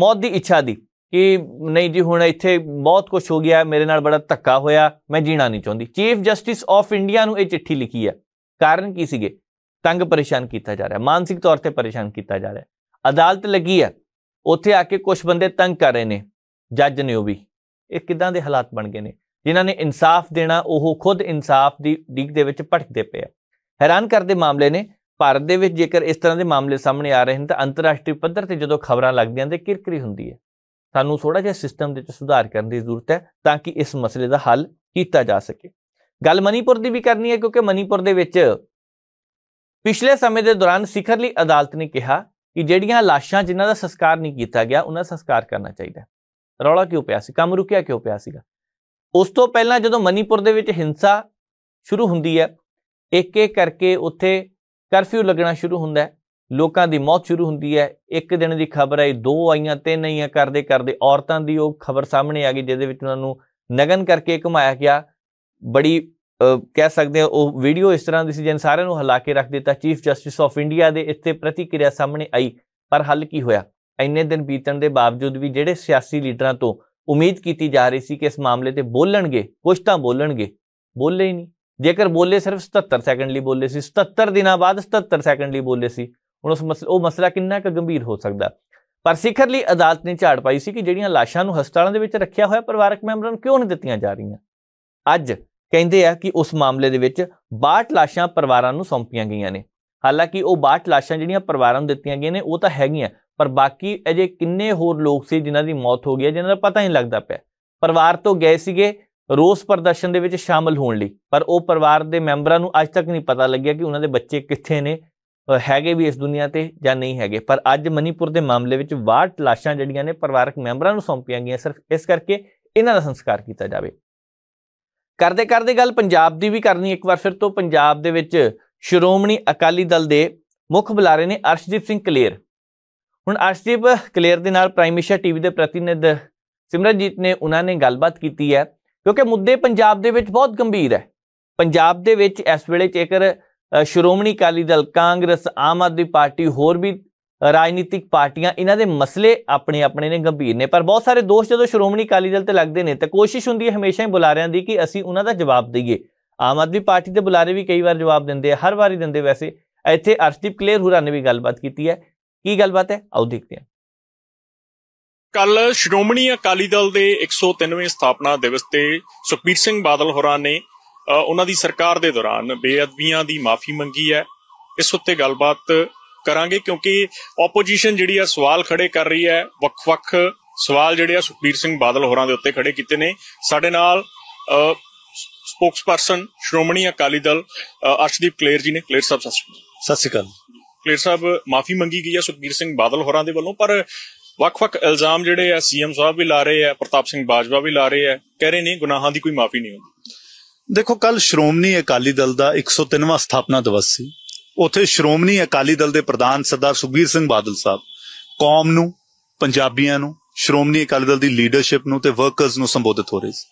A: ਮੌਤ ਦੀ ਇੱਛਾ ਦੀ ਕਿ ਨਹੀਂ ਜੀ ਹੁਣ ਇੱਥੇ ਬਹੁਤ ਕੁਝ ਹੋ ਗਿਆ ਮੇਰੇ ਨਾਲ ਬੜਾ ਧੱਕਾ ਹੋਇਆ ਮੈਂ ਜੀਣਾ ਨਹੀਂ ਚਾਹੁੰਦੀ ਚੀਫ ਜਸਟਿਸ ਆਫ ਇੰਡੀਆ ਨੂੰ ਇਹ ਚਿੱਠੀ ਲਿਖੀ ਹੈ ਕਾਰਨ ਕੀ ਸੀਗੇ ਤੰਗ ਪਰੇਸ਼ਾਨ ਕੀਤਾ ਜਾ ਰਿਹਾ ਮਾਨਸਿਕ ਤੌਰ ਤੇ ਪਰੇਸ਼ਾਨ ਕੀਤਾ ਜਾ ਰਿਹਾ ਅਦਾਲਤ ਲੱਗੀ ਹੈ ਉੱਥੇ ਆ ਕੇ ਕੁਝ ਬੰਦੇ ਤੰਗ ਕਰ ਰਹੇ ਨੇ ਜੱਜ ਨੇ ਉਹ ਵੀ ਇਹ ਕਿਦਾਂ ਦੇ ਹਾਲਾਤ ਬਣ ਗਏ ਨੇ ਜਿਨ੍ਹਾਂ ਨੇ ਇਨਸਾਫ ਦੇਣਾ ਉਹ ਖੁਦ ਇਨਸਾਫ ਦੀ ਡਿਗ ਦੇ ਵਿੱਚ ਭਟਕਦੇ ਪਏ ਆ ਹੈਰਾਨ ਕਰਦੇ ਮਾਮਲੇ ਨੇ ਭਾਰਤ ਦੇ ਵਿੱਚ ਜੇਕਰ ਇਸ ਤਰ੍ਹਾਂ ਦੇ ਮਾਮਲੇ ਸਾਹਮਣੇ ਆ ਰਹੇ ਹਨ ਤਾਂ ਅੰਤਰਰਾਸ਼ਟਰੀ ਪੱਧਰ ਤੇ ਜਦੋਂ ਖਬਰਾਂ ਲੱਗਦੀਆਂ ਤੇ ਕਿਰਕਰੀ ਹੁੰਦੀ ਹੈ ਸਾਨੂੰ ਥੋੜਾ ਜਿਹਾ ਸਿਸਟਮ ਦੇ ਵਿੱਚ ਸੁਧਾਰ ਕਰਨ ਦੀ ਜ਼ਰੂਰਤ ਹੈ ਤਾਂ ਕਿ ਇਸ ਮਸਲੇ ਦਾ ਹੱਲ ਕੀਤਾ ਜਾ ਸਕੇ ਗੱਲ ਮਨੀਪੁਰ ਦੀ ਵੀ ਕਰਨੀ ਹੈ ਕਿਉਂਕਿ ਮਨੀਪੁਰ ਦੇ ਵਿੱਚ ਪਿਛਲੇ ਸਮੇਂ ਦੇ ਦੌਰਾਨ ਸਿਖਰਲੀ ਅਦਾਲਤ ਨੇ ਕਿਹਾ ਕਿ ਜਿਹੜੀਆਂ ਲਾਸ਼ਾਂ ਜਿਨ੍ਹਾਂ ਦਾ ਸੰਸਕਾਰ ਨਹੀਂ ਕੀਤਾ ਗਿਆ ਉਹਨਾਂ ਦਾ ਸੰਸਕਾਰ ਕਰਨਾ ਚਾਹੀਦਾ ਰੌਲਾ ਕਿਉਂ ਪਿਆ ਸੀ ਕੰਮ ਰੁਕਿਆ ਕਿਉਂ ਪਿਆ ਸੀਗਾ ਉਸ ਤੋਂ ਪਹਿਲਾਂ ਜਦੋਂ ਮਨੀਪੁਰ ਦੇ ਵਿੱਚ ਹਿੰਸਾ ਸ਼ੁਰੂ ਹੁੰਦੀ ਹੈ ਇੱਕ ਇੱਕ ਕਰਕੇ ਉੱਥੇ ਕਰਫਿਊ ਲੱਗਣਾ ਸ਼ੁਰੂ ਹੁੰਦਾ ਹੈ ਲੋਕਾਂ ਦੀ ਮੌਤ ਸ਼ੁਰੂ ਹੁੰਦੀ ਹੈ ਇੱਕ ਦਿਨ ਦੀ ਖਬਰ ਆਈ ਦੋ ਆਈਆਂ ਤਿੰਨ ਆਈਆਂ ਕਰਦੇ ਕਰਦੇ ਔਰਤਾਂ ਦੀ ਉਹ ਖਬਰ ਸਾਹਮਣੇ ਆ ਗਈ ਜਿਹਦੇ ਵਿੱਚ ਉਹਨਾਂ ਨੂੰ ਨਗਨ ਕਰਕੇ ਘੁਮਾਇਆ ਗਿਆ ਬੜੀ ਕਹਿ ਸਕਦੇ ਹਾਂ ਉਹ ਵੀਡੀਓ ਇਸ ਤਰ੍ਹਾਂ ਦੀ ਸੀ ਜਿਨ ਸਾਰਿਆਂ ਨੂੰ ਹਲਾ ਕੇ ਰੱਖ ਦਿੱਤਾ ਚੀਫ ਜਸਟਿਸ ਆਫ ਇੰਡੀਆ ਦੇ ਇੱਥੇ ਪ੍ਰਤੀਕਿਰਿਆ ਸਾਹਮਣੇ ਆਈ ਪਰ ਹੱਲ ਕੀ ਹੋਇਆ ਇੰਨੇ ਦਿਨ ਬੀਤਣ ਦੇ ਬਾਵਜੂਦ ਵੀ ਜਿਹੜੇ ਸਿਆਸੀ ਲੀਡਰਾਂ ਤੋਂ ਉਮੀਦ ਕੀਤੀ ਜਾ ਰਹੀ ਸੀ ਕਿ ਇਸ ਮਾਮਲੇ ਤੇ ਬੋਲਣਗੇ ਕੁਝ ਤਾਂ ਬੋਲਣਗੇ ਬੋਲੇ ਹੀ ਨਹੀਂ ਜੇਕਰ ਬੋਲੇ ਸਿਰਫ 77 ਸੈਕਿੰਡ ਲਈ ਬੋਲੇ ਸੀ 77 ਦਿਨਾਂ ਬਾਅਦ 77 ਸੈਕਿੰਡ ਲਈ ਬੋਲੇ ਸੀ ਹੁਣ ਉਸ ਮਸਲਾ ਉਹ ਮਸਲਾ ਕਿੰਨਾ ਕੁ ਗੰਭੀਰ ਹੋ ਸਕਦਾ ਪਰ ਸਿਖਰ ਲਈ ਅਦਾਲਤ ਨੇ ਝਾੜ ਪਾਈ ਸੀ ਕਿ ਜਿਹੜੀਆਂ ਲਾਸ਼ਾਂ ਨੂੰ ਹਸਪਤਾਲਾਂ ਦੇ ਵਿੱਚ ਰੱਖਿਆ ਹੋਇਆ ਪਰਿਵਾਰਕ ਮੈਂਬਰਾਂ ਨੂੰ ਕਿਉਂ ਨਹੀਂ ਦਿੱਤੀਆਂ ਜਾ ਰਹੀਆਂ ਅੱਜ ਕਹਿੰਦੇ ਆ ਕਿ ਉਸ ਮਾਮਲੇ ਦੇ ਵਿੱਚ 62 ਲਾਸ਼ਾਂ ਪਰਿਵਾਰਾਂ ਨੂੰ ਸੌਂਪੀਆਂ ਗਈਆਂ ਨੇ ਹਾਲਾਂਕਿ ਉਹ 62 ਲਾਸ਼ਾਂ ਜਿਹੜੀਆਂ ਪਰਿਵਾਰਾਂ ਨੂੰ ਦਿੱਤੀਆਂ ਗਈਆਂ ਨੇ ਉਹ ਤਾਂ ਹੈਗੀਆਂ ਪਰ ਬਾਕੀ ਅਜੇ ਕਿੰਨੇ ਹੋਰ ਲੋਕ ਸੀ ਜਿਨ੍ਹਾਂ ਦੀ ਮੌਤ ਹੋ ਗਈ ਹੈ ਜਿਨ੍ਹਾਂ ਦਾ ਪਤਾ ਹੀ ਨਹੀਂ ਲੱਗਦਾ ਪਿਆ ਪਰਿਵਾਰ ਤੋਂ ਗਏ ਸੀਗੇ ਰੋਸ ਪ੍ਰਦਰਸ਼ਨ ਦੇ ਵਿੱਚ ਸ਼ਾਮਲ ਹੋਣ ਲਈ ਪਰ ਉਹ ਪਰਿਵਾਰ ਦੇ ਮੈਂਬਰਾਂ ਨੂੰ ਅੱਜ ਤੱਕ ਨਹੀਂ ਪਤਾ ਲੱਗਿਆ ਕਿ ਉਹਨਾਂ ਦੇ ਬੱਚੇ ਕਿੱਥੇ ਨੇ ਹੈਗੇ ਵੀ ਇਸ ਦੁਨੀਆ ਤੇ ਜਾਂ ਨਹੀਂ ਹੈਗੇ ਪਰ ਅੱਜ ਮਨੀਪੁਰ ਦੇ ਮਾਮਲੇ ਵਿੱਚ ਬਾਹਰ ਲਾਸ਼ਾਂ ਜਿਹੜੀਆਂ ਨੇ ਪਰਿਵਾਰਕ ਮੈਂਬਰਾਂ ਨੂੰ ਸੌਂਪੀਆਂ ਗਈਆਂ ਸਿਰਫ ਇਸ ਕਰਕੇ ਇਹਨਾਂ ਦਾ ਸੰਸਕਾਰ ਕੀਤਾ ਜਾਵੇ ਕਰਦੇ ਕਰਦੇ ਗੱਲ ਪੰਜਾਬ ਦੀ ਵੀ ਕਰਨੀ ਇੱਕ ਵਾਰ ਫਿਰ ਤੋਂ ਪੰਜਾਬ ਦੇ ਵਿੱਚ ਸ਼੍ਰੋਮਣੀ ਅਕਾਲੀ ਦਲ ਦੇ ਮੁੱਖ ਬੁਲਾਰੇ ਨੇ ਅਰਸ਼ਦੀਪ ਸਿੰਘ ਕਲੇਰ ਹੁਣ ਅਰਸ਼ਦੀਪ ਕਲੀਅਰ ਦੇ ਨਾਲ ਪ੍ਰਾਈਮ ਟੀਵੀ ਦੇ ਪ੍ਰਤੀਨਿਧ ਸਿਮਰਨਜੀਤ ਨੇ ਉਹਨਾਂ ਨੇ ਗੱਲਬਾਤ ਕੀਤੀ ਹੈ ਕਿਉਂਕਿ ਮੁੱਦੇ ਪੰਜਾਬ ਦੇ ਵਿੱਚ ਬਹੁਤ ਗੰਭੀਰ ਹੈ ਪੰਜਾਬ ਦੇ ਵਿੱਚ ਇਸ ਵੇਲੇ ਜੇਕਰ ਸ਼੍ਰੋਮਣੀ ਅਕਾਲੀ ਦਲ ਕਾਂਗਰਸ ਆਮ ਆਦਮੀ ਪਾਰਟੀ ਹੋਰ ਵੀ ਰਾਜਨੀਤਿਕ ਪਾਰਟੀਆਂ ਇਹਨਾਂ ਦੇ ਮਸਲੇ ਆਪਣੇ ਆਪਣੇ ਨੇ ਗੰਭੀਰ ਨੇ ਪਰ ਬਹੁਤ ਸਾਰੇ ਦੋਸ਼ ਜਦੋਂ ਸ਼੍ਰੋਮਣੀ ਅਕਾਲੀ ਦਲ ਤੇ ਲੱਗਦੇ ਨੇ ਤਾਂ ਕੋਸ਼ਿਸ਼ ਹੁੰਦੀ ਹੈ ਹਮੇਸ਼ਾ ਹੀ ਬੁਲਾਰਿਆਂ ਦੀ ਕਿ ਅਸੀਂ ਉਹਨਾਂ ਦਾ ਜਵਾਬ ਦਈਏ ਆਮ ਆਦਮੀ ਪਾਰਟੀ ਦੇ ਬੁਲਾਰੇ ਵੀ ਕਈ ਵਾਰ ਜਵਾਬ ਦਿੰਦੇ ਆ ਹਰ ਵਾਰੀ ਦਿੰਦੇ ਵੈਸੇ ਇੱਥੇ ਅਰਸ਼ਦੀਪ ਕਲੇਰ ਹੁਰਾਂ ਨੇ ਵੀ ਗੱਲਬਾਤ ਕੀਤੀ ਹੈ ਕੀ ਗੱਲਬਾਤ ਹੈ ਆਓ ਦੇਖਦੇ ਹਾਂ
F: ਕੱਲ ਸ਼੍ਰੋਮਣੀ ਅਕਾਲੀ ਦਲ ਦੇ 103ਵੇਂ ਸਥਾਪਨਾ ਦਿਵਸ ਤੇ ਸੁਖਬੀਰ ਸਿੰਘ ਬਾਦਲ ਹੋਰਾਂ ਨੇ ਉਹਨਾਂ ਦੀ ਸਰਕਾਰ ਦੇ ਦੌਰਾਨ ਬੇਅਦਬੀਆਂ ਦੀ ਮਾਫੀ ਮੰਗੀ ਹੈ ਇਸ ਉੱਤੇ ਗੱਲਬਾਤ ਕਰਾਂਗੇ ਕਿਉਂਕਿ ਆਪੋਜੀਸ਼ਨ ਜਿਹੜੀ ਆ ਸਵਾਲ ਖੜੇ ਕਰ ਰਹੀ ਹੈ ਵੱਖ-ਵੱਖ ਸਵਾਲ ਜਿਹੜੇ ਆ ਸੁਖਬੀਰ ਸਿੰਘ ਬਾਦਲ ਹੋਰਾਂ ਦੇ ਉੱਤੇ ਖੜੇ ਕੀਤੇ ਨੇ ਸਾਡੇ ਨਾਲ ਸਪੋਕਸਪਰਸਨ ਸ਼੍ਰੋਮਣੀ ਅਕਾਲੀ ਦਲ ਅਰਸ਼ਦੀਪ ਕਲੇਰ ਜੀ ਨੇ ਕਲੇਰ ਸਾਹਿਬ ਸਤਿ ਸ਼੍ਰੀ ਅਕਾਲ ਕਲੇਰ ਸਾਹਿਬ ਮਾਫੀ ਮੰਗੀ ਗਈ ਹੈ ਸੁਖਬੀਰ ਸਿੰਘ ਬਾਦਲ ਹੋਰਾਂ ਦੇ ਵੱਲੋਂ ਪਰ ਵੱਖ-ਵੱਖ ਇਲਜ਼ਾਮ ਜਿਹੜੇ ਆ ਸੀਐਮ ਸਾਹਿਬ ਵੀ ਲਾ ਰਹੇ ਆ ਪ੍ਰਤਾਪ ਸਿੰਘ ਬਾਜਵਾ ਵੀ ਲਾ ਰਹੇ ਆ ਕਹ ਰਹੇ ਨੇ ਗੁਨਾਹਾਂ ਦੀ ਕੋਈ ਮਾਫੀ ਨਹੀਂ ਹੁੰਦੀ
G: ਦੇਖੋ ਕੱਲ ਸ਼੍ਰੋਮਣੀ ਅਕਾਲੀ ਦਲ ਦਾ 103ਵਾਂ ਸਥਾਪਨਾ ਦਿਵਸ ਸੀ ਉਥੇ ਸ਼੍ਰੋਮਣੀ ਅਕਾਲੀ ਦਲ ਦੇ ਪ੍ਰਧਾਨ ਸਰਦਾਰ ਸੁਖਬੀਰ ਸਿੰਘ ਬਾਦਲ ਸਾਹਿਬ ਕੌਮ ਨੂੰ ਪੰਜਾਬੀਆਂ ਨੂੰ ਸ਼੍ਰੋਮਣੀ ਅਕਾਲੀ ਦਲ ਦੀ ਲੀਡਰਸ਼ਿਪ ਨੂੰ ਤੇ ਵਰਕਰਸ ਨੂੰ ਸੰਬੋਧਿਤ ਹੋ ਰਹੇ ਸੀ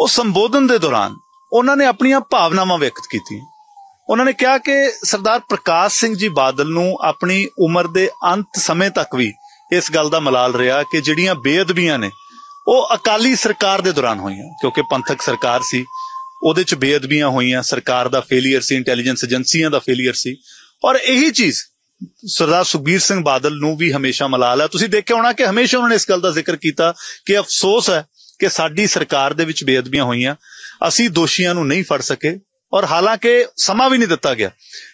G: ਉਹ ਸੰਬੋਧਨ ਦੇ ਦੌਰਾਨ ਉਹਨਾਂ ਨੇ ਆਪਣੀਆਂ ਭਾਵਨਾਵਾਂ ਵਿਅਕਤ ਕੀਤੀਆਂ ਉਹਨਾਂ ਨੇ ਕਿਹਾ ਕਿ ਸਰਦਾਰ ਪ੍ਰਕਾਸ਼ ਸਿੰਘ ਜੀ ਬਾਦਲ ਨੂੰ ਆਪਣੀ ਉਮਰ ਦੇ ਅੰਤ ਸਮੇਂ ਤੱਕ ਵੀ ਇਸ ਗੱਲ ਦਾ ਮਲਾਲ ਰਿਹਾ ਕਿ ਜਿਹੜੀਆਂ ਬੇਅਦਬੀਆਂ ਨੇ ਉਹ ਅਕਾਲੀ ਸਰਕਾਰ ਦੇ ਦੌਰਾਨ ਹੋਈਆਂ ਕਿਉਂਕਿ ਪੰਥਕ ਸਰਕਾਰ ਸੀ ਉਹਦੇ ਚ ਬੇਅਦਬੀਆਂ ਹੋਈਆਂ ਸਰਕਾਰ ਦਾ ਫੇਲਿਅਰ ਸੀ ਇੰਟੈਲੀਜੈਂਸ ਏਜੰਸੀਆਂ ਦਾ ਫੇਲਿਅਰ ਸੀ ਔਰ ਇਹੀ ਚੀਜ਼ ਸਰਦਾਰ ਸੁਖਬੀਰ ਸਿੰਘ ਬਾਦਲ ਨੂੰ ਵੀ ਹਮੇਸ਼ਾ ਮਲਾਲ ਹੈ ਤੁਸੀਂ ਦੇਖਿਆ ਹੋਣਾ ਕਿ ਹਮੇਸ਼ਾ ਉਹਨਾਂ ਨੇ ਇਸ ਗੱਲ ਦਾ ਜ਼ਿਕਰ ਕੀਤਾ ਕਿ ਅਫਸੋਸ ਹੈ ਕਿ ਸਾਡੀ ਸਰਕਾਰ ਦੇ ਵਿੱਚ ਬੇਅਦਬੀਆਂ ਹੋਈਆਂ ਅਸੀਂ ਦੋਸ਼ੀਆਂ ਨੂੰ ਨਹੀਂ ਫੜ ਸਕੇ ਔਰ ਹਾਲਾਂਕਿ ਸਮਾਂ ਵੀ ਨਹੀਂ ਦਿੱਤਾ ਗਿਆ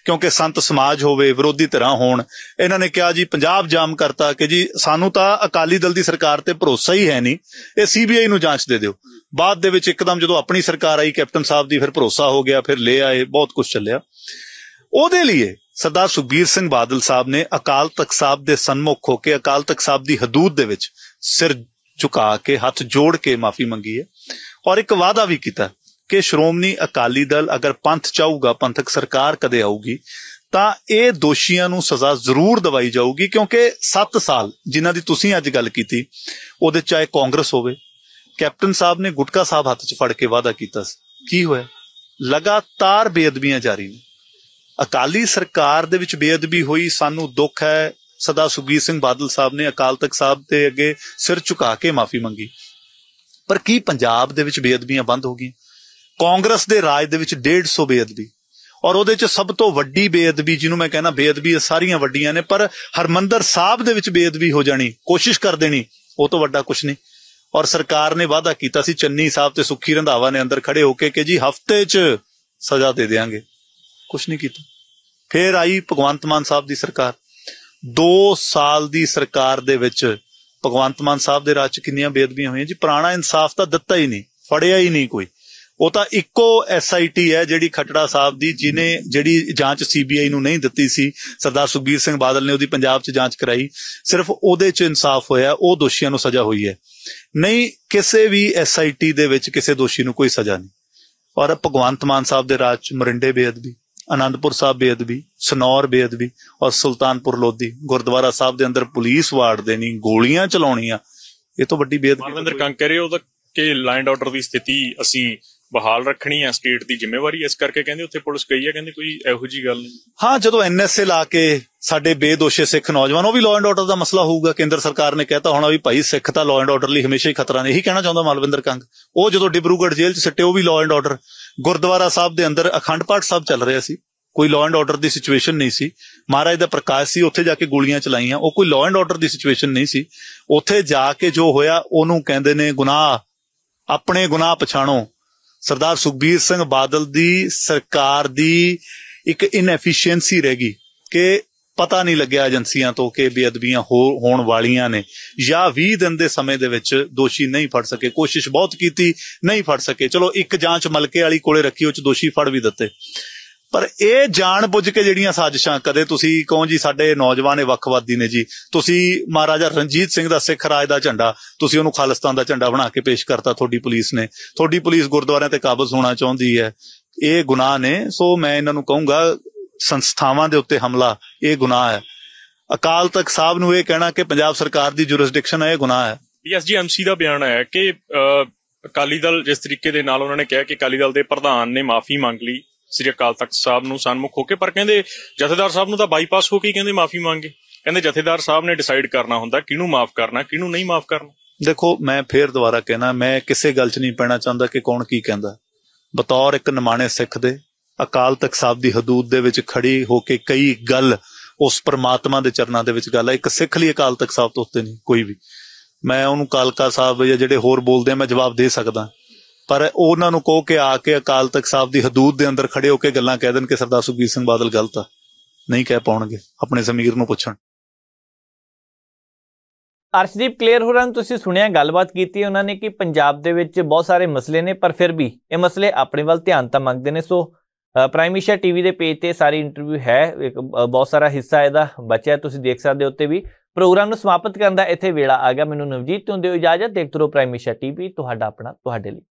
G: ਕਿਉਂਕਿ ਸੰਤ ਸਮਾਜ ਹੋਵੇ ਵਿਰੋਧੀ ਧਿਰਾਂ ਹੋਣ ਇਹਨਾਂ ਨੇ ਕਿਹਾ ਜੀ ਪੰਜਾਬ ਜਾਮ ਕਰਤਾ ਕਿ ਜੀ ਸਾਨੂੰ ਤਾਂ ਅਕਾਲੀ ਦਲ ਦੀ ਸਰਕਾਰ ਤੇ ਭਰੋਸਾ ਹੀ ਹੈ ਨਹੀਂ ਇਹ ਸੀਬੀਆਈ ਨੂੰ ਜਾਂਚ ਦੇ ਦਿਓ ਬਾਅਦ ਦੇ ਵਿੱਚ ਇੱਕਦਮ ਜਦੋਂ ਆਪਣੀ ਸਰਕਾਰ ਆਈ ਕੈਪਟਨ ਸਾਹਿਬ ਦੀ ਫਿਰ ਭਰੋਸਾ ਹੋ ਗਿਆ ਫਿਰ ਲੈ ਆਏ ਬਹੁਤ ਕੁਝ ਚੱਲਿਆ ਉਹਦੇ ਲਈ ਸਰਦਾਰ ਸੁਖਬੀਰ ਸਿੰਘ ਬਾਦਲ ਸਾਹਿਬ ਨੇ ਅਕਾਲ ਤਖਤ ਸਾਹਿਬ ਦੇ ਸਨਮੁਖ ਹੋ ਕੇ ਅਕਾਲ ਤਖਤ ਸਾਹਿਬ ਦੀ ਹਦੂਦ ਦੇ ਵਿੱਚ ਸਿਰ ਝੁਕਾ ਕੇ ਹੱਥ ਜੋੜ ਕੇ ਮਾਫੀ ਮੰਗੀ ਹੈ ਔਰ ਇੱਕ ਵਾਅਦਾ ਵੀ ਕੀਤਾ ਕਿ ਸ਼੍ਰੋਮਣੀ ਅਕਾਲੀ ਦਲ ਅਗਰ ਪੰਥ ਚਾਹੂਗਾ ਪੰਥਕ ਸਰਕਾਰ ਕਦੇ ਆਊਗੀ ਤਾਂ ਇਹ ਦੋਸ਼ੀਆਂ ਨੂੰ ਸਜ਼ਾ ਜ਼ਰੂਰ ਦਵਾਈ ਜਾਊਗੀ ਕਿਉਂਕਿ 7 ਸਾਲ ਜਿਨ੍ਹਾਂ ਦੀ ਤੁਸੀਂ ਅੱਜ ਗੱਲ ਕੀਤੀ ਉਹਦੇ ਚਾਹੇ ਕਾਂਗਰਸ ਹੋਵੇ ਕੈਪਟਨ ਸਾਹਿਬ ਨੇ ਗੁਟਕਾ ਸਾਹਿਬ ਹੱਥ 'ਚ ਫੜ ਕੇ ਵਾਅਦਾ ਕੀਤਾ ਸੀ ਕੀ ਹੋਇਆ ਲਗਾਤਾਰ ਬੇਅਦਬੀਆਂ ਜਾਰੀ ਨੇ ਅਕਾਲੀ ਸਰਕਾਰ ਦੇ ਵਿੱਚ ਬੇਅਦਬੀ ਹੋਈ ਸਾਨੂੰ ਦੁੱਖ ਹੈ ਸਦਾ ਸੁਖਬੀਰ ਸਿੰਘ ਬਾਦਲ ਸਾਹਿਬ ਨੇ ਅਕਾਲ ਤਖਤ ਸਾਹਿਬ ਦੇ ਅੱਗੇ ਸਿਰ ਝੁਕਾ ਕੇ ਮਾਫੀ ਮੰਗੀ ਪਰ ਕੀ ਪੰਜਾਬ ਦੇ ਵਿੱਚ ਬੇਅਦਬੀਆਂ ਬੰਦ ਹੋ ਗਈਆਂ ਕਾਂਗਰਸ ਦੇ ਰਾਜ ਦੇ ਵਿੱਚ 150 ਬੇਅਦਬੀ ਔਰ ਉਹਦੇ ਚ ਸਭ ਤੋਂ ਵੱਡੀ ਬੇਅਦਬੀ ਜਿਹਨੂੰ ਮੈਂ ਕਹਿੰਦਾ ਬੇਅਦਬੀ ਸਾਰੀਆਂ ਵੱਡੀਆਂ ਨੇ ਪਰ ਹਰਮੰਦਰ ਸਾਹਿਬ ਦੇ ਵਿੱਚ ਬੇਅਦਬੀ ਹੋ ਜਾਣੀ ਕੋਸ਼ਿਸ਼ ਕਰ ਦੇਣੀ ਉਹ ਤੋਂ ਵੱਡਾ ਕੁਝ ਨਹੀਂ ਔਰ ਸਰਕਾਰ ਨੇ ਵਾਅਦਾ ਕੀਤਾ ਸੀ ਚੰਨੀ ਸਾਹਿਬ ਤੇ ਸੁਖੀ ਰੰਧਾਵਾ ਨੇ ਅੰਦਰ ਖੜੇ ਹੋ ਕੇ ਕਿ ਜੀ ਹਫਤੇ 'ਚ ਸਜ਼ਾ ਦੇ ਦੇਾਂਗੇ ਕੁਝ ਨਹੀਂ ਕੀਤਾ ਫੇਰ ਆਈ ਭਗਵੰਤ ਮਾਨ ਸਾਹਿਬ ਦੀ ਸਰਕਾਰ 2 ਸਾਲ ਦੀ ਸਰਕਾਰ ਦੇ ਵਿੱਚ ਭਗਵੰਤ ਮਾਨ ਸਾਹਿਬ ਦੇ ਰਾਜ 'ਚ ਕਿੰਨੀਆਂ ਬੇਅਦਬੀਆਂ ਹੋਈਆਂ ਜੀ ਪੁਰਾਣਾ ਇਨਸਾਫ ਤਾਂ ਦਿੱਤਾ ਹੀ ਨਹੀਂ ਫੜਿਆ ਹੀ ਨਹੀਂ ਕੋਈ ਉਹ ਤਾਂ ਇੱਕੋ ਐਸਆਈਟੀ ਹੈ ਜਿਹੜੀ ਖਟੜਾ ਸਾਹਿਬ ਦੀ ਜਿਨੇ ਜਿਹੜੀ ਜਾਂਚ ਸੀਬੀਆਈ ਨੂੰ ਨਹੀਂ ਦਿੱਤੀ ਸੀ ਸਰਦਾਰ ਸੁਖਬੀਰ ਸਿੰਘ ਬਾਦਲ ਨੇ ਉਹਦੀ ਪੰਜਾਬ 'ਚ ਜਾਂਚ ਕਰਾਈ ਸਿਰਫ ਉਹਦੇ 'ਚ ਇਨਸਾਫ ਹੋਇਆ ਉਹ ਦੋਸ਼ੀਆਂ ਨੂੰ ਸਜ਼ਾ ਹੋਈ ਹੈ ਨਹੀਂ ਕਿਸੇ ਵੀ ਐਸਆਈਟੀ ਦੇ ਵਿੱਚ ਕਿਸੇ ਦੋਸ਼ੀ ਨੂੰ ਕੋਈ ਸਜ਼ਾ ਨਹੀਂ ਔਰ ਭਗਵੰਤ ਮਾਨ ਸਾਹਿਬ ਦੇ ਰਾਜ 'ਚ ਮਰਿੰਡੇ ਬੇਅਦਬੀ ਆਨੰਦਪੁਰ ਸਾਹਿਬ ਬੇਅਦਬੀ ਸਨੌਰ ਬੇਅਦਬੀ ਔਰ ਸੁਲਤਾਨਪੁਰ ਲੋਧੀ ਗੁਰਦੁਆਰਾ ਸਾਹਿਬ ਦੇ ਅੰਦਰ ਪੁਲਿਸ ਵਾਰਡ ਦੇਣੀ ਗੋਲੀਆਂ ਚਲਾਉਣੀਆਂ ਇਹ ਤੋਂ ਵੱਡੀ ਬੇਅਦਬੀ
F: ਮਨਵਿੰਦਰ ਕੰਗ ਕਹ ਉਹ ਤਾਂ ਕਿ ਲਾਈਨ ਆਰਡਰ ਦੀ ਸਥਿਤੀ ਅਸੀਂ ਬਹਾਲ ਰੱਖਣੀ ਹੈ ਸਟੇਟ ਦੀ ਜ਼ਿੰਮੇਵਾਰੀ ਇਸ ਕਰਕੇ ਕਹਿੰਦੇ ਉੱਥੇ ਪੁਲਿਸ ਗਈ ਹੈ ਕਹਿੰਦੇ ਕੋਈ ਇਹੋ ਜੀ ਗੱਲ ਨਹੀਂ
G: ਹਾਂ ਜਦੋਂ ਐਨਐਸਏ ਲਾ ਕੇ ਸਾਡੇ ਬੇਦੋਸ਼ੇ ਸਿੱਖ ਨੌਜਵਾਨ ਉਹ ਵੀ ਲਾਅ ਐਂਡ ਆਰਡਰ ਦਾ ਮਸਲਾ ਹੋਊਗਾ ਕੇਂਦਰ ਸਰਕਾਰ ਨੇ ਕਹਿਤਾ ਹੋਣਾ ਵੀ ਭਾਈ ਸਿੱਖ ਤਾਂ ਲਾਅ ਐਂਡ ਆਰਡਰ ਲਈ ਹਮੇਸ਼ਾ ਹੀ ਖਤਰਾ ਨੇ ਇਹੀ ਕਹਿਣਾ ਚਾਹੁੰਦਾ ਮਲਵਿੰਦਰ ਕੰਗ ਉਹ ਜਦੋਂ ਡਿਬਰੂਗੜ੍ਹ ਜੇਲ੍ਹ 'ਚ ਸਿੱਟੇ ਉਹ ਵੀ law and order Gurdwara Sahib ਦੇ ਅੰਦਰ ਅਖੰਡ ਪਾਠ ਸਾਹਿਬ ਚੱਲ ਰਿਹਾ ਸੀ ਕੋਈ ਲਾਅ ਐਂਡ ਆਰਡਰ ਦੀ ਸਿਚੁਏਸ਼ਨ ਨਹੀਂ ਸੀ ਮਹਾਰਾਜ ਦਾ ਪ੍ਰਕਾਸ਼ ਸੀ ਉੱਥੇ ਜਾ ਕੇ ਗੋਲੀਆਂ ਚਲਾਈਆਂ ਉਹ ਕੋਈ ਲਾਅ ਐਂਡ ਆਰਡਰ ਦੀ ਸਿਚੁਏਸ਼ਨ ਨਹੀਂ ਸੀ ਉੱਥੇ ਜਾ ਕੇ ਜੋ ਹੋਇਆ ਉਹਨੂੰ ਕਹਿੰਦੇ ਨੇ ਗੁਨਾਹ ਆਪਣੇ ਗੁਨਾਹ ਪਛਾਣੋ ਸਰਦਾਰ ਸੁਖਬੀਰ ਸਿੰਘ ਬਾਦਲ ਦੀ ਸਰਕਾਰ ਦੀ ਇੱਕ ਇਨਐਫੀਸ਼ੀਐਂਸੀ ਰਹਿ ਗਈ ਕਿ ਪਤਾ ਨਹੀਂ ਲੱਗਿਆ ਏਜੰਸੀਆਂ ਤੋਂ ਕਿ ਬੇਅਦਬੀਆਂ ਹੋਣ ਵਾਲੀਆਂ ਨੇ ਜਾਂ 20 ਦਿਨ ਦੇ ਸਮੇਂ ਦੇ ਵਿੱਚ ਦੋਸ਼ੀ ਨਹੀਂ ਫੜ ਸਕੇ ਕੋਸ਼ਿਸ਼ ਬਹੁਤ ਕੀਤੀ ਨਹੀਂ ਫੜ ਸਕੇ ਚਲੋ ਇੱਕ ਜਾਂਚ ਮਲਕੇ ਵਾਲੀ ਕੋਲੇ ਰੱਖੀ ਉਹ ਚ ਦੋਸ਼ੀ ਫੜ ਵੀ ਦਿੱਤੇ ਪਰ ਇਹ ਜਾਣ ਬੁੱਝ ਕੇ ਜਿਹੜੀਆਂ ਸਾਜ਼ਿਸ਼ਾਂ ਕਦੇ ਤੁਸੀਂ ਕਹੋ ਜੀ ਸਾਡੇ ਨੌਜਵਾਨ ਵੱਖਵਾਦੀ ਨੇ ਜੀ ਤੁਸੀਂ ਮਹਾਰਾਜਾ ਰਣਜੀਤ ਸਿੰਘ ਦਾ ਸਿੱਖ ਰਾਜ ਦਾ ਝੰਡਾ ਤੁਸੀਂ ਉਹਨੂੰ ਖਾਲਿਸਤਾਨ ਦਾ ਝੰਡਾ ਬਣਾ ਕੇ ਪੇਸ਼ ਕਰਤਾ ਤੁਹਾਡੀ ਪੁਲਿਸ ਨੇ ਤੁਹਾਡੀ ਪੁਲਿਸ ਗੁਰਦੁਆਰਿਆਂ ਤੇ ਕਾਬਜ਼ ਹੋਣਾ ਚਾਹੁੰਦੀ ਹੈ ਇਹ ਗੁਨਾਹ ਨੇ ਸੋ ਮੈਂ ਇਹਨਾਂ ਨੂੰ ਕਹੂੰਗਾ ਸੰਸਥਾਵਾਂ ਦੇ ਉੱਤੇ ਹਮਲਾ ਇਹ ਗੁਨਾਹ ਹੈ ਅਕਾਲ ਤਖਤ ਸਾਹਿਬ ਨੂੰ ਇਹ ਕਹਿਣਾ ਕਿ ਪੰਜਾਬ ਸਰਕਾਰ ਦੀ ਜੁਰਿਸਡਿਕਸ਼ਨ ਹੈ ਇਹ ਗੁਨਾਹ ਹੈ
F: ਐਮਸੀ ਦਾ ਬਿਆਨ ਹੈ ਕਿ ਅਕਾਲੀ ਦਲ ਜਿਸ ਤਰੀਕੇ ਦੇ ਨਾਲ ਉਹਨਾਂ ਨੇ ਕਿਹਾ ਕਿ ਅਕਾਲੀ ਦਲ ਦੇ ਪ੍ਰਧਾਨ ਨੇ ਮਾਫੀ ਮੰਗ ਲਈ ਸ੍ਰੀ ਅਕਾਲ ਤਖਤ ਸਾਹਿਬ ਨੂੰ ਸਨਮੁਖ ਹੋ ਕੇ ਪਰ ਕਹਿੰਦੇ ਜਥੇਦਾਰ ਸਾਹਿਬ ਨੂੰ ਤਾਂ ਬਾਈਪਾਸ ਹੋ ਕੇ ਕਹਿੰਦੇ ਮਾਫੀ ਮੰਗੇ ਕਹਿੰਦੇ ਜਥੇਦਾਰ ਸਾਹਿਬ ਨੇ ਡਿਸਾਈਡ
G: ਕਰਨਾ ਹੁੰਦਾ ਕਿਹਨੂੰ ਮਾਫ ਕਰਨਾ ਕਿਹਨੂੰ ਨਹੀਂ ਮਾਫ ਕਰਨਾ ਦੇਖੋ ਮੈਂ ਫੇਰ ਦੁਬਾਰਾ ਕਹਿਣਾ ਮੈਂ ਕਿਸੇ ਗੱਲ 'ਚ ਨਹੀਂ ਪੈਣਾ ਚਾਹੁੰਦਾ ਕਿ ਕੌਣ ਕੀ ਕਹਿੰਦਾ ਬਤੌਰ ਇੱਕ ਨਿਮਾਣੇ ਸਿੱਖ ਦੇ ਅਕਾਲ ਤਖਤ ਸਾਹਿਬ ਦੀ ਹਦੂਦ ਦੇ ਵਿੱਚ ਖੜੀ ਹੋ ਕੇ ਕਈ ਗੱਲ ਉਸ ਪਰਮਾਤਮਾ ਦੇ ਚਰਨਾਂ ਦੇ ਵਿੱਚ ਗੱਲ ਹੈ ਇੱਕ ਸਿੱਖ ਲਈ ਅਕਾਲ ਤਖਤ ਸਾਹਿਬ ਤੋਂ ਉੱਤੇ ਨਹੀਂ ਕੋਈ ਵੀ ਮੈਂ ਉਹਨੂੰ ਕਾਲਕਾ ਸਾਹਿਬ ਜਾਂ ਜਿਹੜੇ ਹੋਰ ਬੋਲਦੇ ਆ ਮੈਂ ਜਵਾਬ ਦੇ ਸਕਦਾ ਪਰ ਉਹਨਾਂ ਨੂੰ ਕਹੋ ਕਿ ਆ ਕੇ ਅਕਾਲ ਤਖਤ ਸਾਹਿਬ ਦੀ ਹਦੂਦ ਦੇ ਅੰਦਰ ਖੜੇ ਹੋ ਕੇ ਗੱਲਾਂ ਕਹਿ ਦੇਣ ਕਿ ਸਰਦਾਰ ਸੁਖਬੀਰ ਸਿੰਘ ਬਾਦਲ ਗਲਤ ਆ ਨਹੀਂ ਕਹਿ ਪਾਉਣਗੇ ਆਪਣੇ ਜ਼ਮੀਰ ਨੂੰ ਪੁੱਛਣ
A: ਅਰਸ਼ਦੀਪ ਕਲੀਅਰ ਰਹੇ ਨੇ ਤੁਸੀਂ ਸੁਣਿਆ ਗੱਲਬਾਤ ਕੀਤੀ ਉਹਨਾਂ ਨੇ ਕਿ ਪੰਜਾਬ ਦੇ ਵਿੱਚ ਬਹੁਤ ਸਾਰੇ ਮਸਲੇ ਨੇ ਪਰ ਫਿਰ ਵੀ ਇਹ ਮਸਲੇ ਆਪਣੇ ਵੱਲ ਧਿਆਨ ਤਾਂ ਮੰਗਦੇ ਨੇ ਸੋ ਪ੍ਰਾਈਮੇਸ਼ਾ ਟੀਵੀ ਦੇ ਪੇਜ ਤੇ ਸਾਰੀ ਇੰਟਰਵਿਊ ਹੈ ਇੱਕ ਬਹੁਤ ਸਾਰਾ ਹਿੱਸਾ ਇਹਦਾ ਬਚਿਆ ਤੁਸੀਂ ਦੇਖ ਸਕਦੇ ਹੋ ਉੱਤੇ ਵੀ ਪ੍ਰੋਗਰਾਮ ਨੂੰ ਸਮਾਪਤ ਕਰਨ ਦਾ ਇੱਥੇ ਵੇਲਾ ਆ ਗਿਆ ਮੈਨੂੰ ਨਵਜੀਤ ਤੋਂ ਦਿਓ ਇਜਾਜ਼ਤ ਦੇਖਦੇ ਰਹੋ ਪ੍ਰਾਈਮੇਸ਼ਾ ਟੀਵੀ ਤੁਹਾਡਾ ਆਪਣਾ ਤੁਹਾਡੇ ਲਈ